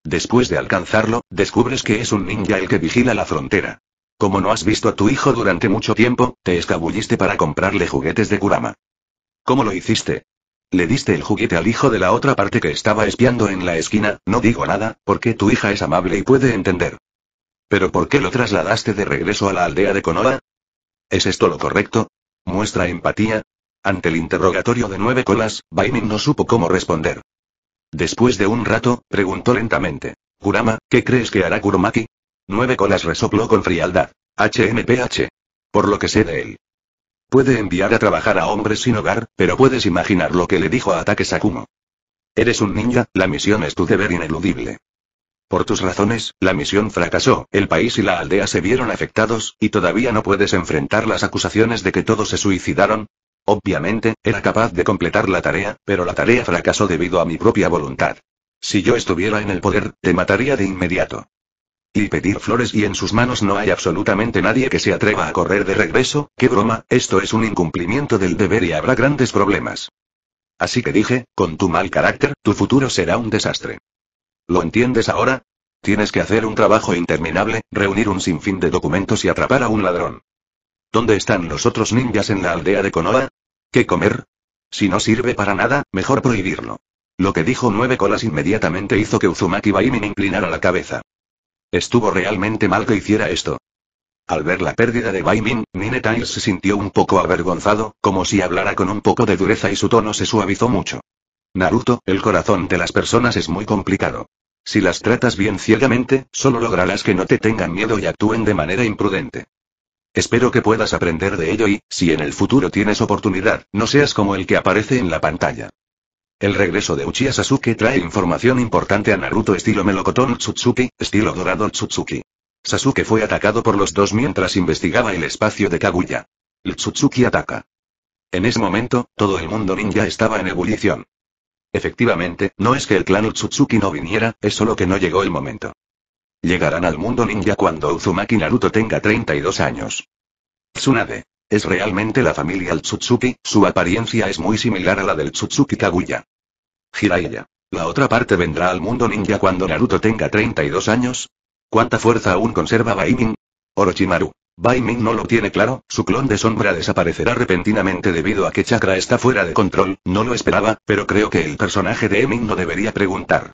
Después de alcanzarlo, descubres que es un ninja el que vigila la frontera. Como no has visto a tu hijo durante mucho tiempo, te escabulliste para comprarle juguetes de Kurama. ¿Cómo lo hiciste? Le diste el juguete al hijo de la otra parte que estaba espiando en la esquina, no digo nada, porque tu hija es amable y puede entender. ¿Pero por qué lo trasladaste de regreso a la aldea de Konoha? ¿Es esto lo correcto? ¿Muestra empatía? Ante el interrogatorio de nueve colas, Baiming no supo cómo responder. Después de un rato, preguntó lentamente. Kurama, ¿qué crees que hará Kurumaki? Nueve colas resopló con frialdad. HMPH. Por lo que sé de él. Puede enviar a trabajar a hombres sin hogar, pero puedes imaginar lo que le dijo a Ataque Sakumo. Eres un ninja, la misión es tu deber ineludible. Por tus razones, la misión fracasó, el país y la aldea se vieron afectados, y todavía no puedes enfrentar las acusaciones de que todos se suicidaron. Obviamente, era capaz de completar la tarea, pero la tarea fracasó debido a mi propia voluntad. Si yo estuviera en el poder, te mataría de inmediato. Y pedir flores y en sus manos no hay absolutamente nadie que se atreva a correr de regreso, qué broma, esto es un incumplimiento del deber y habrá grandes problemas. Así que dije, con tu mal carácter, tu futuro será un desastre. ¿Lo entiendes ahora? Tienes que hacer un trabajo interminable, reunir un sinfín de documentos y atrapar a un ladrón. ¿Dónde están los otros ninjas en la aldea de Konoha? ¿Qué comer? Si no sirve para nada, mejor prohibirlo. Lo que dijo Nueve Colas inmediatamente hizo que Uzumaki Baimin inclinara la cabeza. Estuvo realmente mal que hiciera esto. Al ver la pérdida de Baimin, Nine se sintió un poco avergonzado, como si hablara con un poco de dureza y su tono se suavizó mucho. Naruto, el corazón de las personas es muy complicado. Si las tratas bien ciegamente, solo lograrás que no te tengan miedo y actúen de manera imprudente. Espero que puedas aprender de ello y, si en el futuro tienes oportunidad, no seas como el que aparece en la pantalla. El regreso de Uchiha Sasuke trae información importante a Naruto estilo melocotón Tsutsuki, estilo dorado Tsutsuki. Sasuke fue atacado por los dos mientras investigaba el espacio de Kaguya. El Tsutsuki ataca. En ese momento, todo el mundo ninja estaba en ebullición. Efectivamente, no es que el clan Utsutsuki no viniera, es solo que no llegó el momento. Llegarán al mundo ninja cuando Uzumaki Naruto tenga 32 años. Tsunade. Es realmente la familia Utsutsuki, su apariencia es muy similar a la del Tsutsuki Kaguya. Jiraiya. La otra parte vendrá al mundo ninja cuando Naruto tenga 32 años. ¿Cuánta fuerza aún conserva Baimin? Orochimaru. Baiming no lo tiene claro, su clon de sombra desaparecerá repentinamente debido a que Chakra está fuera de control, no lo esperaba, pero creo que el personaje de Emin no debería preguntar.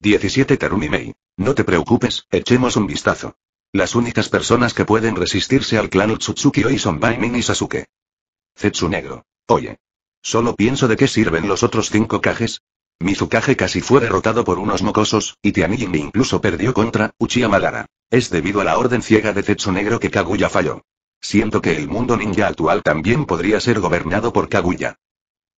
17 Terunimei. No te preocupes, echemos un vistazo. Las únicas personas que pueden resistirse al clan Utsutsuki hoy son Baiming y Sasuke. Zetsu Negro. Oye. Solo pienso de qué sirven los otros cinco cajes, Mizukage casi fue derrotado por unos mocosos, y Tianjin incluso perdió contra Uchiha Madara. Es debido a la orden ciega de Zetsu Negro que Kaguya falló. Siento que el mundo ninja actual también podría ser gobernado por Kaguya.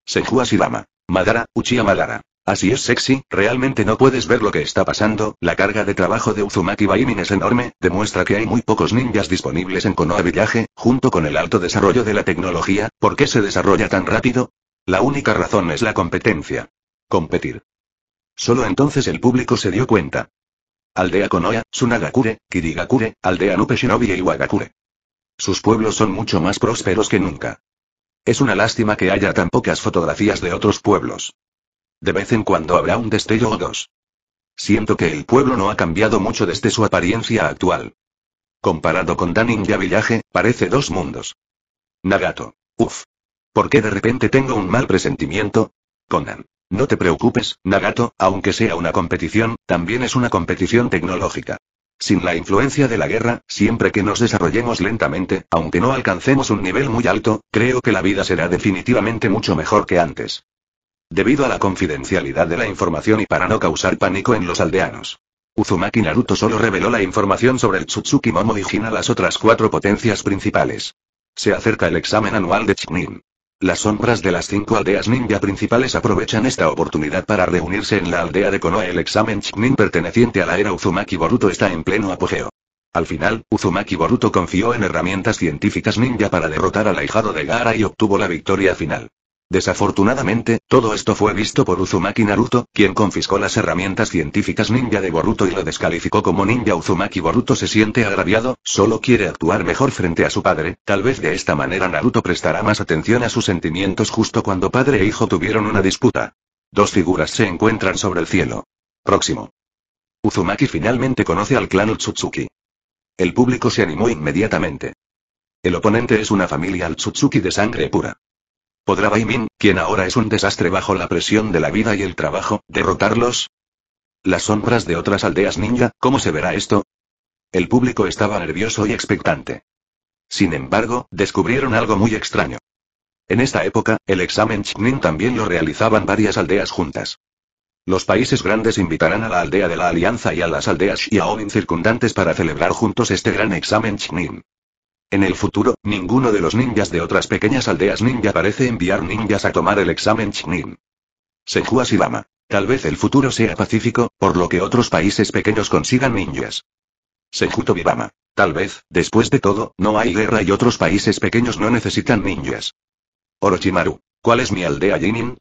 Senju Asidama. Madara, Uchiha Madara. Así es sexy, realmente no puedes ver lo que está pasando, la carga de trabajo de Uzumaki Baimin es enorme, demuestra que hay muy pocos ninjas disponibles en Konoha Villaje, junto con el alto desarrollo de la tecnología, ¿por qué se desarrolla tan rápido? La única razón es la competencia. Competir. Solo entonces el público se dio cuenta aldea Konoya, Sunagakure, Kirigakure, aldea Nupe Shinobi e Iwagakure. Sus pueblos son mucho más prósperos que nunca. Es una lástima que haya tan pocas fotografías de otros pueblos. De vez en cuando habrá un destello o dos. Siento que el pueblo no ha cambiado mucho desde su apariencia actual. Comparado con Daninja Villaje, parece dos mundos. Nagato. Uf. ¿Por qué de repente tengo un mal presentimiento? Conan. No te preocupes, Nagato, aunque sea una competición, también es una competición tecnológica. Sin la influencia de la guerra, siempre que nos desarrollemos lentamente, aunque no alcancemos un nivel muy alto, creo que la vida será definitivamente mucho mejor que antes. Debido a la confidencialidad de la información y para no causar pánico en los aldeanos. Uzumaki Naruto solo reveló la información sobre el Tsutsuki Momo y Jin a las otras cuatro potencias principales. Se acerca el examen anual de Chunin. Las sombras de las cinco aldeas ninja principales aprovechan esta oportunidad para reunirse en la aldea de Konoha. El examen Chunin perteneciente a la era Uzumaki Boruto está en pleno apogeo. Al final, Uzumaki Boruto confió en herramientas científicas ninja para derrotar al ahijado de Gara y obtuvo la victoria final. Desafortunadamente, todo esto fue visto por Uzumaki Naruto, quien confiscó las herramientas científicas ninja de Boruto y lo descalificó como ninja Uzumaki Boruto se siente agraviado, solo quiere actuar mejor frente a su padre, tal vez de esta manera Naruto prestará más atención a sus sentimientos justo cuando padre e hijo tuvieron una disputa. Dos figuras se encuentran sobre el cielo. Próximo. Uzumaki finalmente conoce al clan Utsutsuki. El público se animó inmediatamente. El oponente es una familia Utsutsuki de sangre pura. ¿Podrá Bai quien ahora es un desastre bajo la presión de la vida y el trabajo, derrotarlos? Las sombras de otras aldeas ninja, ¿cómo se verá esto? El público estaba nervioso y expectante. Sin embargo, descubrieron algo muy extraño. En esta época, el examen Ch'nin también lo realizaban varias aldeas juntas. Los países grandes invitarán a la aldea de la Alianza y a las aldeas Xiaolin circundantes para celebrar juntos este gran examen Ch'nin. En el futuro, ninguno de los ninjas de otras pequeñas aldeas ninja parece enviar ninjas a tomar el examen Chinin. Senju Asibama, Tal vez el futuro sea pacífico, por lo que otros países pequeños consigan ninjas. Senju Tobibama. Tal vez, después de todo, no hay guerra y otros países pequeños no necesitan ninjas. Orochimaru. ¿Cuál es mi aldea Jinin?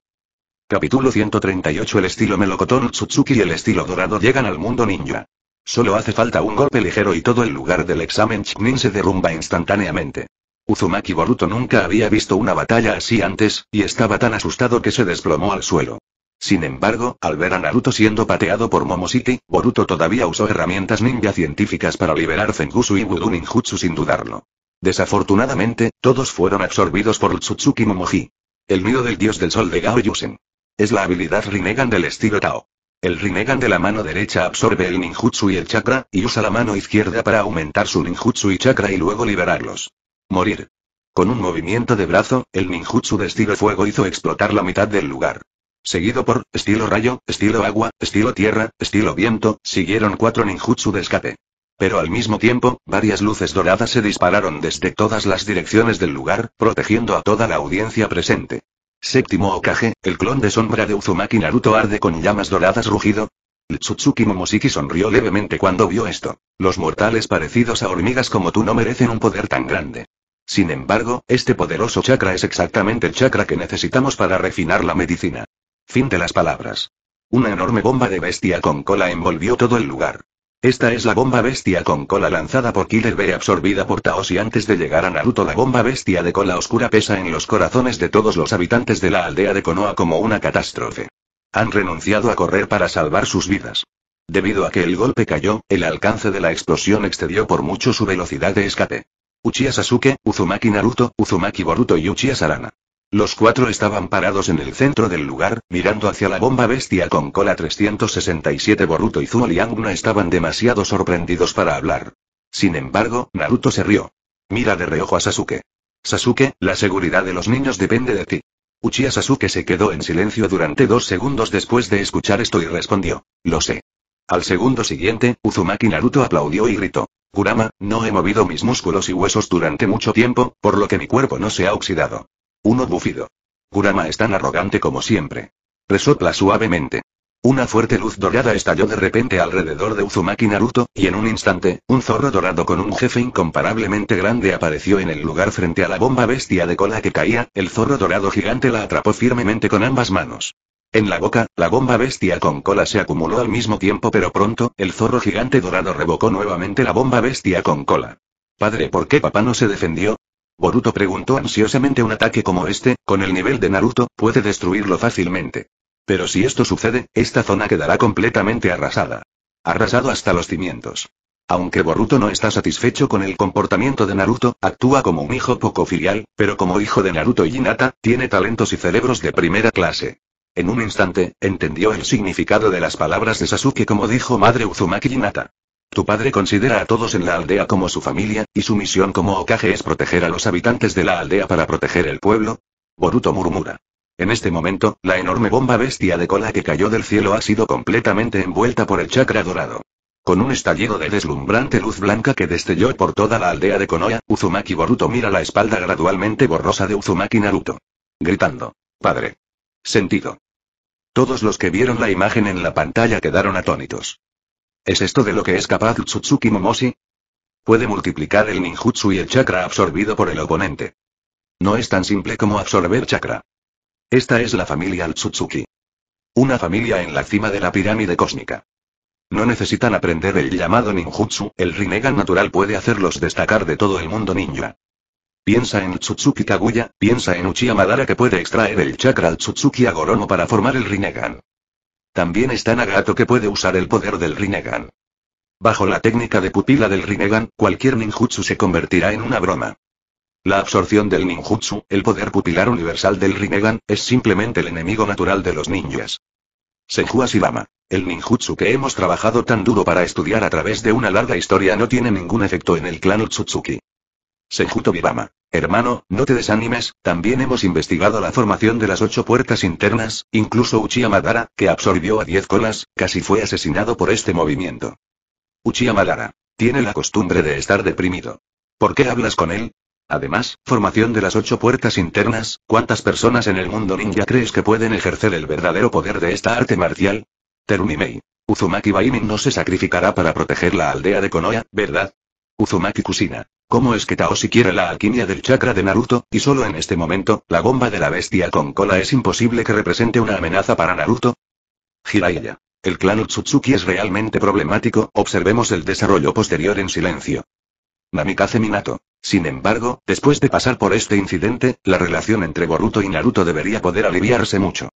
Capítulo 138 El estilo melocotón Tsutsuki y el estilo dorado llegan al mundo ninja. Solo hace falta un golpe ligero y todo el lugar del examen Chikmin se derrumba instantáneamente. Uzumaki Boruto nunca había visto una batalla así antes, y estaba tan asustado que se desplomó al suelo. Sin embargo, al ver a Naruto siendo pateado por Momoshiki, Boruto todavía usó herramientas ninja científicas para liberar Zengusu y Budu Ninjutsu sin dudarlo. Desafortunadamente, todos fueron absorbidos por Tsutsuki Momoji. El mío del dios del sol de Gao Yusen. Es la habilidad Rinnegan del estilo Tao. El Rinnegan de la mano derecha absorbe el ninjutsu y el chakra, y usa la mano izquierda para aumentar su ninjutsu y chakra y luego liberarlos. Morir. Con un movimiento de brazo, el ninjutsu de estilo fuego hizo explotar la mitad del lugar. Seguido por, estilo rayo, estilo agua, estilo tierra, estilo viento, siguieron cuatro ninjutsu de escape. Pero al mismo tiempo, varias luces doradas se dispararon desde todas las direcciones del lugar, protegiendo a toda la audiencia presente. Séptimo Okage, el clon de sombra de Uzumaki Naruto arde con llamas doradas rugido. El Tsutsuki sonrió levemente cuando vio esto. Los mortales parecidos a hormigas como tú no merecen un poder tan grande. Sin embargo, este poderoso chakra es exactamente el chakra que necesitamos para refinar la medicina. Fin de las palabras. Una enorme bomba de bestia con cola envolvió todo el lugar. Esta es la bomba bestia con cola lanzada por Killer B absorbida por Taos y antes de llegar a Naruto la bomba bestia de cola oscura pesa en los corazones de todos los habitantes de la aldea de Konoha como una catástrofe. Han renunciado a correr para salvar sus vidas. Debido a que el golpe cayó, el alcance de la explosión excedió por mucho su velocidad de escape. Uchiha Sasuke, Uzumaki Naruto, Uzumaki Boruto y Uchiha Sarana. Los cuatro estaban parados en el centro del lugar, mirando hacia la bomba bestia con cola 367. Boruto y Zuo no estaban demasiado sorprendidos para hablar. Sin embargo, Naruto se rió. Mira de reojo a Sasuke. Sasuke, la seguridad de los niños depende de ti. Uchiha Sasuke se quedó en silencio durante dos segundos después de escuchar esto y respondió, lo sé. Al segundo siguiente, Uzumaki Naruto aplaudió y gritó, Kurama, no he movido mis músculos y huesos durante mucho tiempo, por lo que mi cuerpo no se ha oxidado. Uno bufido. Kurama es tan arrogante como siempre. Resopla suavemente. Una fuerte luz dorada estalló de repente alrededor de Uzumaki Naruto, y en un instante, un zorro dorado con un jefe incomparablemente grande apareció en el lugar frente a la bomba bestia de cola que caía, el zorro dorado gigante la atrapó firmemente con ambas manos. En la boca, la bomba bestia con cola se acumuló al mismo tiempo pero pronto, el zorro gigante dorado revocó nuevamente la bomba bestia con cola. Padre, ¿por qué papá no se defendió? Boruto preguntó ansiosamente un ataque como este, con el nivel de Naruto, puede destruirlo fácilmente. Pero si esto sucede, esta zona quedará completamente arrasada. Arrasado hasta los cimientos. Aunque Boruto no está satisfecho con el comportamiento de Naruto, actúa como un hijo poco filial, pero como hijo de Naruto y Hinata, tiene talentos y cerebros de primera clase. En un instante, entendió el significado de las palabras de Sasuke como dijo Madre Uzumaki Hinata. Tu padre considera a todos en la aldea como su familia, y su misión como Okage es proteger a los habitantes de la aldea para proteger el pueblo. Boruto murmura. En este momento, la enorme bomba bestia de cola que cayó del cielo ha sido completamente envuelta por el chakra dorado. Con un estallido de deslumbrante luz blanca que destelló por toda la aldea de Konoha, Uzumaki Boruto mira la espalda gradualmente borrosa de Uzumaki Naruto. Gritando. Padre. Sentido. Todos los que vieron la imagen en la pantalla quedaron atónitos. ¿Es esto de lo que es capaz Tsutsuki Momoshi? Puede multiplicar el ninjutsu y el chakra absorbido por el oponente. No es tan simple como absorber chakra. Esta es la familia Tsutsuki. Una familia en la cima de la pirámide cósmica. No necesitan aprender el llamado ninjutsu, el Rinnegan natural puede hacerlos destacar de todo el mundo ninja. Piensa en Tsutsuki Kaguya, piensa en Uchiha Madara que puede extraer el chakra al Tsutsuki Agoromo para formar el Rinnegan. También está Nagato que puede usar el poder del Rinnegan. Bajo la técnica de pupila del Rinnegan, cualquier ninjutsu se convertirá en una broma. La absorción del ninjutsu, el poder pupilar universal del Rinnegan, es simplemente el enemigo natural de los ninjas. Senju Shibama. El ninjutsu que hemos trabajado tan duro para estudiar a través de una larga historia no tiene ningún efecto en el clan Utsutsuki. Sejuto Bibama. Hermano, no te desanimes, también hemos investigado la formación de las ocho puertas internas, incluso Uchiha Madara, que absorbió a diez colas, casi fue asesinado por este movimiento. Uchiha Madara. Tiene la costumbre de estar deprimido. ¿Por qué hablas con él? Además, formación de las ocho puertas internas, ¿cuántas personas en el mundo ninja crees que pueden ejercer el verdadero poder de esta arte marcial? Terumimei. Uzumaki Baimin no se sacrificará para proteger la aldea de Konoha, ¿verdad? Uzumaki Kusina. ¿Cómo es que Taoshi quiere la alquimia del chakra de Naruto, y solo en este momento, la bomba de la bestia con cola es imposible que represente una amenaza para Naruto? Jiraiya. El clan Utsutsuki es realmente problemático, observemos el desarrollo posterior en silencio. Namikaze Minato. Sin embargo, después de pasar por este incidente, la relación entre Boruto y Naruto debería poder aliviarse mucho.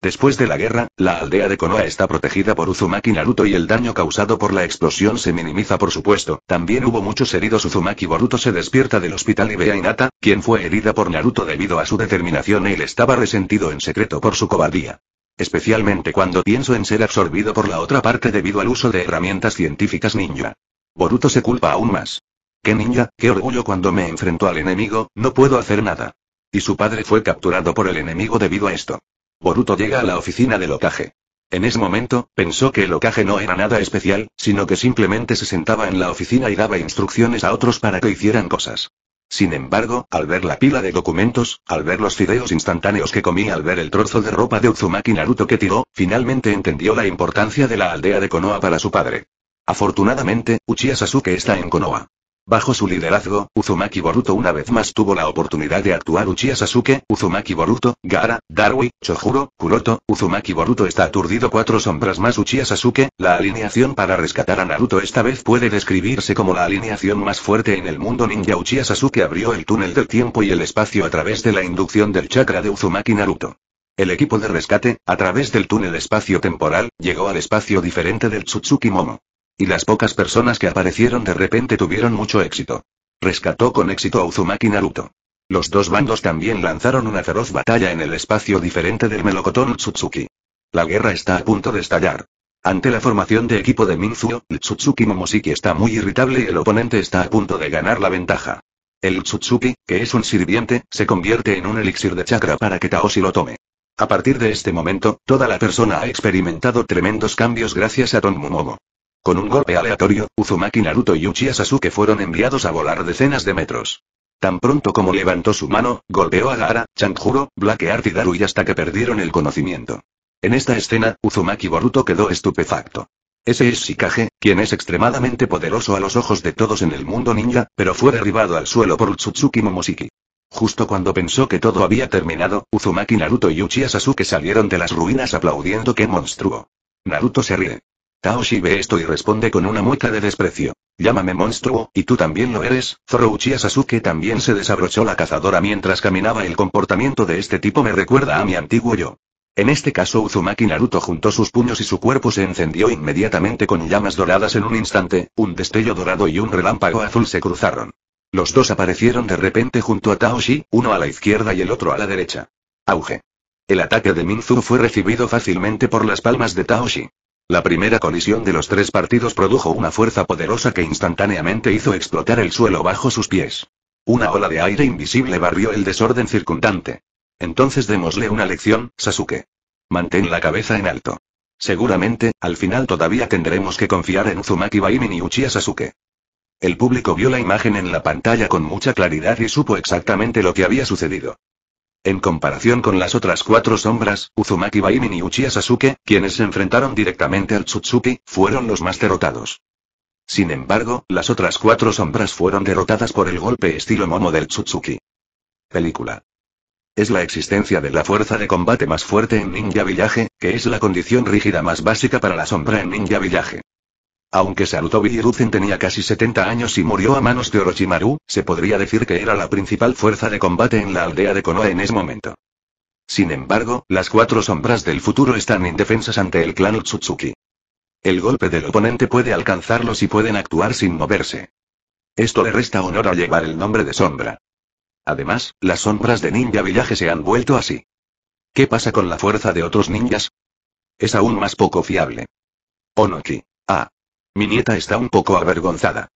Después de la guerra, la aldea de Konoha está protegida por Uzumaki Naruto y el daño causado por la explosión se minimiza por supuesto. También hubo muchos heridos Uzumaki Boruto se despierta del hospital y ve a Inata, quien fue herida por Naruto debido a su determinación y él estaba resentido en secreto por su cobardía. Especialmente cuando pienso en ser absorbido por la otra parte debido al uso de herramientas científicas ninja. Boruto se culpa aún más. ¡Qué ninja, qué orgullo cuando me enfrento al enemigo, no puedo hacer nada! Y su padre fue capturado por el enemigo debido a esto. Boruto llega a la oficina de ocaje. En ese momento, pensó que el ocaje no era nada especial, sino que simplemente se sentaba en la oficina y daba instrucciones a otros para que hicieran cosas. Sin embargo, al ver la pila de documentos, al ver los fideos instantáneos que comía al ver el trozo de ropa de Uzumaki Naruto que tiró, finalmente entendió la importancia de la aldea de Konoha para su padre. Afortunadamente, Uchiha Sasuke está en Konoha. Bajo su liderazgo, Uzumaki Boruto una vez más tuvo la oportunidad de actuar Uchiha Sasuke, Uzumaki Boruto, Gara, Darui, Chojuro, Kuroto, Uzumaki Boruto está aturdido cuatro sombras más Uchiha Sasuke, la alineación para rescatar a Naruto esta vez puede describirse como la alineación más fuerte en el mundo ninja Uchiha Sasuke abrió el túnel del tiempo y el espacio a través de la inducción del chakra de Uzumaki Naruto. El equipo de rescate, a través del túnel espacio-temporal, llegó al espacio diferente del Tsutsuki Momo. Y las pocas personas que aparecieron de repente tuvieron mucho éxito. Rescató con éxito a Uzumaki Naruto. Los dos bandos también lanzaron una feroz batalla en el espacio diferente del melocotón Tsutsuki. La guerra está a punto de estallar. Ante la formación de equipo de Minzuo, el Tsutsuki Momoshiki está muy irritable y el oponente está a punto de ganar la ventaja. El Tsutsuki, que es un sirviente, se convierte en un elixir de chakra para que Taoshi lo tome. A partir de este momento, toda la persona ha experimentado tremendos cambios gracias a Ton con un golpe aleatorio, Uzumaki Naruto y Uchiha Sasuke fueron enviados a volar decenas de metros. Tan pronto como levantó su mano, golpeó a Gaara, Chanjuro, Black y Darui hasta que perdieron el conocimiento. En esta escena, Uzumaki Boruto quedó estupefacto. Ese es Shikage, quien es extremadamente poderoso a los ojos de todos en el mundo ninja, pero fue derribado al suelo por Utsutsuki Momoshiki. Justo cuando pensó que todo había terminado, Uzumaki Naruto y Uchiha Sasuke salieron de las ruinas aplaudiendo que monstruo. Naruto se ríe. Taoshi ve esto y responde con una mueca de desprecio. Llámame monstruo, y tú también lo eres. Zorouchi Sasuke también se desabrochó la cazadora mientras caminaba. El comportamiento de este tipo me recuerda a mi antiguo yo. En este caso Uzumaki Naruto juntó sus puños y su cuerpo se encendió inmediatamente con llamas doradas en un instante, un destello dorado y un relámpago azul se cruzaron. Los dos aparecieron de repente junto a Taoshi, uno a la izquierda y el otro a la derecha. Auge. El ataque de Minzu fue recibido fácilmente por las palmas de Taoshi. La primera colisión de los tres partidos produjo una fuerza poderosa que instantáneamente hizo explotar el suelo bajo sus pies. Una ola de aire invisible barrió el desorden circundante. Entonces démosle una lección, Sasuke. Mantén la cabeza en alto. Seguramente, al final todavía tendremos que confiar en Uzumaki Baimin y Uchiha Sasuke. El público vio la imagen en la pantalla con mucha claridad y supo exactamente lo que había sucedido. En comparación con las otras cuatro sombras, Uzumaki Baimin y Uchiha Sasuke, quienes se enfrentaron directamente al Tsutsuki, fueron los más derrotados. Sin embargo, las otras cuatro sombras fueron derrotadas por el golpe estilo Momo del Tsutsuki. Película. Es la existencia de la fuerza de combate más fuerte en Ninja Villaje, que es la condición rígida más básica para la sombra en Ninja Villaje. Aunque Sarutobi Hiruzen tenía casi 70 años y murió a manos de Orochimaru, se podría decir que era la principal fuerza de combate en la aldea de Konoha en ese momento. Sin embargo, las cuatro sombras del futuro están indefensas ante el clan Utsutsuki. El golpe del oponente puede alcanzarlos y pueden actuar sin moverse. Esto le resta honor a llevar el nombre de sombra. Además, las sombras de Ninja Villaje se han vuelto así. ¿Qué pasa con la fuerza de otros ninjas? Es aún más poco fiable. Onoki. Ah, mi nieta está un poco avergonzada.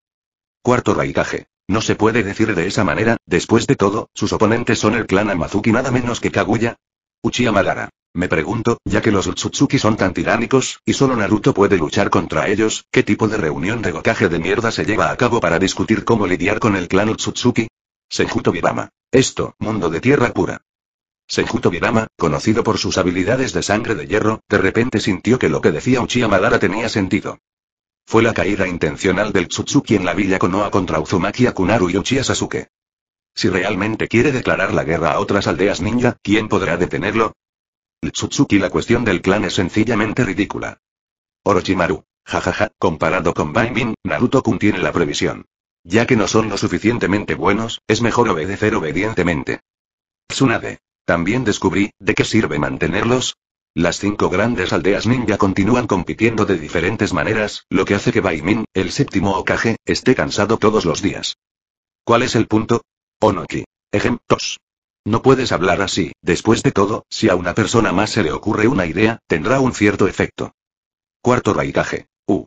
Cuarto Raikage. No se puede decir de esa manera, después de todo, sus oponentes son el clan Amazuki nada menos que Kaguya. Uchiha Madara. Me pregunto, ya que los Utsutsuki son tan tiránicos, y solo Naruto puede luchar contra ellos, ¿qué tipo de reunión de gocaje de mierda se lleva a cabo para discutir cómo lidiar con el clan Utsutsuki? Senjuto Birama. Esto, mundo de tierra pura. Senjuto Birama, conocido por sus habilidades de sangre de hierro, de repente sintió que lo que decía Uchiha Madara tenía sentido. Fue la caída intencional del Tsutsuki en la villa Konoha contra Uzumaki Akunaru y Uchiha Si realmente quiere declarar la guerra a otras aldeas ninja, ¿quién podrá detenerlo? El Tsutsuki la cuestión del clan es sencillamente ridícula. Orochimaru. Jajaja, comparado con Bainbin, Naruto-kun tiene la previsión. Ya que no son lo suficientemente buenos, es mejor obedecer obedientemente. Tsunade. También descubrí, ¿de qué sirve mantenerlos? Las cinco grandes aldeas ninja continúan compitiendo de diferentes maneras, lo que hace que Baimin, el séptimo Okage, esté cansado todos los días. ¿Cuál es el punto? Onoki. Ejemplos. No puedes hablar así, después de todo, si a una persona más se le ocurre una idea, tendrá un cierto efecto. Cuarto Raikage. U.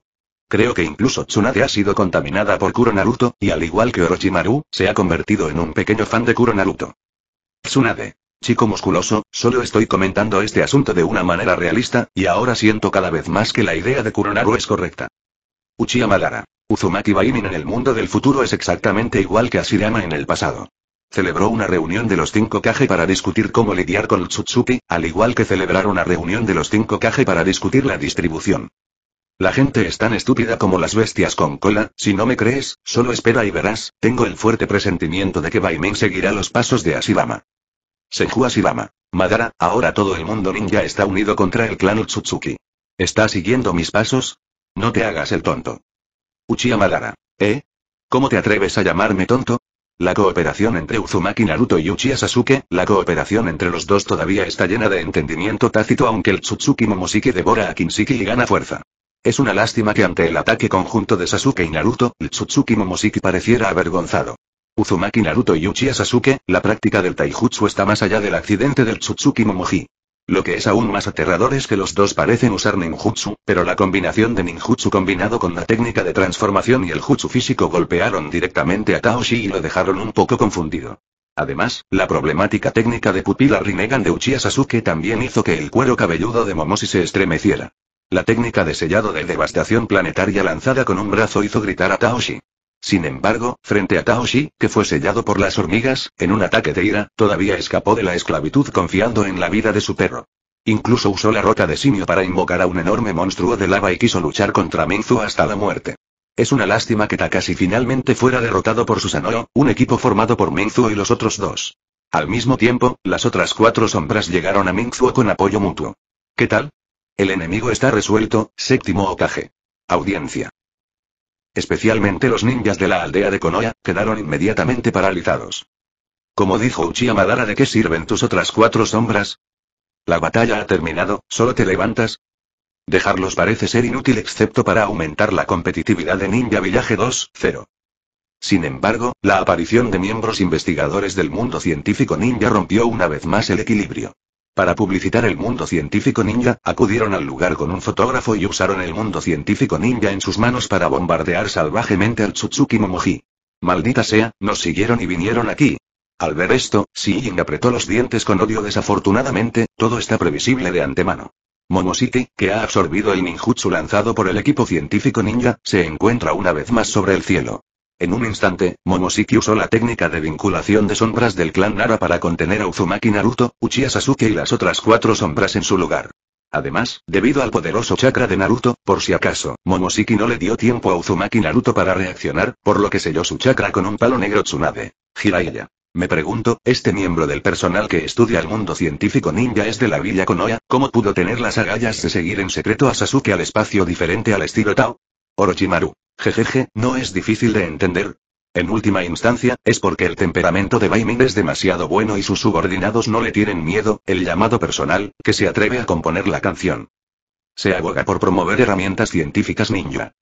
Creo que incluso Tsunade ha sido contaminada por Kuro Naruto, y al igual que Orochimaru, se ha convertido en un pequeño fan de Kuro Naruto. Tsunade. Chico musculoso, solo estoy comentando este asunto de una manera realista, y ahora siento cada vez más que la idea de Kuronaru es correcta. Uchiha Madara. Uzumaki Baimin en el mundo del futuro es exactamente igual que Asirama en el pasado. Celebró una reunión de los 5 Kage para discutir cómo lidiar con Tsutsuki, al igual que celebrar una reunión de los 5 Kage para discutir la distribución. La gente es tan estúpida como las bestias con cola, si no me crees, solo espera y verás, tengo el fuerte presentimiento de que Baimin seguirá los pasos de Asirama. Senju Ashibama. Madara, ahora todo el mundo ninja está unido contra el clan Utsutsuki. ¿Estás siguiendo mis pasos? No te hagas el tonto. Uchiha Madara. ¿Eh? ¿Cómo te atreves a llamarme tonto? La cooperación entre Uzumaki Naruto y Uchiha Sasuke, la cooperación entre los dos todavía está llena de entendimiento tácito aunque el Tsutsuki Momosiki devora a Kinsiki y gana fuerza. Es una lástima que ante el ataque conjunto de Sasuke y Naruto, el Tsutsuki Momosiki pareciera avergonzado. Uzumaki Naruto y Uchiha Sasuke, la práctica del taijutsu está más allá del accidente del Tsutsuki Momoji. Lo que es aún más aterrador es que los dos parecen usar ninjutsu, pero la combinación de ninjutsu combinado con la técnica de transformación y el jutsu físico golpearon directamente a Taoshi y lo dejaron un poco confundido. Además, la problemática técnica de pupila Rinnegan de Uchiha Sasuke también hizo que el cuero cabelludo de Momoshi se estremeciera. La técnica de sellado de devastación planetaria lanzada con un brazo hizo gritar a Taoshi. Sin embargo, frente a Taoshi, que fue sellado por las hormigas, en un ataque de ira, todavía escapó de la esclavitud confiando en la vida de su perro. Incluso usó la roca de simio para invocar a un enorme monstruo de lava y quiso luchar contra Minzu hasta la muerte. Es una lástima que Takashi finalmente fuera derrotado por Susanoo, un equipo formado por Minzu y los otros dos. Al mismo tiempo, las otras cuatro sombras llegaron a Minzu con apoyo mutuo. ¿Qué tal? El enemigo está resuelto, séptimo Okage. Audiencia especialmente los ninjas de la aldea de Konoya, quedaron inmediatamente paralizados. Como dijo Uchiha Madara, ¿de qué sirven tus otras cuatro sombras? La batalla ha terminado, solo te levantas. Dejarlos parece ser inútil excepto para aumentar la competitividad de Ninja Village 2.0. Sin embargo, la aparición de miembros investigadores del mundo científico ninja rompió una vez más el equilibrio. Para publicitar el mundo científico ninja, acudieron al lugar con un fotógrafo y usaron el mundo científico ninja en sus manos para bombardear salvajemente al Tsutsuki Momoji. Maldita sea, nos siguieron y vinieron aquí. Al ver esto, Xi apretó los dientes con odio desafortunadamente, todo está previsible de antemano. Momoshiki, que ha absorbido el ninjutsu lanzado por el equipo científico ninja, se encuentra una vez más sobre el cielo. En un instante, Momoshiki usó la técnica de vinculación de sombras del clan Nara para contener a Uzumaki Naruto, Uchiha Sasuke y las otras cuatro sombras en su lugar. Además, debido al poderoso chakra de Naruto, por si acaso, Momoshiki no le dio tiempo a Uzumaki Naruto para reaccionar, por lo que selló su chakra con un palo negro Tsunade. Jiraiya. Me pregunto, este miembro del personal que estudia el mundo científico ninja es de la villa Konoha, ¿cómo pudo tener las agallas de seguir en secreto a Sasuke al espacio diferente al estilo Tao? Orochimaru. Jejeje, no es difícil de entender. En última instancia, es porque el temperamento de Baimin es demasiado bueno y sus subordinados no le tienen miedo, el llamado personal, que se atreve a componer la canción. Se aboga por promover herramientas científicas ninja.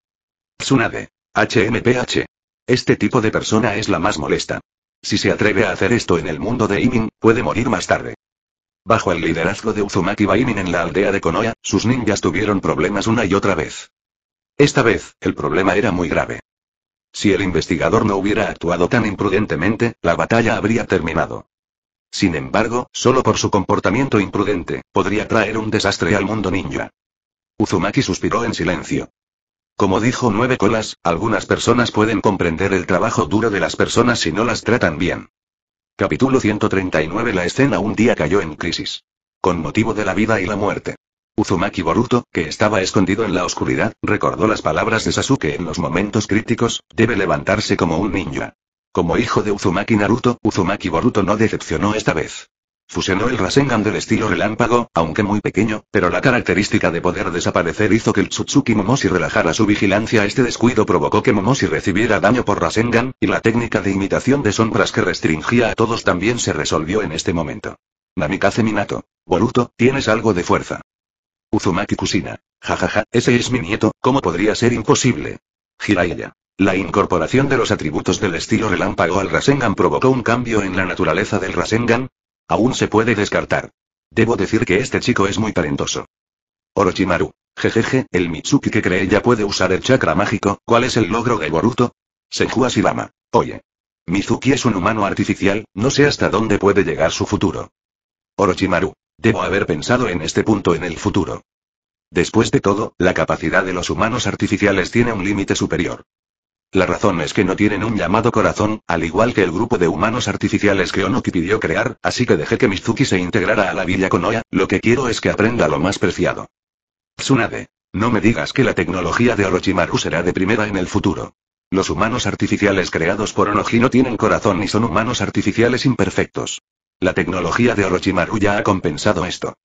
Tsunade. HMPH. Este tipo de persona es la más molesta. Si se atreve a hacer esto en el mundo de Imin, puede morir más tarde. Bajo el liderazgo de Uzumaki Baimin en la aldea de Konoya, sus ninjas tuvieron problemas una y otra vez. Esta vez, el problema era muy grave. Si el investigador no hubiera actuado tan imprudentemente, la batalla habría terminado. Sin embargo, solo por su comportamiento imprudente, podría traer un desastre al mundo ninja. Uzumaki suspiró en silencio. Como dijo Nueve Colas, algunas personas pueden comprender el trabajo duro de las personas si no las tratan bien. Capítulo 139 La escena un día cayó en crisis. Con motivo de la vida y la muerte. Uzumaki Boruto, que estaba escondido en la oscuridad, recordó las palabras de Sasuke en los momentos críticos, debe levantarse como un ninja. Como hijo de Uzumaki Naruto, Uzumaki Boruto no decepcionó esta vez. Fusionó el Rasengan del estilo relámpago, aunque muy pequeño, pero la característica de poder desaparecer hizo que el Tsutsuki Momoshi relajara su vigilancia. Este descuido provocó que Momoshi recibiera daño por Rasengan, y la técnica de imitación de sombras que restringía a todos también se resolvió en este momento. Namikaze Minato. Boruto, tienes algo de fuerza. Uzumaki Kusina. Jajaja, ese es mi nieto, ¿cómo podría ser imposible? Jiraiya. La incorporación de los atributos del estilo relámpago al Rasengan provocó un cambio en la naturaleza del Rasengan. Aún se puede descartar. Debo decir que este chico es muy talentoso. Orochimaru. Jejeje, el Mitsuki que cree ya puede usar el chakra mágico, ¿cuál es el logro de Boruto? Senju lama Oye. Mitsuki es un humano artificial, no sé hasta dónde puede llegar su futuro. Orochimaru. Debo haber pensado en este punto en el futuro. Después de todo, la capacidad de los humanos artificiales tiene un límite superior. La razón es que no tienen un llamado corazón, al igual que el grupo de humanos artificiales que Onoki pidió crear, así que dejé que Mizuki se integrara a la Villa con Oya. lo que quiero es que aprenda lo más preciado. Tsunade. No me digas que la tecnología de Orochimaru será de primera en el futuro. Los humanos artificiales creados por Onoji no tienen corazón y son humanos artificiales imperfectos. La tecnología de Orochimaru ya ha compensado esto.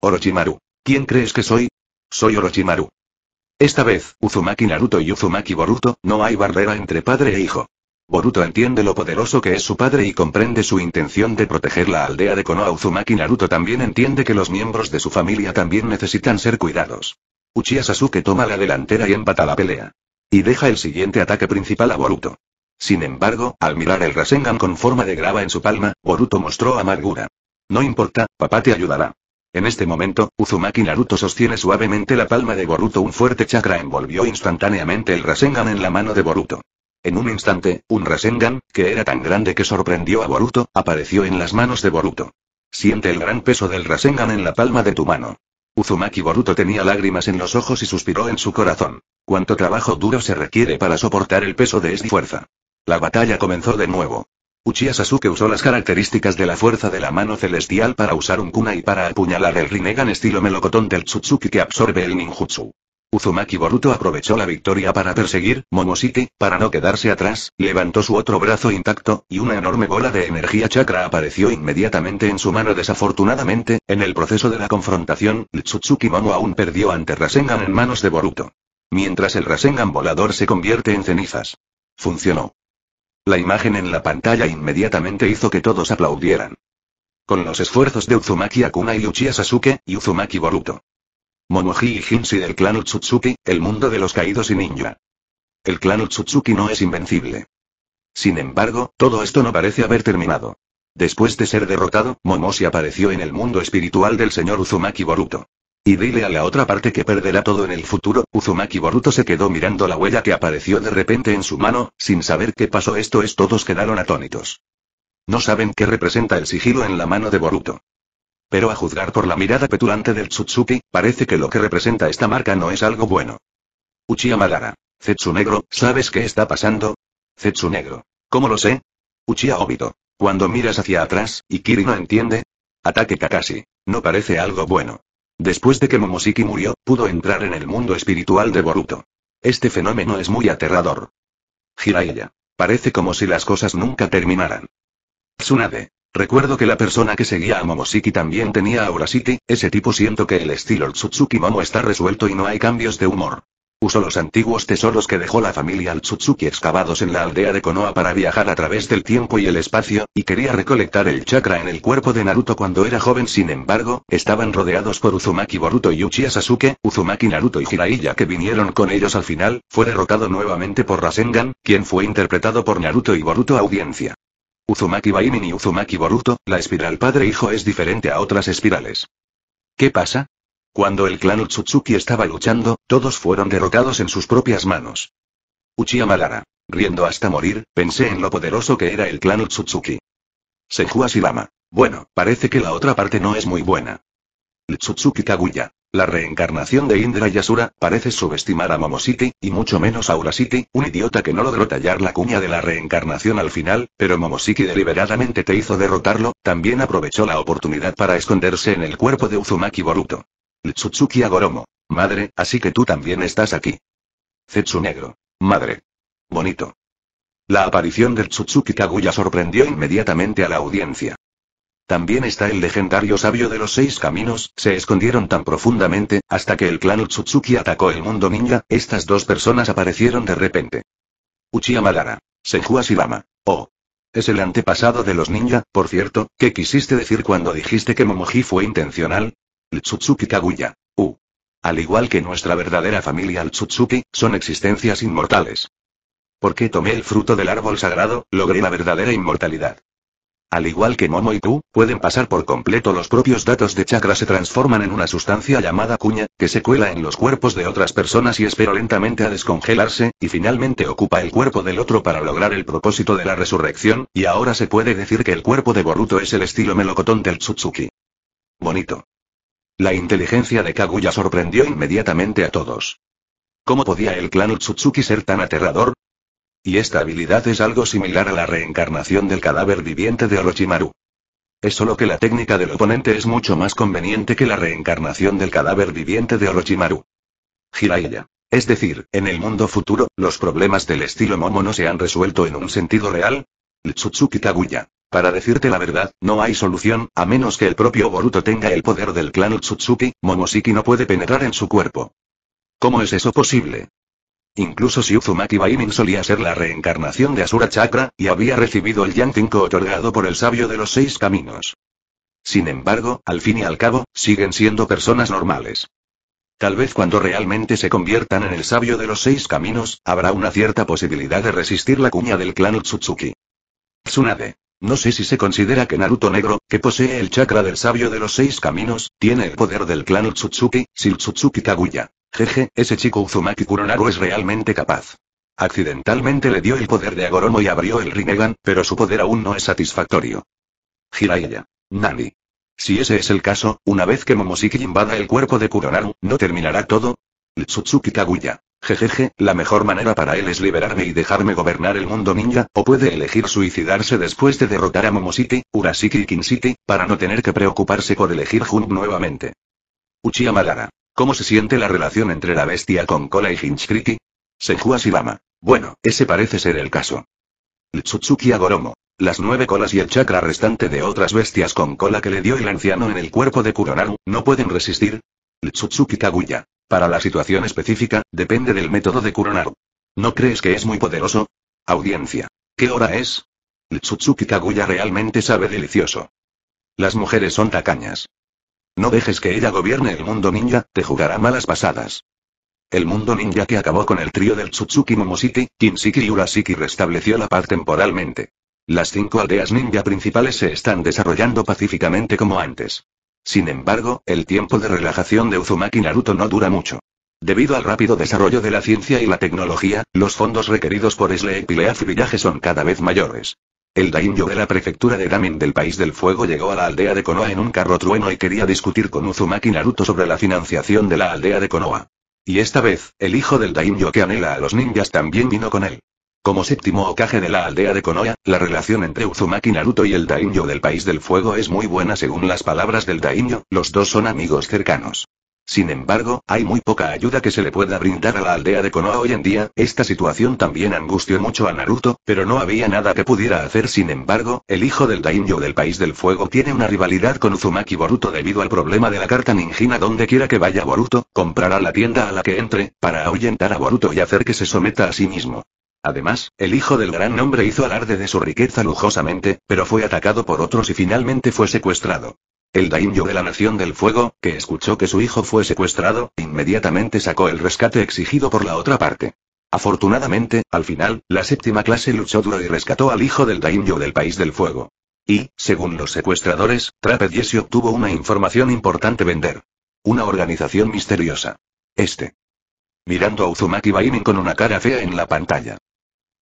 Orochimaru. ¿Quién crees que soy? Soy Orochimaru. Esta vez, Uzumaki Naruto y Uzumaki Boruto, no hay barrera entre padre e hijo. Boruto entiende lo poderoso que es su padre y comprende su intención de proteger la aldea de Konoha. Uzumaki Naruto también entiende que los miembros de su familia también necesitan ser cuidados. Uchiha Sasuke toma la delantera y empata la pelea. Y deja el siguiente ataque principal a Boruto. Sin embargo, al mirar el Rasengan con forma de grava en su palma, Boruto mostró amargura. No importa, papá te ayudará. En este momento, Uzumaki Naruto sostiene suavemente la palma de Boruto. Un fuerte chakra envolvió instantáneamente el Rasengan en la mano de Boruto. En un instante, un Rasengan, que era tan grande que sorprendió a Boruto, apareció en las manos de Boruto. Siente el gran peso del Rasengan en la palma de tu mano. Uzumaki Boruto tenía lágrimas en los ojos y suspiró en su corazón. Cuánto trabajo duro se requiere para soportar el peso de esta fuerza. La batalla comenzó de nuevo. Uchiha Sasuke usó las características de la fuerza de la mano celestial para usar un kuna y para apuñalar el Rinnegan estilo melocotón del Tsutsuki que absorbe el ninjutsu. Uzumaki Boruto aprovechó la victoria para perseguir, Momoshiki, para no quedarse atrás, levantó su otro brazo intacto, y una enorme bola de energía chakra apareció inmediatamente en su mano desafortunadamente, en el proceso de la confrontación, el Tsutsuki Momo aún perdió ante Rasengan en manos de Boruto. Mientras el Rasengan volador se convierte en cenizas. Funcionó. La imagen en la pantalla inmediatamente hizo que todos aplaudieran. Con los esfuerzos de Uzumaki Akuma y Uchiha Sasuke, y Uzumaki Boruto. Momoji y Jinshi del clan Utsutsuki, el mundo de los caídos y ninja. El clan Utsutsuki no es invencible. Sin embargo, todo esto no parece haber terminado. Después de ser derrotado, Momoshi apareció en el mundo espiritual del señor Uzumaki Boruto. Y dile a la otra parte que perderá todo en el futuro. Uzumaki Boruto se quedó mirando la huella que apareció de repente en su mano, sin saber qué pasó. Esto es, todos quedaron atónitos. No saben qué representa el sigilo en la mano de Boruto. Pero a juzgar por la mirada petulante del Tsutsuki, parece que lo que representa esta marca no es algo bueno. Uchiha Madara. Zetsu Negro, ¿sabes qué está pasando? Zetsu Negro. ¿Cómo lo sé? Uchiha Obito. Cuando miras hacia atrás, y Kiri no entiende. Ataque Kakashi. No parece algo bueno. Después de que Momosiki murió, pudo entrar en el mundo espiritual de Boruto. Este fenómeno es muy aterrador. Jiraiya. Parece como si las cosas nunca terminaran. Tsunade. Recuerdo que la persona que seguía a Momosiki también tenía a City, ese tipo siento que el estilo Tsutsuki Momo está resuelto y no hay cambios de humor. Usó los antiguos tesoros que dejó la familia al Tsutsuki excavados en la aldea de Konoha para viajar a través del tiempo y el espacio, y quería recolectar el chakra en el cuerpo de Naruto cuando era joven sin embargo, estaban rodeados por Uzumaki Boruto y Uchiha Sasuke, Uzumaki Naruto y Jiraiya que vinieron con ellos al final, fue derrotado nuevamente por Rasengan, quien fue interpretado por Naruto y Boruto audiencia. Uzumaki Bainin y Uzumaki Boruto, la espiral padre-hijo es diferente a otras espirales. ¿Qué pasa? Cuando el clan Utsutsuki estaba luchando, todos fueron derrotados en sus propias manos. Uchiha Malara. Riendo hasta morir, pensé en lo poderoso que era el clan Utsutsuki. Senju Asirama. Bueno, parece que la otra parte no es muy buena. Utsutsuki Kaguya. La reencarnación de Indra Yasura, parece subestimar a Momosiki, y mucho menos a Urasiki, un idiota que no logró tallar la cuña de la reencarnación al final, pero Momosiki deliberadamente te hizo derrotarlo, también aprovechó la oportunidad para esconderse en el cuerpo de Uzumaki Boruto. Tsutsuki Agoromo. Madre, así que tú también estás aquí. Zetsu negro. Madre. Bonito. La aparición del Tsutsuki Kaguya sorprendió inmediatamente a la audiencia. También está el legendario sabio de los seis caminos, se escondieron tan profundamente, hasta que el clan Tsutsuki atacó el mundo ninja, estas dos personas aparecieron de repente. Uchiha Madara. Senju o Oh. Es el antepasado de los ninja, por cierto, ¿qué quisiste decir cuando dijiste que Momoji fue intencional? Tsutsuki Kaguya. U. Al igual que nuestra verdadera familia Tsutsuki, son existencias inmortales. Porque tomé el fruto del árbol sagrado, logré la verdadera inmortalidad. Al igual que Momo y tú, pueden pasar por completo los propios datos de chakra se transforman en una sustancia llamada cuña, que se cuela en los cuerpos de otras personas y espero lentamente a descongelarse, y finalmente ocupa el cuerpo del otro para lograr el propósito de la resurrección, y ahora se puede decir que el cuerpo de Boruto es el estilo melocotón del Tsutsuki. Bonito. La inteligencia de Kaguya sorprendió inmediatamente a todos. ¿Cómo podía el clan Utsutsuki ser tan aterrador? Y esta habilidad es algo similar a la reencarnación del cadáver viviente de Orochimaru. Es solo que la técnica del oponente es mucho más conveniente que la reencarnación del cadáver viviente de Orochimaru. Hiraiya. Es decir, en el mundo futuro, los problemas del estilo Momo no se han resuelto en un sentido real. Tsutsuki Kaguya. Para decirte la verdad, no hay solución, a menos que el propio Boruto tenga el poder del clan Utsutsuki, Momosiki no puede penetrar en su cuerpo. ¿Cómo es eso posible? Incluso si Uzumaki Baimin solía ser la reencarnación de Asura Chakra, y había recibido el Yantinko otorgado por el sabio de los seis caminos. Sin embargo, al fin y al cabo, siguen siendo personas normales. Tal vez cuando realmente se conviertan en el sabio de los seis caminos, habrá una cierta posibilidad de resistir la cuña del clan Utsutsuki. Tsunade. No sé si se considera que Naruto Negro, que posee el chakra del sabio de los seis caminos, tiene el poder del clan Utsutsuki, Utsutsuki Kaguya. Jeje, ese chico Uzumaki Kuronaru es realmente capaz. Accidentalmente le dio el poder de Agoromo y abrió el Rinnegan, pero su poder aún no es satisfactorio. Jiraiya. Nani. Si ese es el caso, una vez que Momosiki invada el cuerpo de Kuronaru, ¿no terminará todo? Utsutsuki Kaguya. Jejeje, la mejor manera para él es liberarme y dejarme gobernar el mundo ninja, o puede elegir suicidarse después de derrotar a Momositi, Urasiki y Kinsiti, para no tener que preocuparse por elegir Jun nuevamente. Uchiha Madara. ¿Cómo se siente la relación entre la bestia con cola y Hinchkriki? Senju Shibama. Bueno, ese parece ser el caso. El Tsutsuki Agoromo. Las nueve colas y el chakra restante de otras bestias con cola que le dio el anciano en el cuerpo de Kuronaru, no pueden resistir. El Kaguya. Para la situación específica, depende del método de Kuronaru. ¿No crees que es muy poderoso? Audiencia. ¿Qué hora es? Tsutsuki Kaguya realmente sabe delicioso. Las mujeres son tacañas. No dejes que ella gobierne el mundo ninja, te jugará malas pasadas. El mundo ninja que acabó con el trío del Tsutsuki Momoshiki, Kinsiki y restableció la paz temporalmente. Las cinco aldeas ninja principales se están desarrollando pacíficamente como antes. Sin embargo, el tiempo de relajación de Uzumaki Naruto no dura mucho. Debido al rápido desarrollo de la ciencia y la tecnología, los fondos requeridos por Slade y Villaje son cada vez mayores. El daimyo de la prefectura de Damin del País del Fuego llegó a la aldea de Konoha en un carro trueno y quería discutir con Uzumaki Naruto sobre la financiación de la aldea de Konoha. Y esta vez, el hijo del daimyo que anhela a los ninjas también vino con él. Como séptimo ocaje de la aldea de Konoha, la relación entre Uzumaki Naruto y el Daimyo del País del Fuego es muy buena según las palabras del Daimyo, los dos son amigos cercanos. Sin embargo, hay muy poca ayuda que se le pueda brindar a la aldea de Konoha hoy en día, esta situación también angustió mucho a Naruto, pero no había nada que pudiera hacer sin embargo, el hijo del Daimyo del País del Fuego tiene una rivalidad con Uzumaki Boruto debido al problema de la carta ninjina donde quiera que vaya Boruto, comprará la tienda a la que entre, para ahuyentar a Boruto y hacer que se someta a sí mismo. Además, el hijo del gran hombre hizo alarde de su riqueza lujosamente, pero fue atacado por otros y finalmente fue secuestrado. El daimyo de la Nación del Fuego, que escuchó que su hijo fue secuestrado, inmediatamente sacó el rescate exigido por la otra parte. Afortunadamente, al final, la séptima clase luchó duro y rescató al hijo del daimyo del País del Fuego. Y, según los secuestradores, Trapezesi obtuvo una información importante vender. Una organización misteriosa. Este. Mirando a Uzumaki Bainin con una cara fea en la pantalla.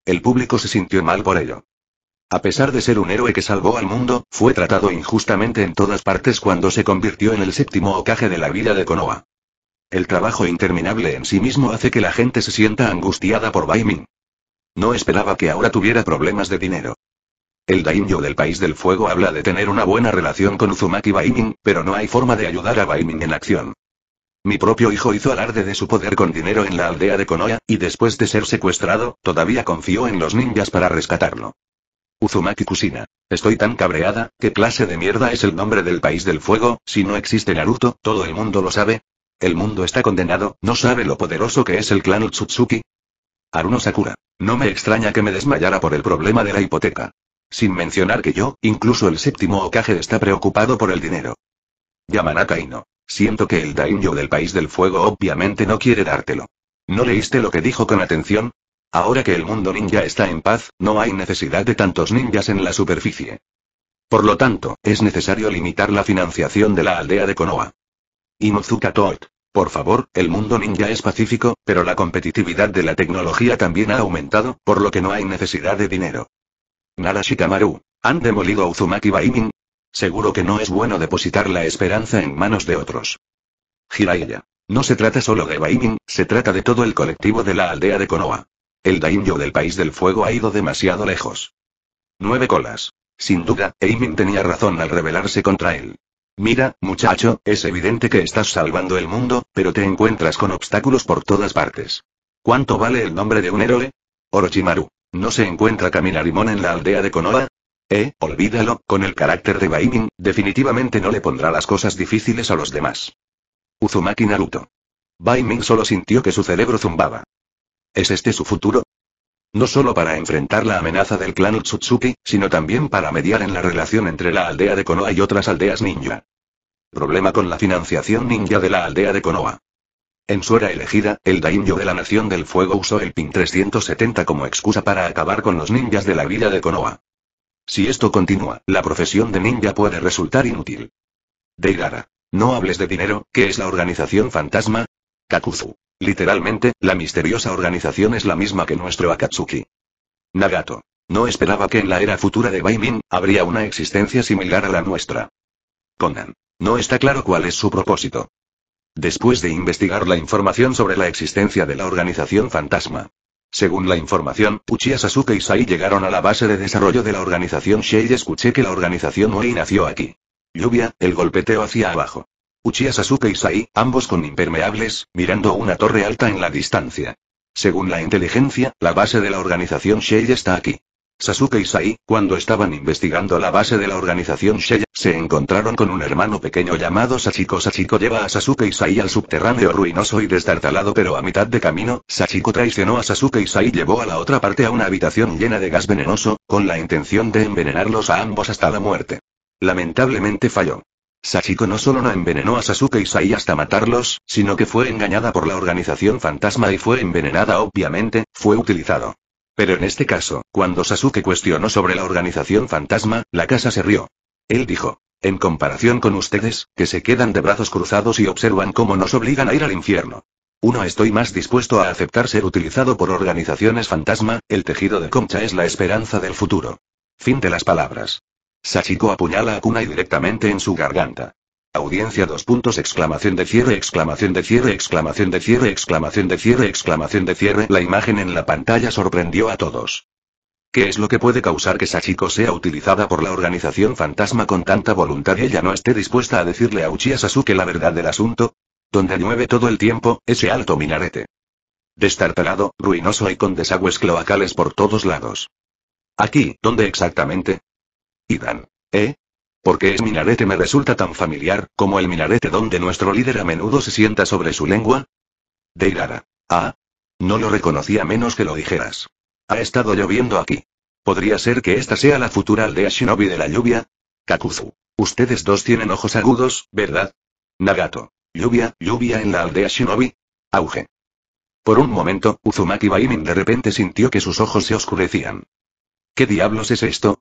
El público se sintió mal por ello. A pesar de ser un héroe que salvó al mundo, fue tratado injustamente en todas partes cuando se convirtió en el séptimo ocaje de la vida de Konoha. El trabajo interminable en sí mismo hace que la gente se sienta angustiada por Baimin. No esperaba que ahora tuviera problemas de dinero. El daimyo del País del Fuego habla de tener una buena relación con Uzumaki Baimin, pero no hay forma de ayudar a Baimin en acción. Mi propio hijo hizo alarde de su poder con dinero en la aldea de Konoha, y después de ser secuestrado, todavía confió en los ninjas para rescatarlo. Uzumaki Kusina. Estoy tan cabreada, ¿qué clase de mierda es el nombre del país del fuego? Si no existe Naruto, todo el mundo lo sabe. El mundo está condenado, ¿no sabe lo poderoso que es el clan Utsutsuki? Aruno Sakura. No me extraña que me desmayara por el problema de la hipoteca. Sin mencionar que yo, incluso el séptimo Okage está preocupado por el dinero. Yamanaka Ino. Siento que el daimyo del País del Fuego obviamente no quiere dártelo. ¿No leíste lo que dijo con atención? Ahora que el mundo ninja está en paz, no hay necesidad de tantos ninjas en la superficie. Por lo tanto, es necesario limitar la financiación de la aldea de Konoha. Inuzuka Toad. Por favor, el mundo ninja es pacífico, pero la competitividad de la tecnología también ha aumentado, por lo que no hay necesidad de dinero. Nara Shikamaru. Han demolido Uzumaki Baiming. Seguro que no es bueno depositar la esperanza en manos de otros. Jiraiya. No se trata solo de Baimin, se trata de todo el colectivo de la aldea de Konoha. El Daimyo del País del Fuego ha ido demasiado lejos. Nueve colas. Sin duda, Eimin tenía razón al rebelarse contra él. Mira, muchacho, es evidente que estás salvando el mundo, pero te encuentras con obstáculos por todas partes. ¿Cuánto vale el nombre de un héroe? Orochimaru. ¿No se encuentra Kaminarimon en la aldea de Konoha? Eh, olvídalo, con el carácter de Baiming, definitivamente no le pondrá las cosas difíciles a los demás. Uzumaki Naruto. Baiming solo sintió que su cerebro zumbaba. ¿Es este su futuro? No solo para enfrentar la amenaza del clan Utsutsuki, sino también para mediar en la relación entre la aldea de Konoha y otras aldeas ninja. Problema con la financiación ninja de la aldea de Konoha. En su era elegida, el daimyo de la Nación del Fuego usó el PIN 370 como excusa para acabar con los ninjas de la villa de Konoha. Si esto continúa, la profesión de ninja puede resultar inútil. Deigara. No hables de dinero, ¿qué es la organización fantasma? Kakuzu. Literalmente, la misteriosa organización es la misma que nuestro Akatsuki. Nagato. No esperaba que en la era futura de Baimin, habría una existencia similar a la nuestra. Conan. No está claro cuál es su propósito. Después de investigar la información sobre la existencia de la organización fantasma, según la información, Uchiha Sasuke y Sai llegaron a la base de desarrollo de la organización Shei escuché que la organización Mori nació aquí. Lluvia, el golpeteo hacia abajo. Uchiha Sasuke y Sai, ambos con impermeables, mirando una torre alta en la distancia. Según la inteligencia, la base de la organización Shei está aquí. Sasuke y Sai, cuando estaban investigando la base de la organización Sheya, se encontraron con un hermano pequeño llamado Sachiko. Sachiko lleva a Sasuke y Sai al subterráneo ruinoso y destartalado pero a mitad de camino, Sachiko traicionó a Sasuke y Sai llevó a la otra parte a una habitación llena de gas venenoso, con la intención de envenenarlos a ambos hasta la muerte. Lamentablemente falló. Sachiko no solo no envenenó a Sasuke y Sai hasta matarlos, sino que fue engañada por la organización fantasma y fue envenenada obviamente, fue utilizado. Pero en este caso, cuando Sasuke cuestionó sobre la organización fantasma, la casa se rió. Él dijo, en comparación con ustedes, que se quedan de brazos cruzados y observan cómo nos obligan a ir al infierno. Uno estoy más dispuesto a aceptar ser utilizado por organizaciones fantasma, el tejido de concha es la esperanza del futuro. Fin de las palabras. Sachiko apuñala a Kuna directamente en su garganta. Audiencia dos puntos exclamación de cierre exclamación de cierre exclamación de cierre exclamación de cierre exclamación de cierre La imagen en la pantalla sorprendió a todos. ¿Qué es lo que puede causar que Sachiko sea utilizada por la organización fantasma con tanta voluntad y ella no esté dispuesta a decirle a Uchiha Sasuke la verdad del asunto? Donde llueve todo el tiempo, ese alto minarete. Destartalado, ruinoso y con desagües cloacales por todos lados. Aquí, ¿dónde exactamente? Idan. ¿Eh? Porque ese minarete me resulta tan familiar, como el minarete donde nuestro líder a menudo se sienta sobre su lengua. Deirara. Ah. No lo reconocía menos que lo dijeras. Ha estado lloviendo aquí. ¿Podría ser que esta sea la futura aldea shinobi de la lluvia? Kakuzu. Ustedes dos tienen ojos agudos, ¿verdad? Nagato. Lluvia, lluvia en la aldea shinobi. Auge. Por un momento, Uzumaki Baimin de repente sintió que sus ojos se oscurecían. ¿Qué diablos es esto?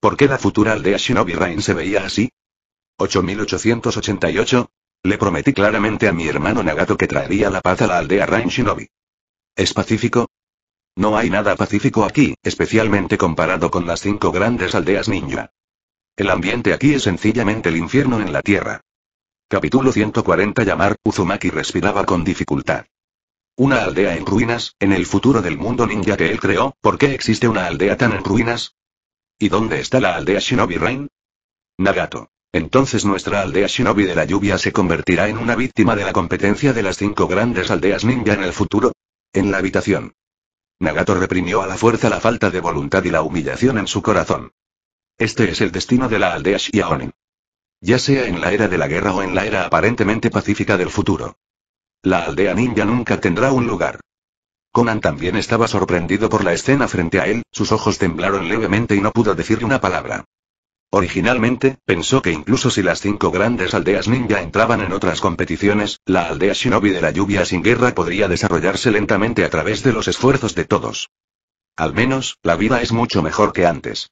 ¿Por qué la futura aldea Shinobi Rain se veía así? 8888. Le prometí claramente a mi hermano Nagato que traería la paz a la aldea Rain Shinobi. ¿Es pacífico? No hay nada pacífico aquí, especialmente comparado con las cinco grandes aldeas ninja. El ambiente aquí es sencillamente el infierno en la tierra. Capítulo 140 Llamar, Uzumaki respiraba con dificultad. Una aldea en ruinas, en el futuro del mundo ninja que él creó, ¿por qué existe una aldea tan en ruinas? ¿Y dónde está la aldea Shinobi Rain? Nagato. Entonces nuestra aldea Shinobi de la lluvia se convertirá en una víctima de la competencia de las cinco grandes aldeas ninja en el futuro. En la habitación. Nagato reprimió a la fuerza la falta de voluntad y la humillación en su corazón. Este es el destino de la aldea Shiaonin. Ya sea en la era de la guerra o en la era aparentemente pacífica del futuro. La aldea ninja nunca tendrá un lugar. Conan también estaba sorprendido por la escena frente a él, sus ojos temblaron levemente y no pudo decir una palabra. Originalmente, pensó que incluso si las cinco grandes aldeas ninja entraban en otras competiciones, la aldea shinobi de la lluvia sin guerra podría desarrollarse lentamente a través de los esfuerzos de todos. Al menos, la vida es mucho mejor que antes.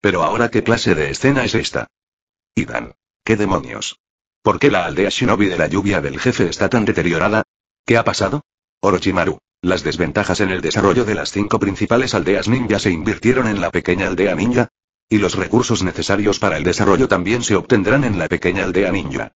Pero ahora qué clase de escena es esta? Idan. ¿Qué demonios? ¿Por qué la aldea shinobi de la lluvia del jefe está tan deteriorada? ¿Qué ha pasado? Orochimaru. Las desventajas en el desarrollo de las cinco principales aldeas ninja se invirtieron en la pequeña aldea ninja, y los recursos necesarios para el desarrollo también se obtendrán en la pequeña aldea ninja.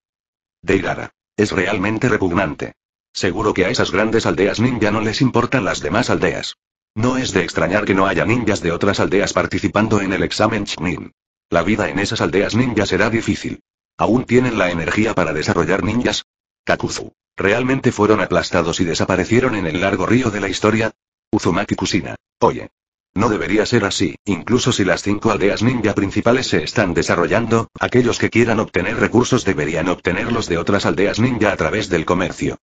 Deirara. Es realmente repugnante. Seguro que a esas grandes aldeas ninja no les importan las demás aldeas. No es de extrañar que no haya ninjas de otras aldeas participando en el examen Chunin. La vida en esas aldeas ninja será difícil. ¿Aún tienen la energía para desarrollar ninjas? Kakuzu. ¿Realmente fueron aplastados y desaparecieron en el largo río de la historia? Uzumaki Kusina. Oye. No debería ser así, incluso si las cinco aldeas ninja principales se están desarrollando, aquellos que quieran obtener recursos deberían obtenerlos de otras aldeas ninja a través del comercio.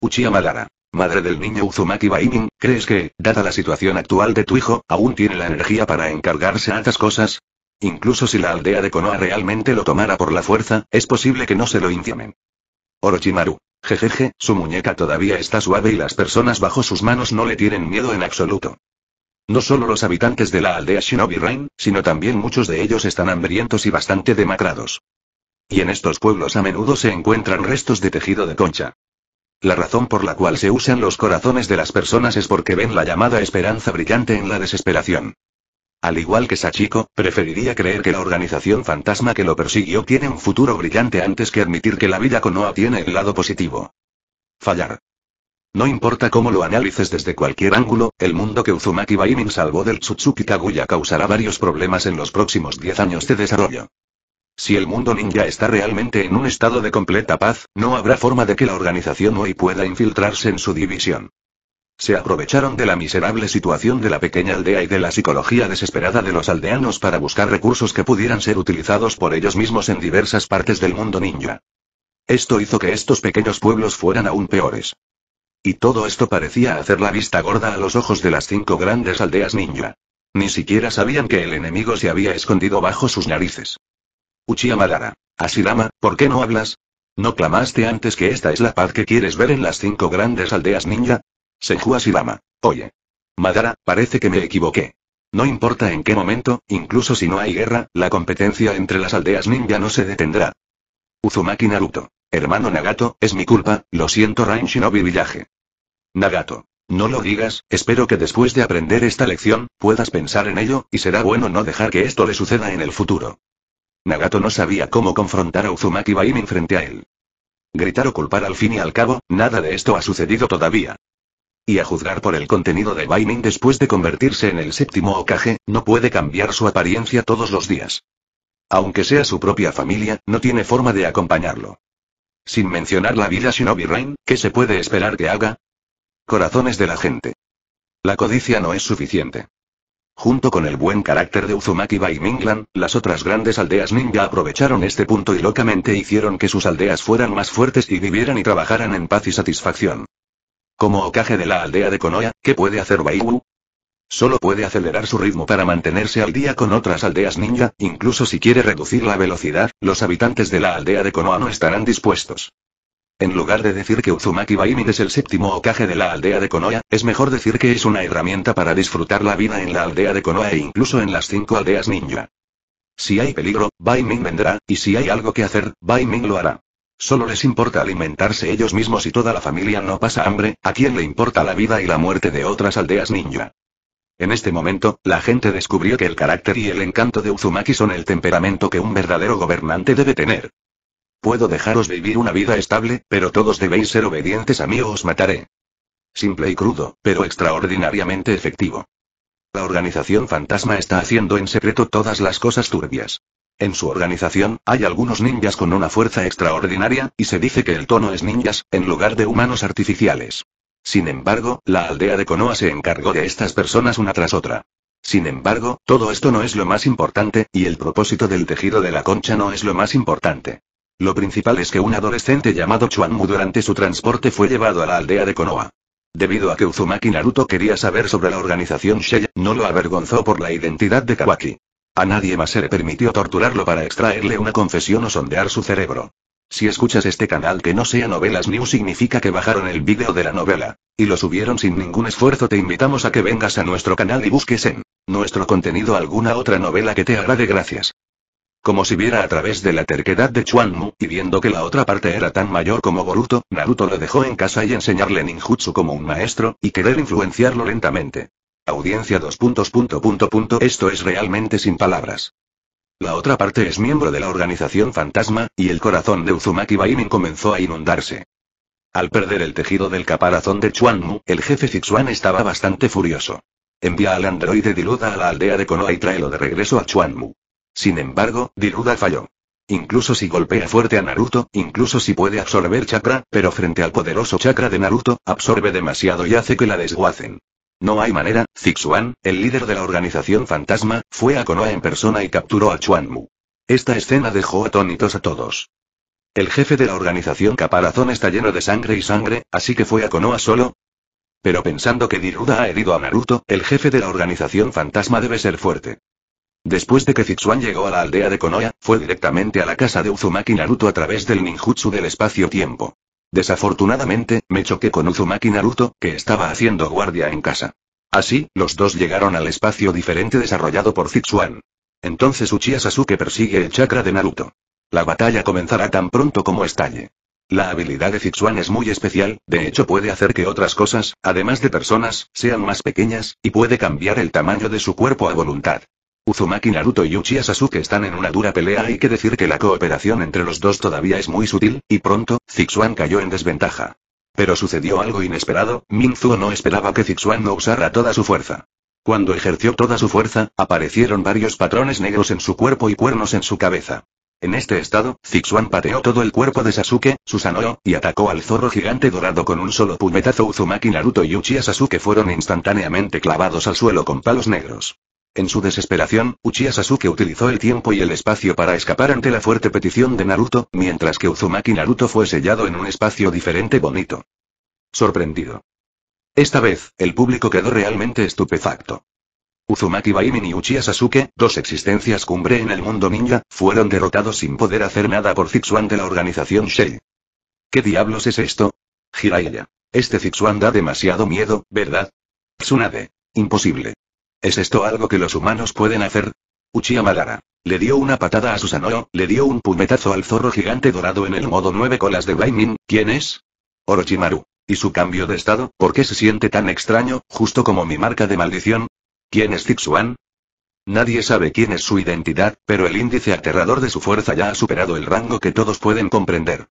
Uchiha Madara. Madre del niño Uzumaki Bainin, ¿crees que, dada la situación actual de tu hijo, aún tiene la energía para encargarse a estas cosas? Incluso si la aldea de Konoha realmente lo tomara por la fuerza, es posible que no se lo intimen. Orochimaru. Jejeje, su muñeca todavía está suave y las personas bajo sus manos no le tienen miedo en absoluto. No solo los habitantes de la aldea Shinobi Rain, sino también muchos de ellos están hambrientos y bastante demacrados. Y en estos pueblos a menudo se encuentran restos de tejido de concha. La razón por la cual se usan los corazones de las personas es porque ven la llamada esperanza brillante en la desesperación. Al igual que Sachiko, preferiría creer que la organización fantasma que lo persiguió tiene un futuro brillante antes que admitir que la vida Konoha tiene el lado positivo. Fallar. No importa cómo lo analices desde cualquier ángulo, el mundo que Uzumaki Baimin salvó del Tsutsuki Kaguya causará varios problemas en los próximos 10 años de desarrollo. Si el mundo ninja está realmente en un estado de completa paz, no habrá forma de que la organización hoy pueda infiltrarse en su división. Se aprovecharon de la miserable situación de la pequeña aldea y de la psicología desesperada de los aldeanos para buscar recursos que pudieran ser utilizados por ellos mismos en diversas partes del mundo ninja. Esto hizo que estos pequeños pueblos fueran aún peores. Y todo esto parecía hacer la vista gorda a los ojos de las cinco grandes aldeas ninja. Ni siquiera sabían que el enemigo se había escondido bajo sus narices. Uchiha Madara. Asirama, ¿por qué no hablas? ¿No clamaste antes que esta es la paz que quieres ver en las cinco grandes aldeas ninja? Senju Shirama. Oye. Madara, parece que me equivoqué. No importa en qué momento, incluso si no hay guerra, la competencia entre las aldeas ninja no se detendrá. Uzumaki Naruto. Hermano Nagato, es mi culpa, lo siento Rain Shinobi Villaje. Nagato. No lo digas, espero que después de aprender esta lección, puedas pensar en ello, y será bueno no dejar que esto le suceda en el futuro. Nagato no sabía cómo confrontar a Uzumaki Baimin frente a él. Gritar o culpar al fin y al cabo, nada de esto ha sucedido todavía. Y a juzgar por el contenido de Min después de convertirse en el séptimo ocaje, no puede cambiar su apariencia todos los días. Aunque sea su propia familia, no tiene forma de acompañarlo. Sin mencionar la vida Shinobi Rain, ¿qué se puede esperar que haga? Corazones de la gente. La codicia no es suficiente. Junto con el buen carácter de Uzumaki Baiminglan, las otras grandes aldeas ninja aprovecharon este punto y locamente hicieron que sus aldeas fueran más fuertes y vivieran y trabajaran en paz y satisfacción. Como ocaje de la aldea de Konoha, ¿qué puede hacer Baiwu? Solo puede acelerar su ritmo para mantenerse al día con otras aldeas ninja, incluso si quiere reducir la velocidad, los habitantes de la aldea de Konoha no estarán dispuestos. En lugar de decir que Uzumaki Baimin es el séptimo ocaje de la aldea de Konoha, es mejor decir que es una herramienta para disfrutar la vida en la aldea de Konoha e incluso en las cinco aldeas ninja. Si hay peligro, Bai vendrá, y si hay algo que hacer, Bai lo hará. Solo les importa alimentarse ellos mismos y toda la familia no pasa hambre, ¿a quién le importa la vida y la muerte de otras aldeas ninja? En este momento, la gente descubrió que el carácter y el encanto de Uzumaki son el temperamento que un verdadero gobernante debe tener. Puedo dejaros vivir una vida estable, pero todos debéis ser obedientes a mí o os mataré. Simple y crudo, pero extraordinariamente efectivo. La organización fantasma está haciendo en secreto todas las cosas turbias. En su organización, hay algunos ninjas con una fuerza extraordinaria, y se dice que el tono es ninjas, en lugar de humanos artificiales. Sin embargo, la aldea de Konoha se encargó de estas personas una tras otra. Sin embargo, todo esto no es lo más importante, y el propósito del tejido de la concha no es lo más importante. Lo principal es que un adolescente llamado Chuanmu durante su transporte fue llevado a la aldea de Konoha. Debido a que Uzumaki Naruto quería saber sobre la organización Shei, no lo avergonzó por la identidad de Kawaki. A nadie más se le permitió torturarlo para extraerle una confesión o sondear su cerebro. Si escuchas este canal que no sea Novelas New significa que bajaron el vídeo de la novela. Y lo subieron sin ningún esfuerzo. Te invitamos a que vengas a nuestro canal y busques en nuestro contenido alguna otra novela que te de Gracias. Como si viera a través de la terquedad de Chuanmu, y viendo que la otra parte era tan mayor como Boruto, Naruto lo dejó en casa y enseñarle ninjutsu como un maestro, y querer influenciarlo lentamente. Audiencia 2. esto es realmente sin palabras. La otra parte es miembro de la organización fantasma, y el corazón de Uzumaki Bainin comenzó a inundarse. Al perder el tejido del caparazón de Chuanmu, el jefe Zixuan estaba bastante furioso. Envía al androide Diluda a la aldea de Konoha y tráelo de regreso a Chuanmu. Sin embargo, Diluda falló. Incluso si golpea fuerte a Naruto, incluso si puede absorber chakra, pero frente al poderoso chakra de Naruto, absorbe demasiado y hace que la desguacen. No hay manera, Zixuan, el líder de la organización fantasma, fue a Konoha en persona y capturó a Chuanmu. Esta escena dejó atónitos a todos. El jefe de la organización Caparazón está lleno de sangre y sangre, así que fue a Konoha solo. Pero pensando que Diruda ha herido a Naruto, el jefe de la organización fantasma debe ser fuerte. Después de que Zixuan llegó a la aldea de Konoha, fue directamente a la casa de Uzumaki Naruto a través del ninjutsu del espacio-tiempo. Desafortunadamente, me choqué con Uzumaki Naruto, que estaba haciendo guardia en casa. Así, los dos llegaron al espacio diferente desarrollado por Zixuan. Entonces Uchiha Sasuke persigue el chakra de Naruto. La batalla comenzará tan pronto como estalle. La habilidad de Zixuan es muy especial, de hecho puede hacer que otras cosas, además de personas, sean más pequeñas, y puede cambiar el tamaño de su cuerpo a voluntad. Uzumaki Naruto y Uchiha Sasuke están en una dura pelea hay que decir que la cooperación entre los dos todavía es muy sutil, y pronto, Zixuan cayó en desventaja. Pero sucedió algo inesperado, Minzu no esperaba que Zixuan no usara toda su fuerza. Cuando ejerció toda su fuerza, aparecieron varios patrones negros en su cuerpo y cuernos en su cabeza. En este estado, Zixuan pateó todo el cuerpo de Sasuke, Susanoo, y atacó al zorro gigante dorado con un solo puñetazo. Uzumaki Naruto y Uchiha Sasuke fueron instantáneamente clavados al suelo con palos negros. En su desesperación, Uchiha Sasuke utilizó el tiempo y el espacio para escapar ante la fuerte petición de Naruto, mientras que Uzumaki Naruto fue sellado en un espacio diferente bonito. Sorprendido. Esta vez, el público quedó realmente estupefacto. Uzumaki Baimin y Uchiha Sasuke, dos existencias cumbre en el mundo ninja, fueron derrotados sin poder hacer nada por Zixuan de la organización Shei. ¿Qué diablos es esto? Jiraiya. Este Zixuan da demasiado miedo, ¿verdad? Tsunade. Imposible. ¿Es esto algo que los humanos pueden hacer? Uchiha Madara. Le dio una patada a Susanoo, le dio un puñetazo al zorro gigante dorado en el modo 9 colas de Baimin, ¿quién es? Orochimaru. ¿Y su cambio de estado? ¿Por qué se siente tan extraño, justo como mi marca de maldición? ¿Quién es Zixuan? Nadie sabe quién es su identidad, pero el índice aterrador de su fuerza ya ha superado el rango que todos pueden comprender.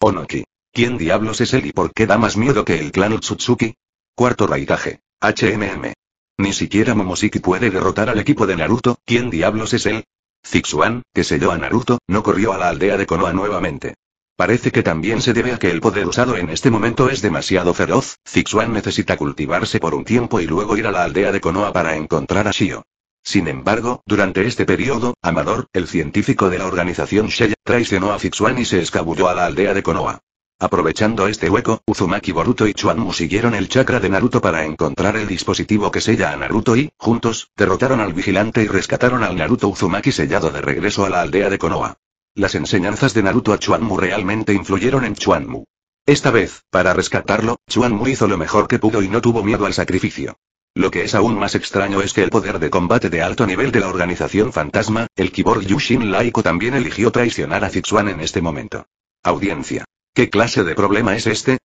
Onoki. ¿Quién diablos es él y por qué da más miedo que el clan Utsutsuki? Cuarto raikage. HMM. Ni siquiera Momosiki puede derrotar al equipo de Naruto, ¿quién diablos es él? Zixuan, que selló a Naruto, no corrió a la aldea de Konoha nuevamente. Parece que también se debe a que el poder usado en este momento es demasiado feroz, Zixuan necesita cultivarse por un tiempo y luego ir a la aldea de Konoha para encontrar a Shio. Sin embargo, durante este periodo, Amador, el científico de la organización Shella, traicionó a Zixuan y se escabulló a la aldea de Konoha. Aprovechando este hueco, Uzumaki Boruto y Chuanmu siguieron el chakra de Naruto para encontrar el dispositivo que sella a Naruto y, juntos, derrotaron al vigilante y rescataron al Naruto Uzumaki sellado de regreso a la aldea de Konoha. Las enseñanzas de Naruto a Chuanmu realmente influyeron en Chuanmu. Esta vez, para rescatarlo, Chuanmu hizo lo mejor que pudo y no tuvo miedo al sacrificio. Lo que es aún más extraño es que el poder de combate de alto nivel de la organización fantasma, el Kibor Yushin Laiko también eligió traicionar a Fixuan en este momento. Audiencia. ¿Qué clase de problema es este?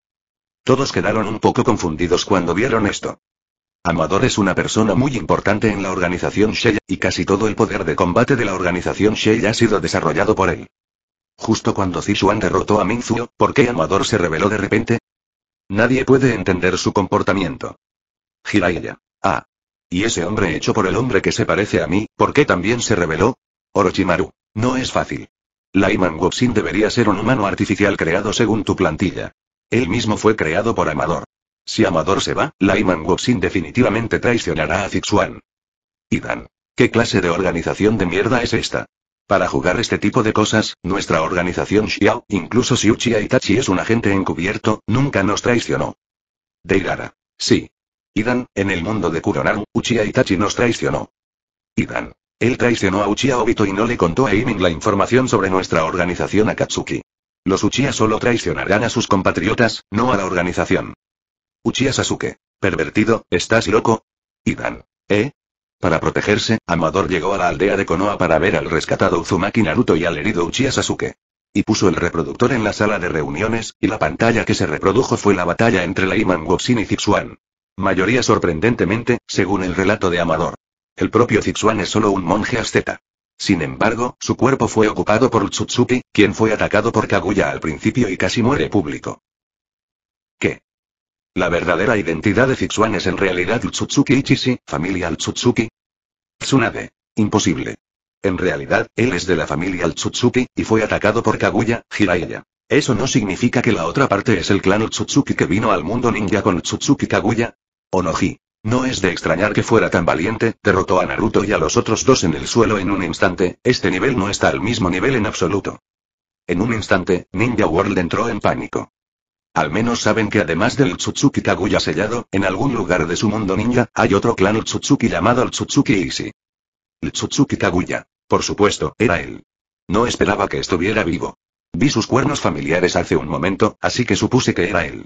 Todos quedaron un poco confundidos cuando vieron esto. Amador es una persona muy importante en la organización Shell, y casi todo el poder de combate de la organización Shell ha sido desarrollado por él. Justo cuando Sichuan derrotó a Minzuo, ¿por qué Amador se reveló de repente? Nadie puede entender su comportamiento. Jiraiya. Ah. ¿Y ese hombre hecho por el hombre que se parece a mí, por qué también se reveló? Orochimaru. No es fácil. La Iman debería ser un humano artificial creado según tu plantilla. Él mismo fue creado por Amador. Si Amador se va, Laiman Iman definitivamente traicionará a Zixuan. Idan. ¿Qué clase de organización de mierda es esta? Para jugar este tipo de cosas, nuestra organización Xiao, incluso si Uchiha Itachi es un agente encubierto, nunca nos traicionó. Deirara. Sí. Idan, en el mundo de Kuronaru, Uchiha Itachi nos traicionó. Idan. Él traicionó a Uchiha Obito y no le contó a Imin la información sobre nuestra organización Akatsuki. Los Uchiha solo traicionarán a sus compatriotas, no a la organización. Uchiha Sasuke. Pervertido, ¿estás loco? Idan. ¿Eh? Para protegerse, Amador llegó a la aldea de Konoha para ver al rescatado Uzumaki Naruto y al herido Uchiha Sasuke. Y puso el reproductor en la sala de reuniones, y la pantalla que se reprodujo fue la batalla entre la Iman Woxin y Zixuan. Mayoría sorprendentemente, según el relato de Amador. El propio Zixuan es solo un monje asceta. Sin embargo, su cuerpo fue ocupado por Tsutsuki, quien fue atacado por Kaguya al principio y casi muere público. ¿Qué? La verdadera identidad de Zixuan es en realidad Utsutsuki Ichishi, familia Tsutsuki. Tsunade. Imposible. En realidad, él es de la familia Tsutsuki, y fue atacado por Kaguya, Jiraiya. ¿Eso no significa que la otra parte es el clan Tsutsuki que vino al mundo ninja con Tsutsuki Kaguya? Onoji. No es de extrañar que fuera tan valiente, derrotó a Naruto y a los otros dos en el suelo en un instante, este nivel no está al mismo nivel en absoluto. En un instante, Ninja World entró en pánico. Al menos saben que además del Tsutsuki Kaguya sellado, en algún lugar de su mundo ninja, hay otro clan Tsutsuki llamado el Tsutsuki Ishi. El Tsutsuki Kaguya. Por supuesto, era él. No esperaba que estuviera vivo. Vi sus cuernos familiares hace un momento, así que supuse que era él.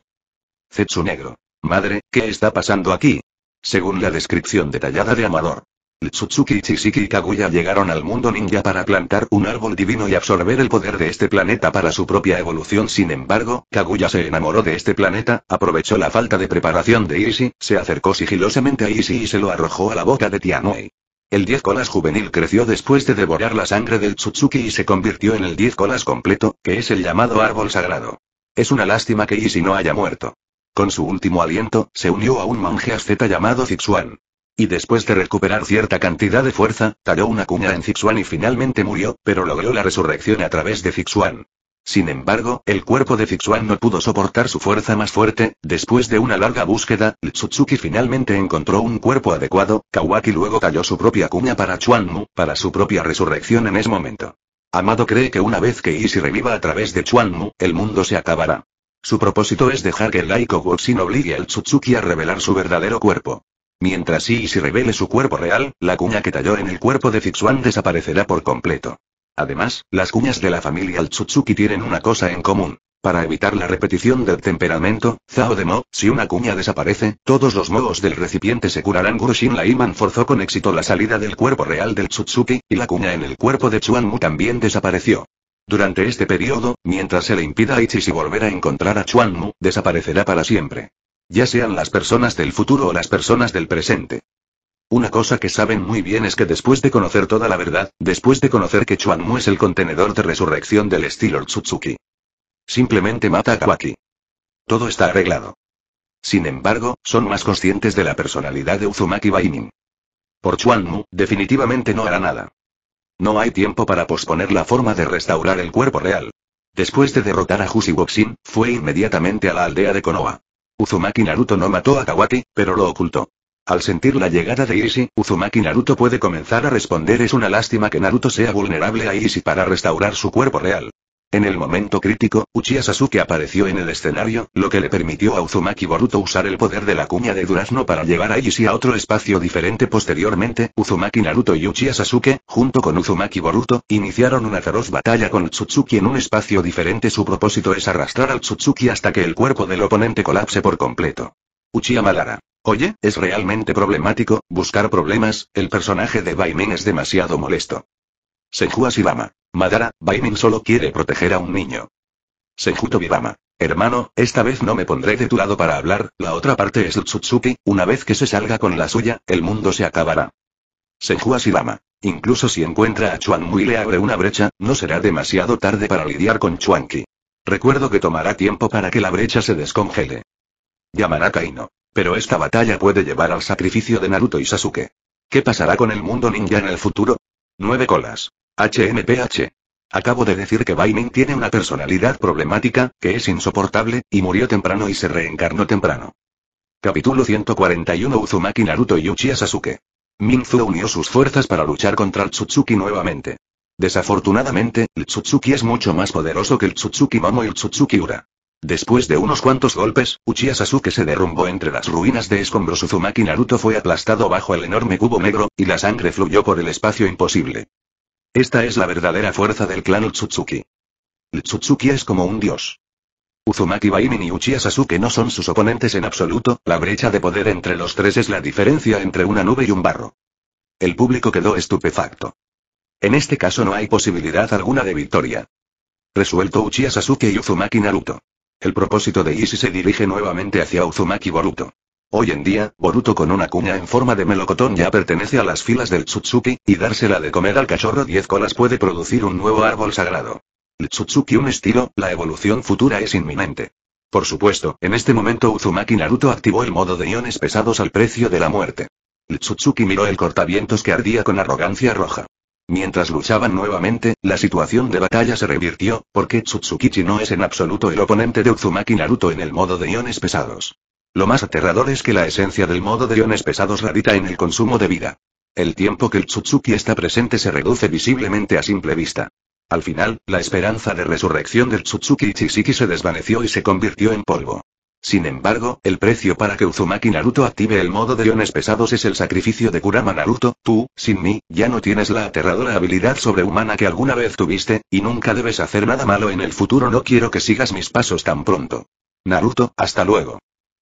Zetsu negro. Madre, ¿qué está pasando aquí? Según la descripción detallada de Amador, Tsutsuki Chisiki y Kaguya llegaron al mundo ninja para plantar un árbol divino y absorber el poder de este planeta para su propia evolución. Sin embargo, Kaguya se enamoró de este planeta, aprovechó la falta de preparación de Ishi, se acercó sigilosamente a Ishi y se lo arrojó a la boca de Tianwei. El 10 colas juvenil creció después de devorar la sangre del Tsutsuki y se convirtió en el 10 colas completo, que es el llamado árbol sagrado. Es una lástima que Issi no haya muerto. Con su último aliento, se unió a un monje asceta llamado Zixuan. Y después de recuperar cierta cantidad de fuerza, talló una cuña en Zixuan y finalmente murió, pero logró la resurrección a través de Zixuan. Sin embargo, el cuerpo de Zixuan no pudo soportar su fuerza más fuerte, después de una larga búsqueda, Tsutsuki finalmente encontró un cuerpo adecuado, Kawaki luego talló su propia cuña para Chuanmu, para su propia resurrección en ese momento. Amado cree que una vez que Ishi reviva a través de Chuanmu, el mundo se acabará. Su propósito es dejar que el Laiko Goxin obligue al Tsutsuki a revelar su verdadero cuerpo. Mientras sí y si revele su cuerpo real, la cuña que talló en el cuerpo de Fixuan desaparecerá por completo. Además, las cuñas de la familia Tsutsuki tienen una cosa en común. Para evitar la repetición del temperamento, Zao de si una cuña desaparece, todos los modos del recipiente se curarán. Gurushin Laiman forzó con éxito la salida del cuerpo real del Tsutsuki, y la cuña en el cuerpo de Chuanmu también desapareció. Durante este periodo, mientras se le impida a Ichi y volver a encontrar a Chuan Mu, desaparecerá para siempre. Ya sean las personas del futuro o las personas del presente. Una cosa que saben muy bien es que después de conocer toda la verdad, después de conocer que Chuanmu es el contenedor de resurrección del estilo Tsutsuki, simplemente mata a Kawaki. Todo está arreglado. Sin embargo, son más conscientes de la personalidad de Uzumaki Bainin. Por Chuanmu, definitivamente no hará nada. No hay tiempo para posponer la forma de restaurar el cuerpo real. Después de derrotar a Jushi fue inmediatamente a la aldea de Konoha. Uzumaki Naruto no mató a Kawaki, pero lo ocultó. Al sentir la llegada de Ishi, Uzumaki Naruto puede comenzar a responder es una lástima que Naruto sea vulnerable a Ishi para restaurar su cuerpo real. En el momento crítico, Uchiha Sasuke apareció en el escenario, lo que le permitió a Uzumaki Boruto usar el poder de la cuña de durazno para llevar a Ishi a otro espacio diferente posteriormente, Uzumaki Naruto y Uchiha Sasuke, junto con Uzumaki Boruto, iniciaron una feroz batalla con Tsutsuki en un espacio diferente su propósito es arrastrar al Tsutsuki hasta que el cuerpo del oponente colapse por completo. Uchiha Malara. Oye, es realmente problemático, buscar problemas, el personaje de Baimen es demasiado molesto. Senju Madara, Baimin solo quiere proteger a un niño. Sejuto Bibama. Hermano, esta vez no me pondré de tu lado para hablar, la otra parte es Tsutsuki, una vez que se salga con la suya, el mundo se acabará. Senju Ibama. Incluso si encuentra a Chuan y le abre una brecha, no será demasiado tarde para lidiar con Ki. Recuerdo que tomará tiempo para que la brecha se descongele. Llamará Kaino. Pero esta batalla puede llevar al sacrificio de Naruto y Sasuke. ¿Qué pasará con el mundo ninja en el futuro? Nueve colas. HMPH. Acabo de decir que Baiming tiene una personalidad problemática, que es insoportable, y murió temprano y se reencarnó temprano. Capítulo 141 Uzumaki Naruto y Uchiha Sasuke. Minzu unió sus fuerzas para luchar contra el Tsutsuki nuevamente. Desafortunadamente, el Tsutsuki es mucho más poderoso que el Tsutsuki Momo y el Tsutsuki Ura. Después de unos cuantos golpes, Uchiha Sasuke se derrumbó entre las ruinas de escombros Uzumaki Naruto fue aplastado bajo el enorme cubo negro, y la sangre fluyó por el espacio imposible. Esta es la verdadera fuerza del clan Utsutsuki. Utsutsuki es como un dios. Uzumaki Baimin y Uchiha Sasuke no son sus oponentes en absoluto, la brecha de poder entre los tres es la diferencia entre una nube y un barro. El público quedó estupefacto. En este caso no hay posibilidad alguna de victoria. Resuelto Uchiha Sasuke y Uzumaki Naruto. El propósito de Ishi se dirige nuevamente hacia Uzumaki Boruto. Hoy en día, Boruto con una cuña en forma de melocotón ya pertenece a las filas del Tsutsuki, y dársela de comer al cachorro 10 colas puede producir un nuevo árbol sagrado. El Tsutsuki un estilo, la evolución futura es inminente. Por supuesto, en este momento Uzumaki Naruto activó el modo de iones pesados al precio de la muerte. El Tsutsuki miró el cortavientos que ardía con arrogancia roja. Mientras luchaban nuevamente, la situación de batalla se revirtió, porque Tsutsuki no es en absoluto el oponente de Uzumaki Naruto en el modo de iones pesados. Lo más aterrador es que la esencia del modo de iones pesados radita en el consumo de vida. El tiempo que el Tsutsuki está presente se reduce visiblemente a simple vista. Al final, la esperanza de resurrección del Tsutsuki Chisiki se desvaneció y se convirtió en polvo. Sin embargo, el precio para que Uzumaki Naruto active el modo de iones pesados es el sacrificio de Kurama Naruto, tú, sin mí, ya no tienes la aterradora habilidad sobrehumana que alguna vez tuviste, y nunca debes hacer nada malo en el futuro no quiero que sigas mis pasos tan pronto. Naruto, hasta luego.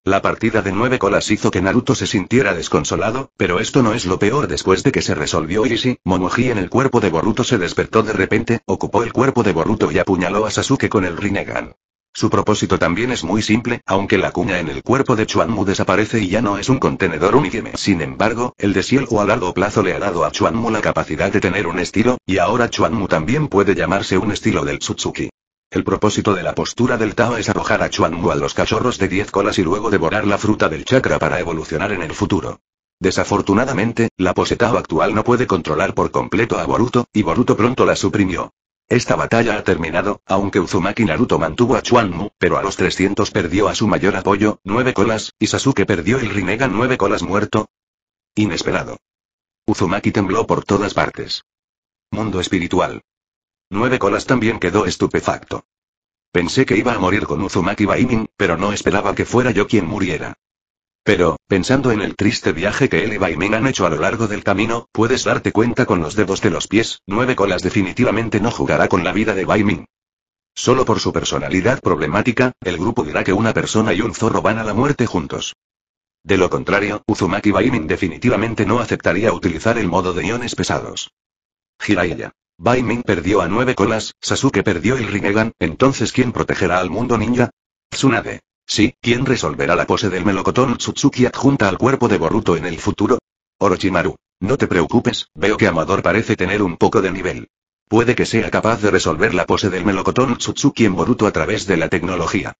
La partida de nueve colas hizo que Naruto se sintiera desconsolado, pero esto no es lo peor después de que se resolvió Irishi, Momoji en el cuerpo de Boruto se despertó de repente, ocupó el cuerpo de Boruto y apuñaló a Sasuke con el Rinnegan. Su propósito también es muy simple, aunque la cuña en el cuerpo de Chuanmu desaparece y ya no es un contenedor unigeme. Sin embargo, el deshielo a largo plazo le ha dado a Chuanmu la capacidad de tener un estilo, y ahora Chuanmu también puede llamarse un estilo del Tsutsuki. El propósito de la postura del Tao es arrojar a Chuanmu a los cachorros de 10 colas y luego devorar la fruta del chakra para evolucionar en el futuro. Desafortunadamente, la pose Tao actual no puede controlar por completo a Boruto, y Boruto pronto la suprimió. Esta batalla ha terminado, aunque Uzumaki Naruto mantuvo a Chuanmu, pero a los 300 perdió a su mayor apoyo, 9 colas, y Sasuke perdió el Rinnegan nueve colas muerto. Inesperado. Uzumaki tembló por todas partes. Mundo espiritual. Nueve Colas también quedó estupefacto. Pensé que iba a morir con Uzumaki Baimin, pero no esperaba que fuera yo quien muriera. Pero, pensando en el triste viaje que él y Baimin han hecho a lo largo del camino, puedes darte cuenta con los dedos de los pies, Nueve Colas definitivamente no jugará con la vida de Baiming. Solo por su personalidad problemática, el grupo dirá que una persona y un zorro van a la muerte juntos. De lo contrario, Uzumaki Baiming definitivamente no aceptaría utilizar el modo de iones pesados. Jiraiya. Baimin perdió a nueve colas, Sasuke perdió el Rinnegan, entonces ¿quién protegerá al mundo ninja? Tsunade. Sí, ¿quién resolverá la pose del melocotón Tsutsuki adjunta al cuerpo de Boruto en el futuro? Orochimaru. No te preocupes, veo que Amador parece tener un poco de nivel. Puede que sea capaz de resolver la pose del melocotón Tsutsuki en Boruto a través de la tecnología.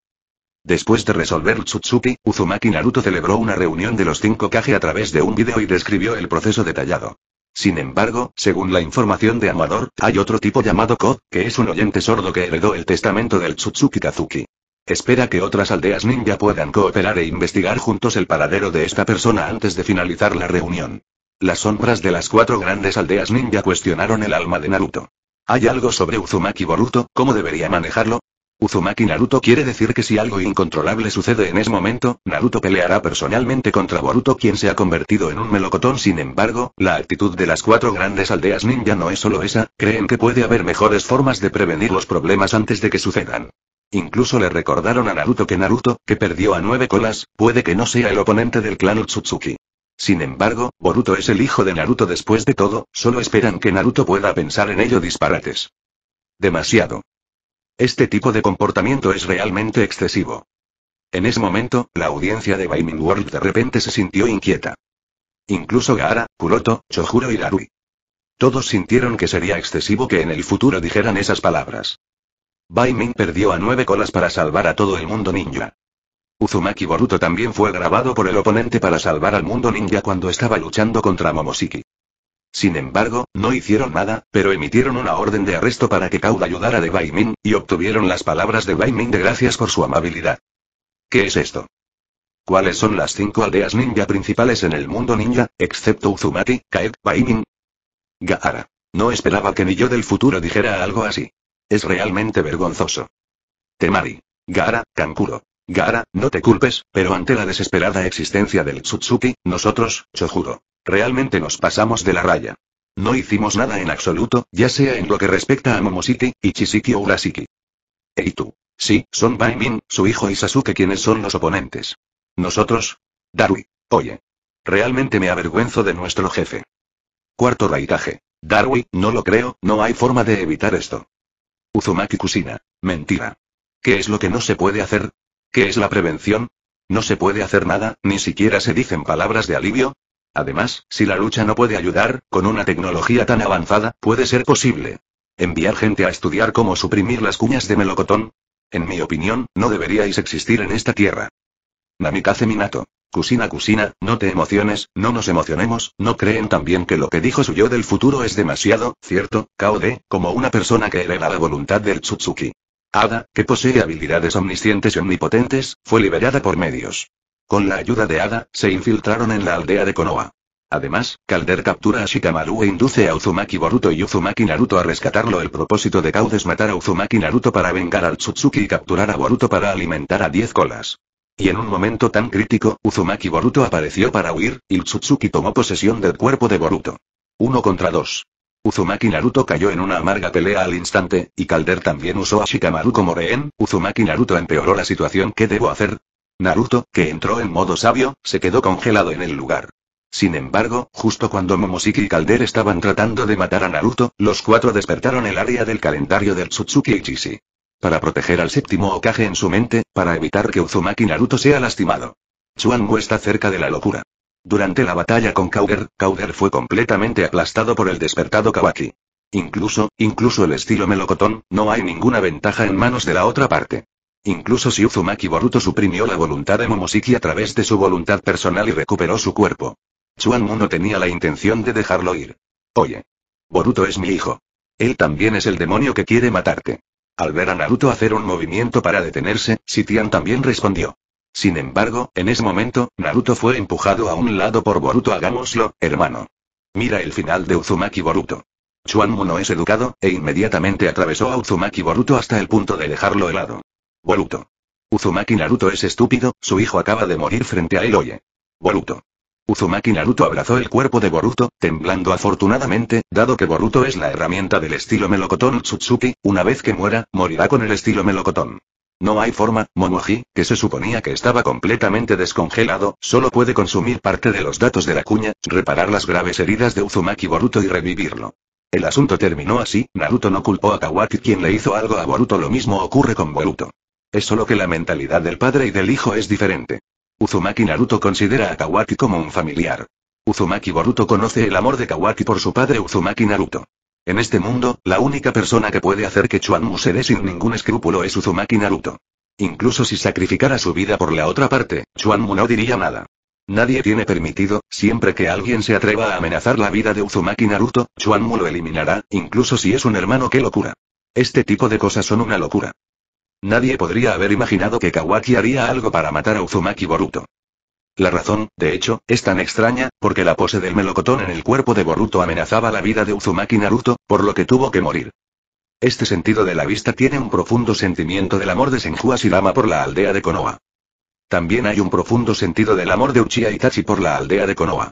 Después de resolver Tsutsuki, Uzumaki Naruto celebró una reunión de los cinco Kage a través de un video y describió el proceso detallado. Sin embargo, según la información de Amador, hay otro tipo llamado Ko, que es un oyente sordo que heredó el testamento del Tsutsuki Kazuki. Espera que otras aldeas ninja puedan cooperar e investigar juntos el paradero de esta persona antes de finalizar la reunión. Las sombras de las cuatro grandes aldeas ninja cuestionaron el alma de Naruto. ¿Hay algo sobre Uzumaki Boruto, cómo debería manejarlo? Uzumaki Naruto quiere decir que si algo incontrolable sucede en ese momento, Naruto peleará personalmente contra Boruto quien se ha convertido en un melocotón. Sin embargo, la actitud de las cuatro grandes aldeas ninja no es solo esa, creen que puede haber mejores formas de prevenir los problemas antes de que sucedan. Incluso le recordaron a Naruto que Naruto, que perdió a nueve colas, puede que no sea el oponente del clan Utsutsuki. Sin embargo, Boruto es el hijo de Naruto después de todo, solo esperan que Naruto pueda pensar en ello disparates. Demasiado. Este tipo de comportamiento es realmente excesivo. En ese momento, la audiencia de Baiming World de repente se sintió inquieta. Incluso Gaara, Kuroto, Chojuro y Larui. Todos sintieron que sería excesivo que en el futuro dijeran esas palabras. Baiming perdió a nueve colas para salvar a todo el mundo ninja. Uzumaki Boruto también fue grabado por el oponente para salvar al mundo ninja cuando estaba luchando contra Momosiki. Sin embargo, no hicieron nada, pero emitieron una orden de arresto para que Cauda ayudara de Bai y obtuvieron las palabras de Bai de gracias por su amabilidad. ¿Qué es esto? ¿Cuáles son las cinco aldeas ninja principales en el mundo ninja, excepto Uzumaki, Kaek, Baimin? Gaara. No esperaba que ni yo del futuro dijera algo así. Es realmente vergonzoso. Temari. Gaara, Kankuro. Gaara, no te culpes, pero ante la desesperada existencia del Tsutsuki, nosotros, Chojuro. Realmente nos pasamos de la raya. No hicimos nada en absoluto, ya sea en lo que respecta a Momosiki, Ichisiki o Urasiki. Eitu. Sí, son Baimin, su hijo y Sasuke quienes son los oponentes. Nosotros. Darui. Oye. Realmente me avergüenzo de nuestro jefe. Cuarto raitaje. Darui, no lo creo, no hay forma de evitar esto. Uzumaki Kusina. Mentira. ¿Qué es lo que no se puede hacer? ¿Qué es la prevención? ¿No se puede hacer nada, ni siquiera se dicen palabras de alivio? Además, si la lucha no puede ayudar, con una tecnología tan avanzada, puede ser posible. Enviar gente a estudiar cómo suprimir las cuñas de melocotón. En mi opinión, no deberíais existir en esta tierra. Namikaze Minato. Cusina Cusina, no te emociones, no nos emocionemos, ¿no creen también que lo que dijo suyo del futuro es demasiado, cierto, K.O.D., como una persona que hereda la voluntad del Tsutsuki? Ada, que posee habilidades omniscientes y omnipotentes, fue liberada por medios. Con la ayuda de Ada, se infiltraron en la aldea de Konoha. Además, Calder captura a Shikamaru e induce a Uzumaki Boruto y Uzumaki Naruto a rescatarlo. El propósito de Kau es matar a Uzumaki Naruto para vengar al Tsutsuki y capturar a Boruto para alimentar a 10 colas. Y en un momento tan crítico, Uzumaki Boruto apareció para huir, y Tsutsuki tomó posesión del cuerpo de Boruto. Uno contra dos. Uzumaki Naruto cayó en una amarga pelea al instante, y Calder también usó a Shikamaru como rehén. Uzumaki Naruto empeoró la situación. ¿Qué debo hacer? Naruto, que entró en modo sabio, se quedó congelado en el lugar. Sin embargo, justo cuando Momosiki y Calder estaban tratando de matar a Naruto, los cuatro despertaron el área del calendario del Tsutsuki Ichishi. Para proteger al séptimo Okage en su mente, para evitar que Uzumaki Naruto sea lastimado. Chuangu está cerca de la locura. Durante la batalla con Kauder, Kauder fue completamente aplastado por el despertado Kawaki. Incluso, incluso el estilo melocotón, no hay ninguna ventaja en manos de la otra parte. Incluso si Uzumaki Boruto suprimió la voluntad de Momoshiki a través de su voluntad personal y recuperó su cuerpo. Chuan no tenía la intención de dejarlo ir. Oye. Boruto es mi hijo. Él también es el demonio que quiere matarte. Al ver a Naruto hacer un movimiento para detenerse, Sitian también respondió. Sin embargo, en ese momento, Naruto fue empujado a un lado por Boruto. Hagámoslo, hermano. Mira el final de Uzumaki Boruto. Chuanmu no es educado, e inmediatamente atravesó a Uzumaki Boruto hasta el punto de dejarlo helado. Boruto. Uzumaki Naruto es estúpido, su hijo acaba de morir frente a él oye. Boruto. Uzumaki Naruto abrazó el cuerpo de Boruto, temblando afortunadamente, dado que Boruto es la herramienta del estilo melocotón Tsutsuki, una vez que muera, morirá con el estilo melocotón. No hay forma, Momoji, que se suponía que estaba completamente descongelado, solo puede consumir parte de los datos de la cuña, reparar las graves heridas de Uzumaki Boruto y revivirlo. El asunto terminó así, Naruto no culpó a Kawaki quien le hizo algo a Boruto lo mismo ocurre con Boruto. Es solo que la mentalidad del padre y del hijo es diferente. Uzumaki Naruto considera a Kawaki como un familiar. Uzumaki Boruto conoce el amor de Kawaki por su padre Uzumaki Naruto. En este mundo, la única persona que puede hacer que Chuanmu se dé sin ningún escrúpulo es Uzumaki Naruto. Incluso si sacrificara su vida por la otra parte, Chuanmu no diría nada. Nadie tiene permitido, siempre que alguien se atreva a amenazar la vida de Uzumaki Naruto, Chuanmu lo eliminará, incluso si es un hermano que locura. Este tipo de cosas son una locura. Nadie podría haber imaginado que Kawaki haría algo para matar a Uzumaki Boruto. La razón, de hecho, es tan extraña, porque la pose del melocotón en el cuerpo de Boruto amenazaba la vida de Uzumaki Naruto, por lo que tuvo que morir. Este sentido de la vista tiene un profundo sentimiento del amor de Senju Silama por la aldea de Konoha. También hay un profundo sentido del amor de Uchiha Itachi por la aldea de Konoha.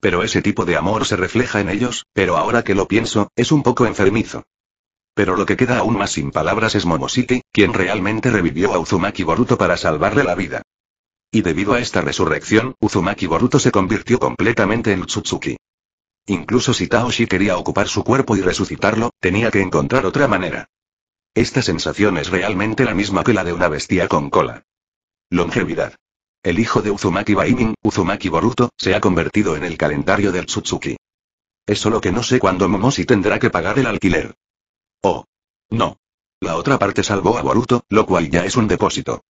Pero ese tipo de amor se refleja en ellos, pero ahora que lo pienso, es un poco enfermizo. Pero lo que queda aún más sin palabras es Momoshiki, quien realmente revivió a Uzumaki Boruto para salvarle la vida. Y debido a esta resurrección, Uzumaki Boruto se convirtió completamente en Tsutsuki. Incluso si Taoshi quería ocupar su cuerpo y resucitarlo, tenía que encontrar otra manera. Esta sensación es realmente la misma que la de una bestia con cola. Longevidad. El hijo de Uzumaki Baimin, Uzumaki Boruto, se ha convertido en el calendario del Tsutsuki. Es solo que no sé cuándo Momoshi tendrá que pagar el alquiler. Oh. No. La otra parte salvó a Boruto, lo cual ya es un depósito.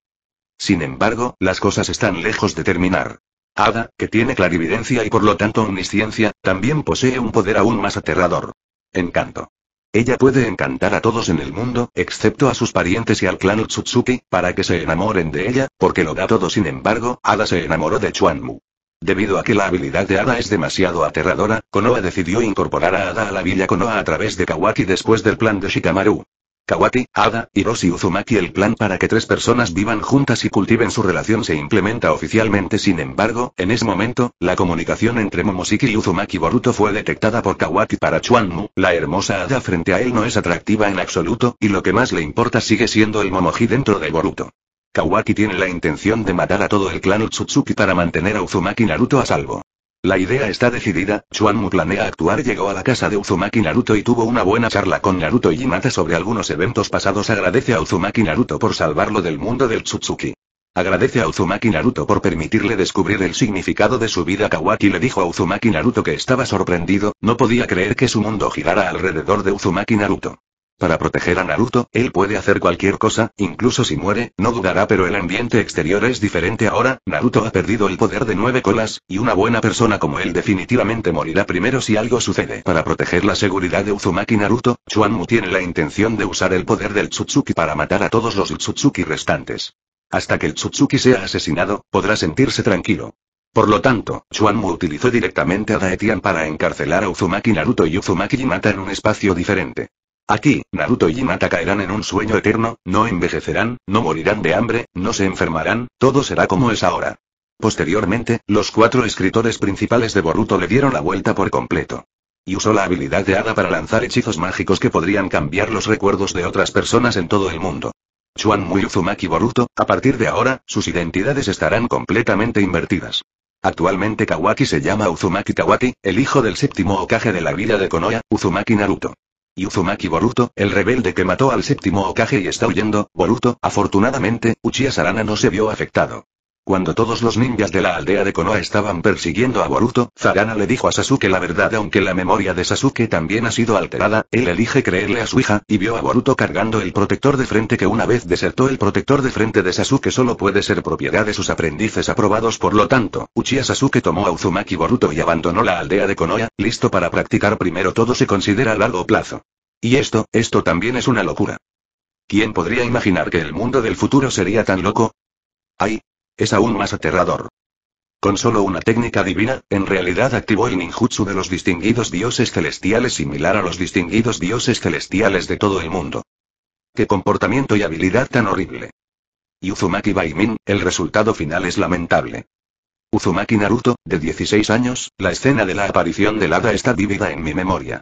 Sin embargo, las cosas están lejos de terminar. Ada, que tiene clarividencia y por lo tanto omnisciencia, también posee un poder aún más aterrador. Encanto. Ella puede encantar a todos en el mundo, excepto a sus parientes y al clan Utsutsuki, para que se enamoren de ella, porque lo da todo. Sin embargo, Ada se enamoró de Chuanmu. Debido a que la habilidad de Ada es demasiado aterradora, Konoha decidió incorporar a Ada a la villa Konoha a través de Kawaki después del plan de Shikamaru. Kawaki, Ada, Hiroshi Uzumaki El plan para que tres personas vivan juntas y cultiven su relación se implementa oficialmente sin embargo, en ese momento, la comunicación entre Momoshiki y Uzumaki Boruto fue detectada por Kawaki para Chuanmu, la hermosa Ada frente a él no es atractiva en absoluto, y lo que más le importa sigue siendo el Momoji dentro de Boruto. Kawaki tiene la intención de matar a todo el clan Utsutsuki para mantener a Uzumaki Naruto a salvo. La idea está decidida, Chuanmu planea actuar llegó a la casa de Uzumaki Naruto y tuvo una buena charla con Naruto y Hinata sobre algunos eventos pasados agradece a Uzumaki Naruto por salvarlo del mundo del Tsutsuki. Agradece a Uzumaki Naruto por permitirle descubrir el significado de su vida Kawaki le dijo a Uzumaki Naruto que estaba sorprendido, no podía creer que su mundo girara alrededor de Uzumaki Naruto. Para proteger a Naruto, él puede hacer cualquier cosa, incluso si muere, no dudará pero el ambiente exterior es diferente ahora, Naruto ha perdido el poder de nueve colas, y una buena persona como él definitivamente morirá primero si algo sucede. Para proteger la seguridad de Uzumaki Naruto, Chuanmu tiene la intención de usar el poder del Tsutsuki para matar a todos los Tsutsuki restantes. Hasta que el Tsutsuki sea asesinado, podrá sentirse tranquilo. Por lo tanto, Chuanmu utilizó directamente a Daetian para encarcelar a Uzumaki Naruto y Uzumaki y en un espacio diferente. Aquí, Naruto y Hinata caerán en un sueño eterno, no envejecerán, no morirán de hambre, no se enfermarán, todo será como es ahora. Posteriormente, los cuatro escritores principales de Boruto le dieron la vuelta por completo. Y usó la habilidad de Hada para lanzar hechizos mágicos que podrían cambiar los recuerdos de otras personas en todo el mundo. Chuan y Uzumaki Boruto, a partir de ahora, sus identidades estarán completamente invertidas. Actualmente Kawaki se llama Uzumaki Kawaki, el hijo del séptimo ocaje de la vida de Konoha, Uzumaki Naruto. Y Uzumaki Boruto, el rebelde que mató al séptimo Okage y está huyendo, Boruto, afortunadamente, Uchiha Sarana no se vio afectado. Cuando todos los ninjas de la aldea de Konoha estaban persiguiendo a Boruto, Zarana le dijo a Sasuke la verdad aunque la memoria de Sasuke también ha sido alterada, él elige creerle a su hija, y vio a Boruto cargando el protector de frente que una vez desertó el protector de frente de Sasuke solo puede ser propiedad de sus aprendices aprobados por lo tanto, Uchiha Sasuke tomó a Uzumaki Boruto y abandonó la aldea de Konoha, listo para practicar primero todo se considera a largo plazo. Y esto, esto también es una locura. ¿Quién podría imaginar que el mundo del futuro sería tan loco? Ay, es aún más aterrador. Con solo una técnica divina, en realidad activó el ninjutsu de los distinguidos dioses celestiales similar a los distinguidos dioses celestiales de todo el mundo. ¡Qué comportamiento y habilidad tan horrible! Uzumaki Baimin, el resultado final es lamentable. Uzumaki Naruto, de 16 años, la escena de la aparición del hada está vívida en mi memoria.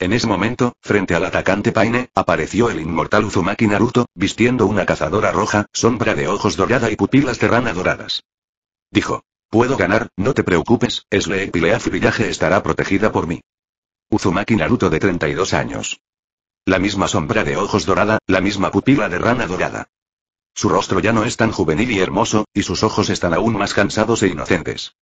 En ese momento, frente al atacante Paine, apareció el inmortal Uzumaki Naruto, vistiendo una cazadora roja, sombra de ojos dorada y pupilas de rana doradas. Dijo. Puedo ganar, no te preocupes, Slade Pileaf Villaje estará protegida por mí. Uzumaki Naruto de 32 años. La misma sombra de ojos dorada, la misma pupila de rana dorada. Su rostro ya no es tan juvenil y hermoso, y sus ojos están aún más cansados e inocentes.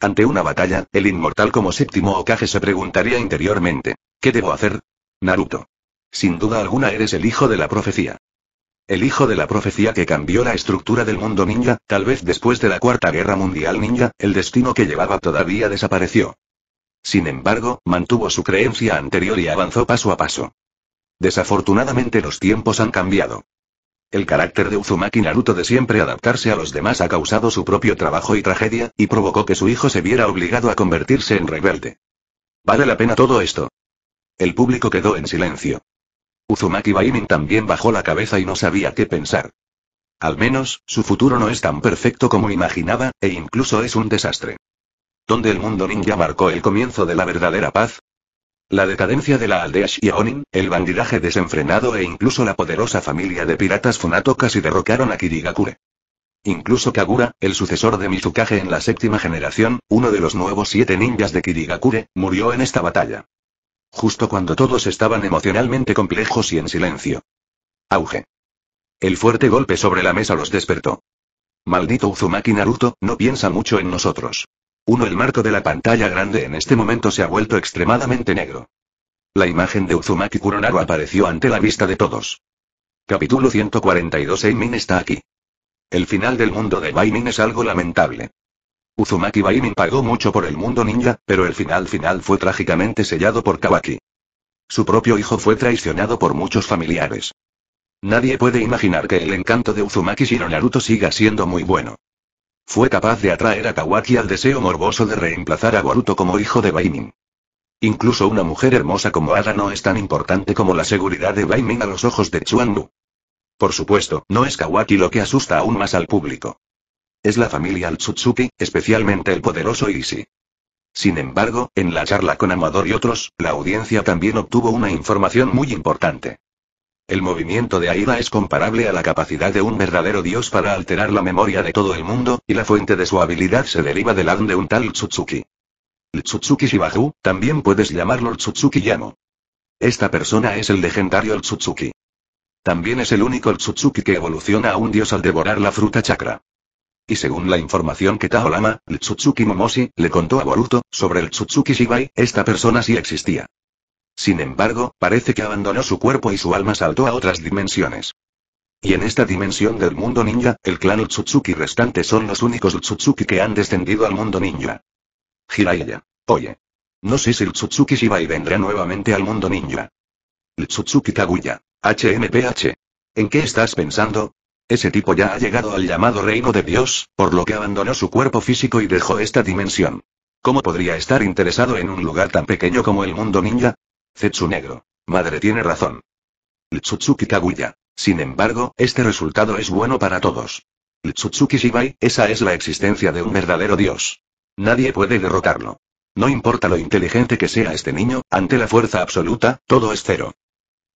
Ante una batalla, el inmortal como séptimo Okage se preguntaría interiormente. ¿Qué debo hacer? Naruto. Sin duda alguna eres el hijo de la profecía. El hijo de la profecía que cambió la estructura del mundo ninja, tal vez después de la Cuarta Guerra Mundial ninja, el destino que llevaba todavía desapareció. Sin embargo, mantuvo su creencia anterior y avanzó paso a paso. Desafortunadamente los tiempos han cambiado. El carácter de Uzumaki Naruto de siempre adaptarse a los demás ha causado su propio trabajo y tragedia, y provocó que su hijo se viera obligado a convertirse en rebelde. ¿Vale la pena todo esto? El público quedó en silencio. Uzumaki Baimin también bajó la cabeza y no sabía qué pensar. Al menos, su futuro no es tan perfecto como imaginaba, e incluso es un desastre. ¿Dónde el mundo ninja marcó el comienzo de la verdadera paz? La decadencia de la aldea Shiaonin, el bandidaje desenfrenado e incluso la poderosa familia de piratas Funato casi derrocaron a Kirigakure. Incluso Kagura, el sucesor de Mizukage en la séptima generación, uno de los nuevos siete ninjas de Kirigakure, murió en esta batalla. Justo cuando todos estaban emocionalmente complejos y en silencio. Auge. El fuerte golpe sobre la mesa los despertó. Maldito Uzumaki Naruto, no piensa mucho en nosotros. Uno, el marco de la pantalla grande en este momento se ha vuelto extremadamente negro. La imagen de Uzumaki Kuronaro apareció ante la vista de todos. Capítulo 142 Eimin está aquí. El final del mundo de Baimin es algo lamentable. Uzumaki Baimin pagó mucho por el mundo ninja, pero el final final fue trágicamente sellado por Kawaki. Su propio hijo fue traicionado por muchos familiares. Nadie puede imaginar que el encanto de Uzumaki Shiro Naruto siga siendo muy bueno. Fue capaz de atraer a Kawaki al deseo morboso de reemplazar a Boruto como hijo de Baimin. Incluso una mujer hermosa como Ada no es tan importante como la seguridad de Baimin a los ojos de Chuangu. Por supuesto, no es Kawaki lo que asusta aún más al público. Es la familia Tsutsuki, especialmente el poderoso Isi. Sin embargo, en la charla con Amador y otros, la audiencia también obtuvo una información muy importante. El movimiento de Aida es comparable a la capacidad de un verdadero dios para alterar la memoria de todo el mundo, y la fuente de su habilidad se deriva del ADN de un tal Tsutsuki. Tsutsuki Shibaju, también puedes llamarlo Tsutsuki Yamo. Esta persona es el legendario Tsutsuki. También es el único Tsutsuki que evoluciona a un dios al devorar la fruta chakra. Y según la información que Taolama, Lama, el Momoshi, le contó a Boruto, sobre el Tsutsuki Shibai, esta persona sí existía. Sin embargo, parece que abandonó su cuerpo y su alma saltó a otras dimensiones. Y en esta dimensión del mundo ninja, el clan Utsutsuki restante son los únicos Tsutsuki que han descendido al mundo ninja. Jiraiya. Oye. No sé si el Tsutsuki Shibai vendrá nuevamente al mundo ninja. Tsutsuki Kaguya. HMPH. ¿En qué estás pensando? Ese tipo ya ha llegado al llamado reino de Dios, por lo que abandonó su cuerpo físico y dejó esta dimensión. ¿Cómo podría estar interesado en un lugar tan pequeño como el mundo ninja? Zetsu negro. Madre tiene razón. Tsutsuki Kaguya. Sin embargo, este resultado es bueno para todos. Tsutsuki Shibai, esa es la existencia de un verdadero dios. Nadie puede derrotarlo. No importa lo inteligente que sea este niño, ante la fuerza absoluta, todo es cero.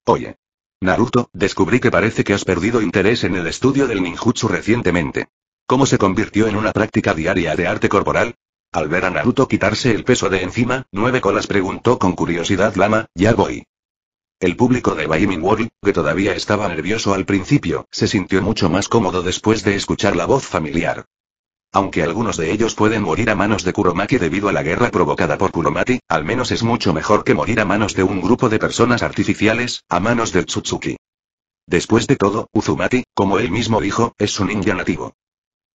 Oye. Naruto, descubrí que parece que has perdido interés en el estudio del ninjutsu recientemente. ¿Cómo se convirtió en una práctica diaria de arte corporal? Al ver a Naruto quitarse el peso de encima, Nueve Colas preguntó con curiosidad Lama, ya voy. El público de Baiming World, que todavía estaba nervioso al principio, se sintió mucho más cómodo después de escuchar la voz familiar. Aunque algunos de ellos pueden morir a manos de Kuromaki debido a la guerra provocada por Kuromaki, al menos es mucho mejor que morir a manos de un grupo de personas artificiales, a manos de Tsutsuki. Después de todo, Uzumaki, como él mismo dijo, es un ninja nativo.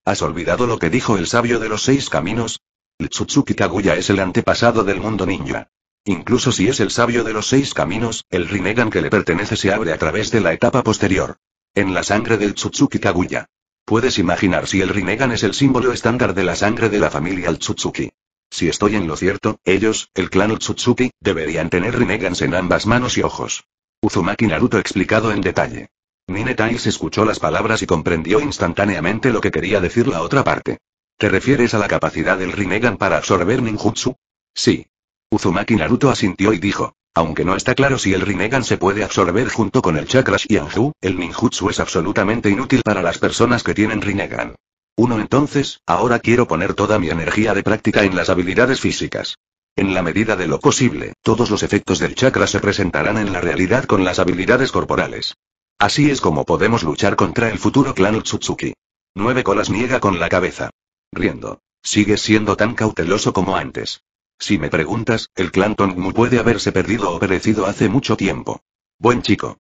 ¿Has olvidado lo que dijo el sabio de los seis caminos? El Tsutsuki Kaguya es el antepasado del mundo ninja. Incluso si es el sabio de los seis caminos, el Rinnegan que le pertenece se abre a través de la etapa posterior. En la sangre del Tsutsuki Kaguya. Puedes imaginar si el Rinnegan es el símbolo estándar de la sangre de la familia Tsutsuki. Si estoy en lo cierto, ellos, el clan Tsutsuki, deberían tener Rinnegans en ambas manos y ojos. Uzumaki Naruto explicado en detalle. Nine escuchó las palabras y comprendió instantáneamente lo que quería decir la otra parte. ¿Te refieres a la capacidad del Rinnegan para absorber ninjutsu? Sí. Uzumaki Naruto asintió y dijo. Aunque no está claro si el Rinnegan se puede absorber junto con el Chakra Xianzu, el ninjutsu es absolutamente inútil para las personas que tienen Rinnegan. Uno entonces, ahora quiero poner toda mi energía de práctica en las habilidades físicas. En la medida de lo posible, todos los efectos del chakra se presentarán en la realidad con las habilidades corporales. Así es como podemos luchar contra el futuro clan Tsutsuki. Nueve colas niega con la cabeza. Riendo. Sigue siendo tan cauteloso como antes. Si me preguntas, el clan Tongmu puede haberse perdido o perecido hace mucho tiempo. Buen chico.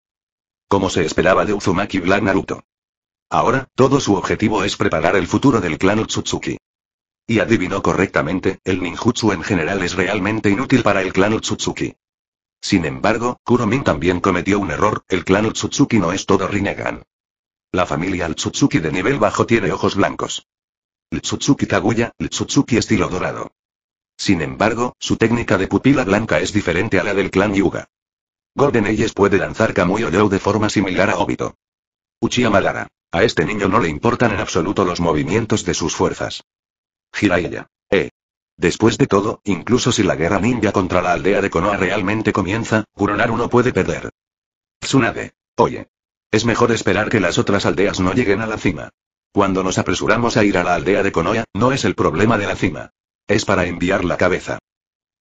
Como se esperaba de Uzumaki Black Naruto. Ahora, todo su objetivo es preparar el futuro del clan Utsutsuki. Y adivinó correctamente, el ninjutsu en general es realmente inútil para el clan Utsutsuki. Sin embargo, Kuromin también cometió un error, el clan Utsutsuki no es todo Rinnegan. La familia Utsutsuki de nivel bajo tiene ojos blancos. Utsutsuki Kaguya, Utsutsuki estilo dorado. Sin embargo, su técnica de pupila blanca es diferente a la del clan Yuga. Golden Eyes puede lanzar Kamui o de forma similar a Obito. Uchiha Madara. A este niño no le importan en absoluto los movimientos de sus fuerzas. Jiraiya. Eh. Después de todo, incluso si la guerra ninja contra la aldea de Konoha realmente comienza, Kuronaru no puede perder. Tsunade. Oye. Es mejor esperar que las otras aldeas no lleguen a la cima. Cuando nos apresuramos a ir a la aldea de Konoha, no es el problema de la cima. Es para enviar la cabeza.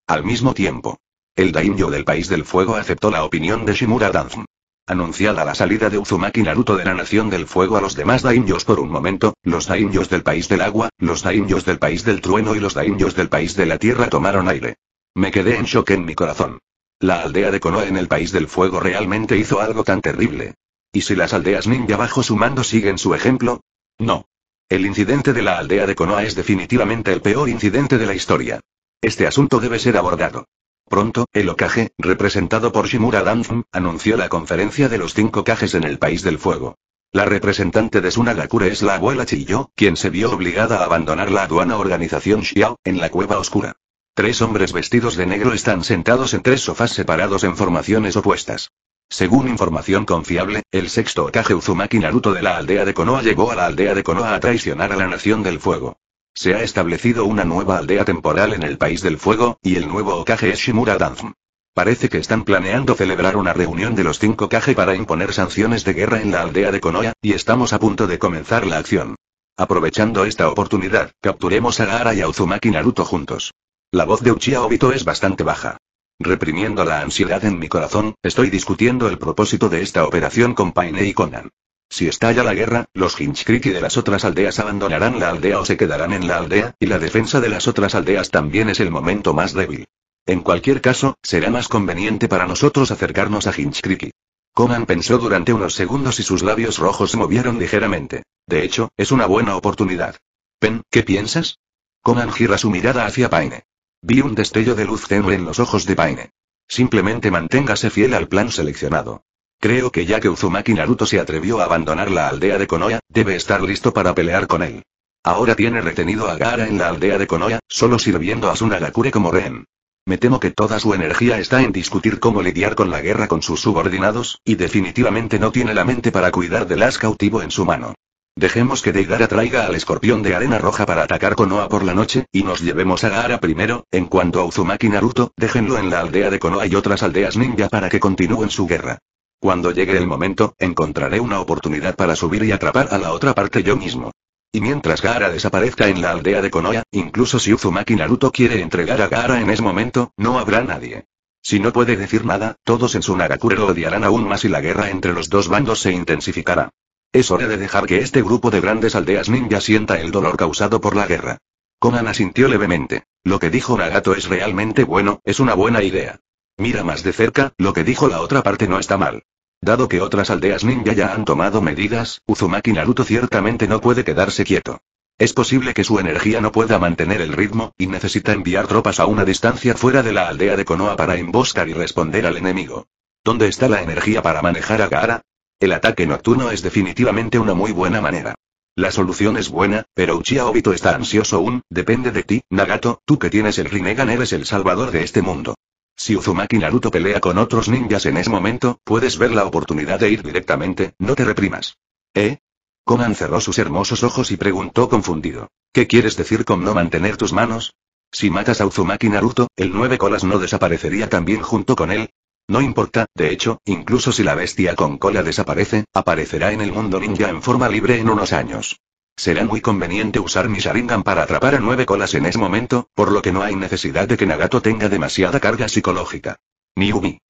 Al mismo tiempo, el daimyo del País del Fuego aceptó la opinión de Shimura Danzum. Anunciada la salida de Uzumaki Naruto de la Nación del Fuego a los demás daimyos por un momento, los daimyos del País del Agua, los daimyos del País del Trueno y los daimyos del País de la Tierra tomaron aire. Me quedé en shock en mi corazón. La aldea de Konoha en el País del Fuego realmente hizo algo tan terrible. ¿Y si las aldeas ninja bajo su mando siguen su ejemplo? No. El incidente de la aldea de Konoa es definitivamente el peor incidente de la historia. Este asunto debe ser abordado. Pronto, el Okage, representado por Shimura dan anunció la conferencia de los cinco Cajes en el País del Fuego. La representante de Sunagakure es la abuela Chiyo, quien se vio obligada a abandonar la aduana organización Xiao, en la Cueva Oscura. Tres hombres vestidos de negro están sentados en tres sofás separados en formaciones opuestas. Según información confiable, el sexto Okage Uzumaki Naruto de la aldea de Konoha llegó a la aldea de Konoha a traicionar a la Nación del Fuego. Se ha establecido una nueva aldea temporal en el País del Fuego, y el nuevo Okage es Shimura Danzm. Parece que están planeando celebrar una reunión de los cinco Kage para imponer sanciones de guerra en la aldea de Konoha, y estamos a punto de comenzar la acción. Aprovechando esta oportunidad, capturemos a Gaara y a Uzumaki Naruto juntos. La voz de Uchiha Obito es bastante baja. Reprimiendo la ansiedad en mi corazón, estoy discutiendo el propósito de esta operación con Paine y Conan. Si estalla la guerra, los Hinchcriti de las otras aldeas abandonarán la aldea o se quedarán en la aldea, y la defensa de las otras aldeas también es el momento más débil. En cualquier caso, será más conveniente para nosotros acercarnos a Hinchcriti. Conan pensó durante unos segundos y sus labios rojos se movieron ligeramente. De hecho, es una buena oportunidad. Pen, ¿qué piensas? Conan gira su mirada hacia Paine. Vi un destello de luz tenue en los ojos de Paine. Simplemente manténgase fiel al plan seleccionado. Creo que ya que Uzumaki Naruto se atrevió a abandonar la aldea de Konoha, debe estar listo para pelear con él. Ahora tiene retenido a Gara en la aldea de Konoha, solo sirviendo a Sunagakure como rehén. Me temo que toda su energía está en discutir cómo lidiar con la guerra con sus subordinados, y definitivamente no tiene la mente para cuidar del las cautivo en su mano. Dejemos que Deidara traiga al escorpión de arena roja para atacar Konoha por la noche, y nos llevemos a Gaara primero, en cuanto a Uzumaki Naruto, déjenlo en la aldea de Konoha y otras aldeas ninja para que continúen su guerra. Cuando llegue el momento, encontraré una oportunidad para subir y atrapar a la otra parte yo mismo. Y mientras Gaara desaparezca en la aldea de Konoha, incluso si Uzumaki Naruto quiere entregar a Gaara en ese momento, no habrá nadie. Si no puede decir nada, todos en su Nagakure lo odiarán aún más y la guerra entre los dos bandos se intensificará. Es hora de dejar que este grupo de grandes aldeas ninja sienta el dolor causado por la guerra. Conan asintió levemente. Lo que dijo Nagato es realmente bueno, es una buena idea. Mira más de cerca, lo que dijo la otra parte no está mal. Dado que otras aldeas ninja ya han tomado medidas, Uzumaki Naruto ciertamente no puede quedarse quieto. Es posible que su energía no pueda mantener el ritmo, y necesita enviar tropas a una distancia fuera de la aldea de Konoha para emboscar y responder al enemigo. ¿Dónde está la energía para manejar a Gaara? El ataque nocturno es definitivamente una muy buena manera. La solución es buena, pero Uchiha Obito está ansioso aún, depende de ti, Nagato, tú que tienes el Rinnegan eres el salvador de este mundo. Si Uzumaki Naruto pelea con otros ninjas en ese momento, puedes ver la oportunidad de ir directamente, no te reprimas. ¿Eh? Konan cerró sus hermosos ojos y preguntó confundido. ¿Qué quieres decir con no mantener tus manos? Si matas a Uzumaki Naruto, el nueve colas no desaparecería también junto con él, no importa, de hecho, incluso si la bestia con cola desaparece, aparecerá en el mundo ninja en forma libre en unos años. Será muy conveniente usar mi Sharingan para atrapar a nueve colas en ese momento, por lo que no hay necesidad de que Nagato tenga demasiada carga psicológica. Ubi.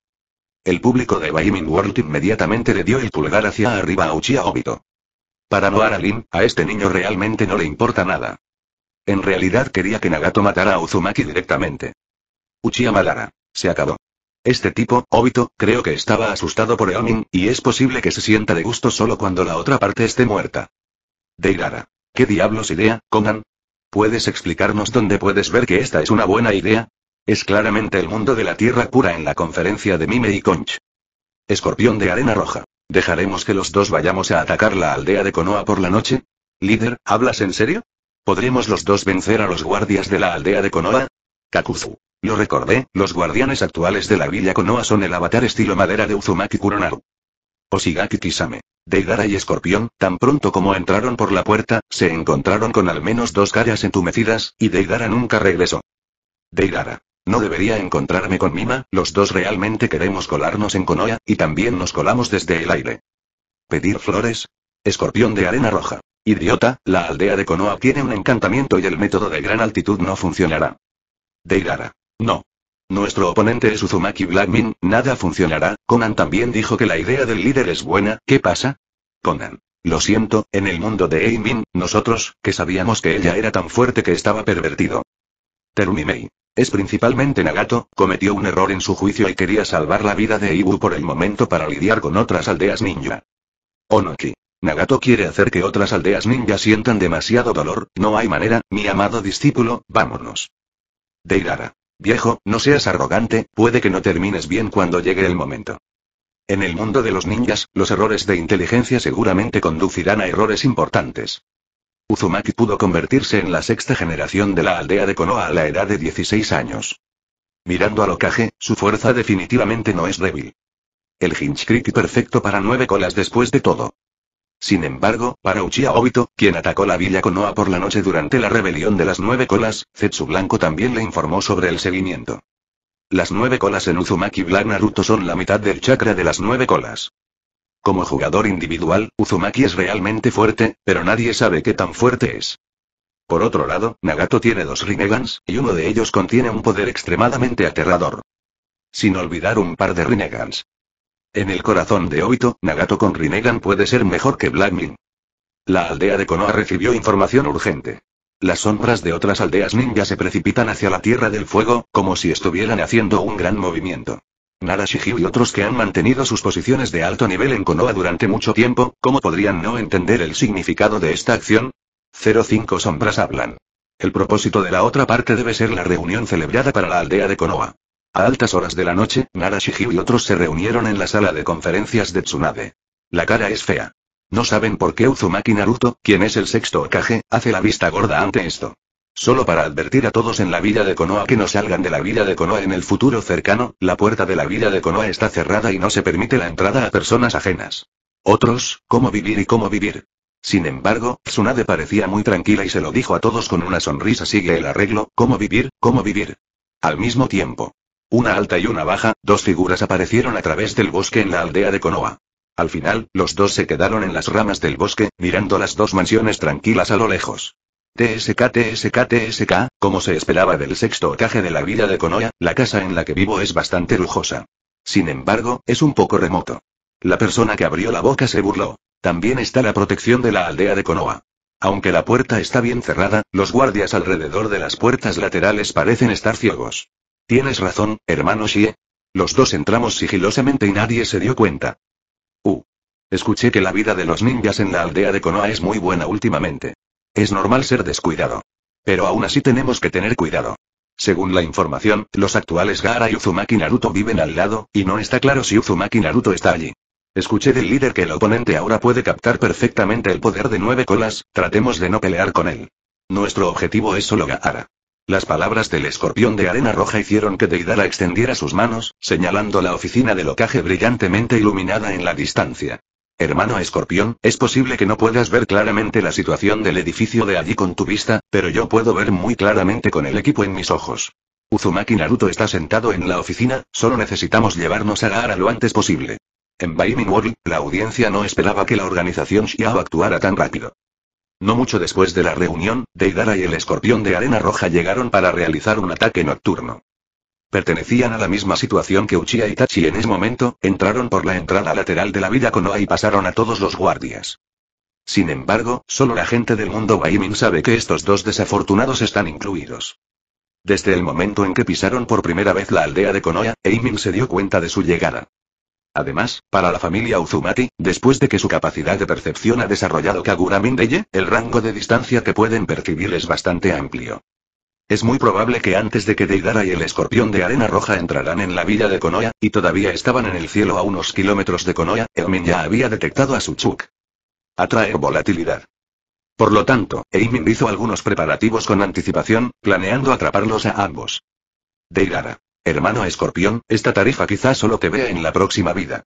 El público de Baimin World inmediatamente le dio el pulgar hacia arriba a Uchiha Obito. Para Noara Lin, a este niño realmente no le importa nada. En realidad quería que Nagato matara a Uzumaki directamente. Uchiha Madara. Se acabó. Este tipo, Obito, creo que estaba asustado por Eomin, y es posible que se sienta de gusto solo cuando la otra parte esté muerta. Deirara. ¿Qué diablos idea, Conan? ¿Puedes explicarnos dónde puedes ver que esta es una buena idea? Es claramente el mundo de la tierra pura en la conferencia de Mime y Conch. Escorpión de arena roja. ¿Dejaremos que los dos vayamos a atacar la aldea de Konoha por la noche? Líder, ¿hablas en serio? ¿Podremos los dos vencer a los guardias de la aldea de Konoha? Kakuzu. Lo recordé, los guardianes actuales de la villa Konoha son el avatar estilo madera de Uzumaki Kuronaru. Osigaki Kisame. Deidara y Escorpión, tan pronto como entraron por la puerta, se encontraron con al menos dos caras entumecidas, y Deidara nunca regresó. Deidara. No debería encontrarme con Mima, los dos realmente queremos colarnos en Konoha, y también nos colamos desde el aire. ¿Pedir flores? Escorpión de arena roja. Idiota, la aldea de Konoha tiene un encantamiento y el método de gran altitud no funcionará. Deidara. No. Nuestro oponente es Uzumaki Blackmin, nada funcionará, Conan también dijo que la idea del líder es buena, ¿qué pasa? Conan. Lo siento, en el mundo de Aimin, nosotros, que sabíamos que ella era tan fuerte que estaba pervertido. Terumimei. Es principalmente Nagato, cometió un error en su juicio y quería salvar la vida de Ibu por el momento para lidiar con otras aldeas ninja. Onoki. Nagato quiere hacer que otras aldeas ninja sientan demasiado dolor, no hay manera, mi amado discípulo, vámonos. Deirara. Viejo, no seas arrogante, puede que no termines bien cuando llegue el momento. En el mundo de los ninjas, los errores de inteligencia seguramente conducirán a errores importantes. Uzumaki pudo convertirse en la sexta generación de la aldea de Konoha a la edad de 16 años. Mirando al Okage, su fuerza definitivamente no es débil. El Hinchkriki perfecto para nueve colas después de todo. Sin embargo, para Uchiha Obito, quien atacó la villa Konoha por la noche durante la rebelión de las nueve colas, Zetsu Blanco también le informó sobre el seguimiento. Las nueve colas en Uzumaki Black Naruto son la mitad del chakra de las nueve colas. Como jugador individual, Uzumaki es realmente fuerte, pero nadie sabe qué tan fuerte es. Por otro lado, Nagato tiene dos Rinegans, y uno de ellos contiene un poder extremadamente aterrador. Sin olvidar un par de Rinegans. En el corazón de Oito, Nagato con Rinnegan puede ser mejor que Blackmin. La aldea de Konoha recibió información urgente. Las sombras de otras aldeas ninja se precipitan hacia la Tierra del Fuego, como si estuvieran haciendo un gran movimiento. Nara y otros que han mantenido sus posiciones de alto nivel en Konoha durante mucho tiempo, ¿cómo podrían no entender el significado de esta acción? 05 sombras hablan. El propósito de la otra parte debe ser la reunión celebrada para la aldea de Konoha. A altas horas de la noche, Nara y otros se reunieron en la sala de conferencias de Tsunade. La cara es fea. No saben por qué Uzumaki Naruto, quien es el sexto Okage, hace la vista gorda ante esto. Solo para advertir a todos en la vida de Konoha que no salgan de la vida de Konoha en el futuro cercano, la puerta de la vida de Konoha está cerrada y no se permite la entrada a personas ajenas. Otros, cómo vivir y cómo vivir. Sin embargo, Tsunade parecía muy tranquila y se lo dijo a todos con una sonrisa sigue el arreglo, cómo vivir, cómo vivir. Al mismo tiempo, una alta y una baja, dos figuras aparecieron a través del bosque en la aldea de Konoa. Al final, los dos se quedaron en las ramas del bosque, mirando las dos mansiones tranquilas a lo lejos. TSK TSK TSK, como se esperaba del sexto ocaje de la vida de Konoa, la casa en la que vivo es bastante lujosa. Sin embargo, es un poco remoto. La persona que abrió la boca se burló. También está la protección de la aldea de Konoa. Aunque la puerta está bien cerrada, los guardias alrededor de las puertas laterales parecen estar ciegos. Tienes razón, hermano Xie. Los dos entramos sigilosamente y nadie se dio cuenta. Uh. Escuché que la vida de los ninjas en la aldea de Konoha es muy buena últimamente. Es normal ser descuidado. Pero aún así tenemos que tener cuidado. Según la información, los actuales Gaara y Uzumaki Naruto viven al lado, y no está claro si Uzumaki Naruto está allí. Escuché del líder que el oponente ahora puede captar perfectamente el poder de nueve colas, tratemos de no pelear con él. Nuestro objetivo es solo Gaara. Las palabras del escorpión de arena roja hicieron que Deidara extendiera sus manos, señalando la oficina de locaje brillantemente iluminada en la distancia. Hermano escorpión, es posible que no puedas ver claramente la situación del edificio de allí con tu vista, pero yo puedo ver muy claramente con el equipo en mis ojos. Uzumaki Naruto está sentado en la oficina, solo necesitamos llevarnos a Gaara lo antes posible. En Baimin World, la audiencia no esperaba que la organización Xiao actuara tan rápido. No mucho después de la reunión, Deidara y el escorpión de arena roja llegaron para realizar un ataque nocturno. Pertenecían a la misma situación que Uchiha y Tachi en ese momento, entraron por la entrada lateral de la vida Konoha y pasaron a todos los guardias. Sin embargo, solo la gente del mundo Waimin sabe que estos dos desafortunados están incluidos. Desde el momento en que pisaron por primera vez la aldea de Konoha, Eimin se dio cuenta de su llegada. Además, para la familia Uzumati, después de que su capacidad de percepción ha desarrollado Kagura Mindeye, el rango de distancia que pueden percibir es bastante amplio. Es muy probable que antes de que Deidara y el escorpión de arena roja entraran en la villa de Konoha, y todavía estaban en el cielo a unos kilómetros de Konoha, Eomin ya había detectado a Suchuk. Atraer volatilidad. Por lo tanto, Eimin hizo algunos preparativos con anticipación, planeando atraparlos a ambos. Deidara. Hermano escorpión, esta tarifa quizás solo te vea en la próxima vida.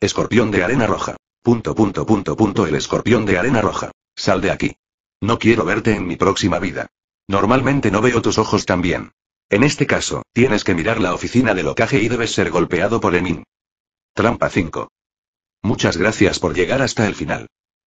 Escorpión de arena roja. Punto punto punto punto el escorpión de arena roja. Sal de aquí. No quiero verte en mi próxima vida. Normalmente no veo tus ojos tan bien. En este caso, tienes que mirar la oficina del ocaje y debes ser golpeado por Emin. Trampa 5. Muchas gracias por llegar hasta el final.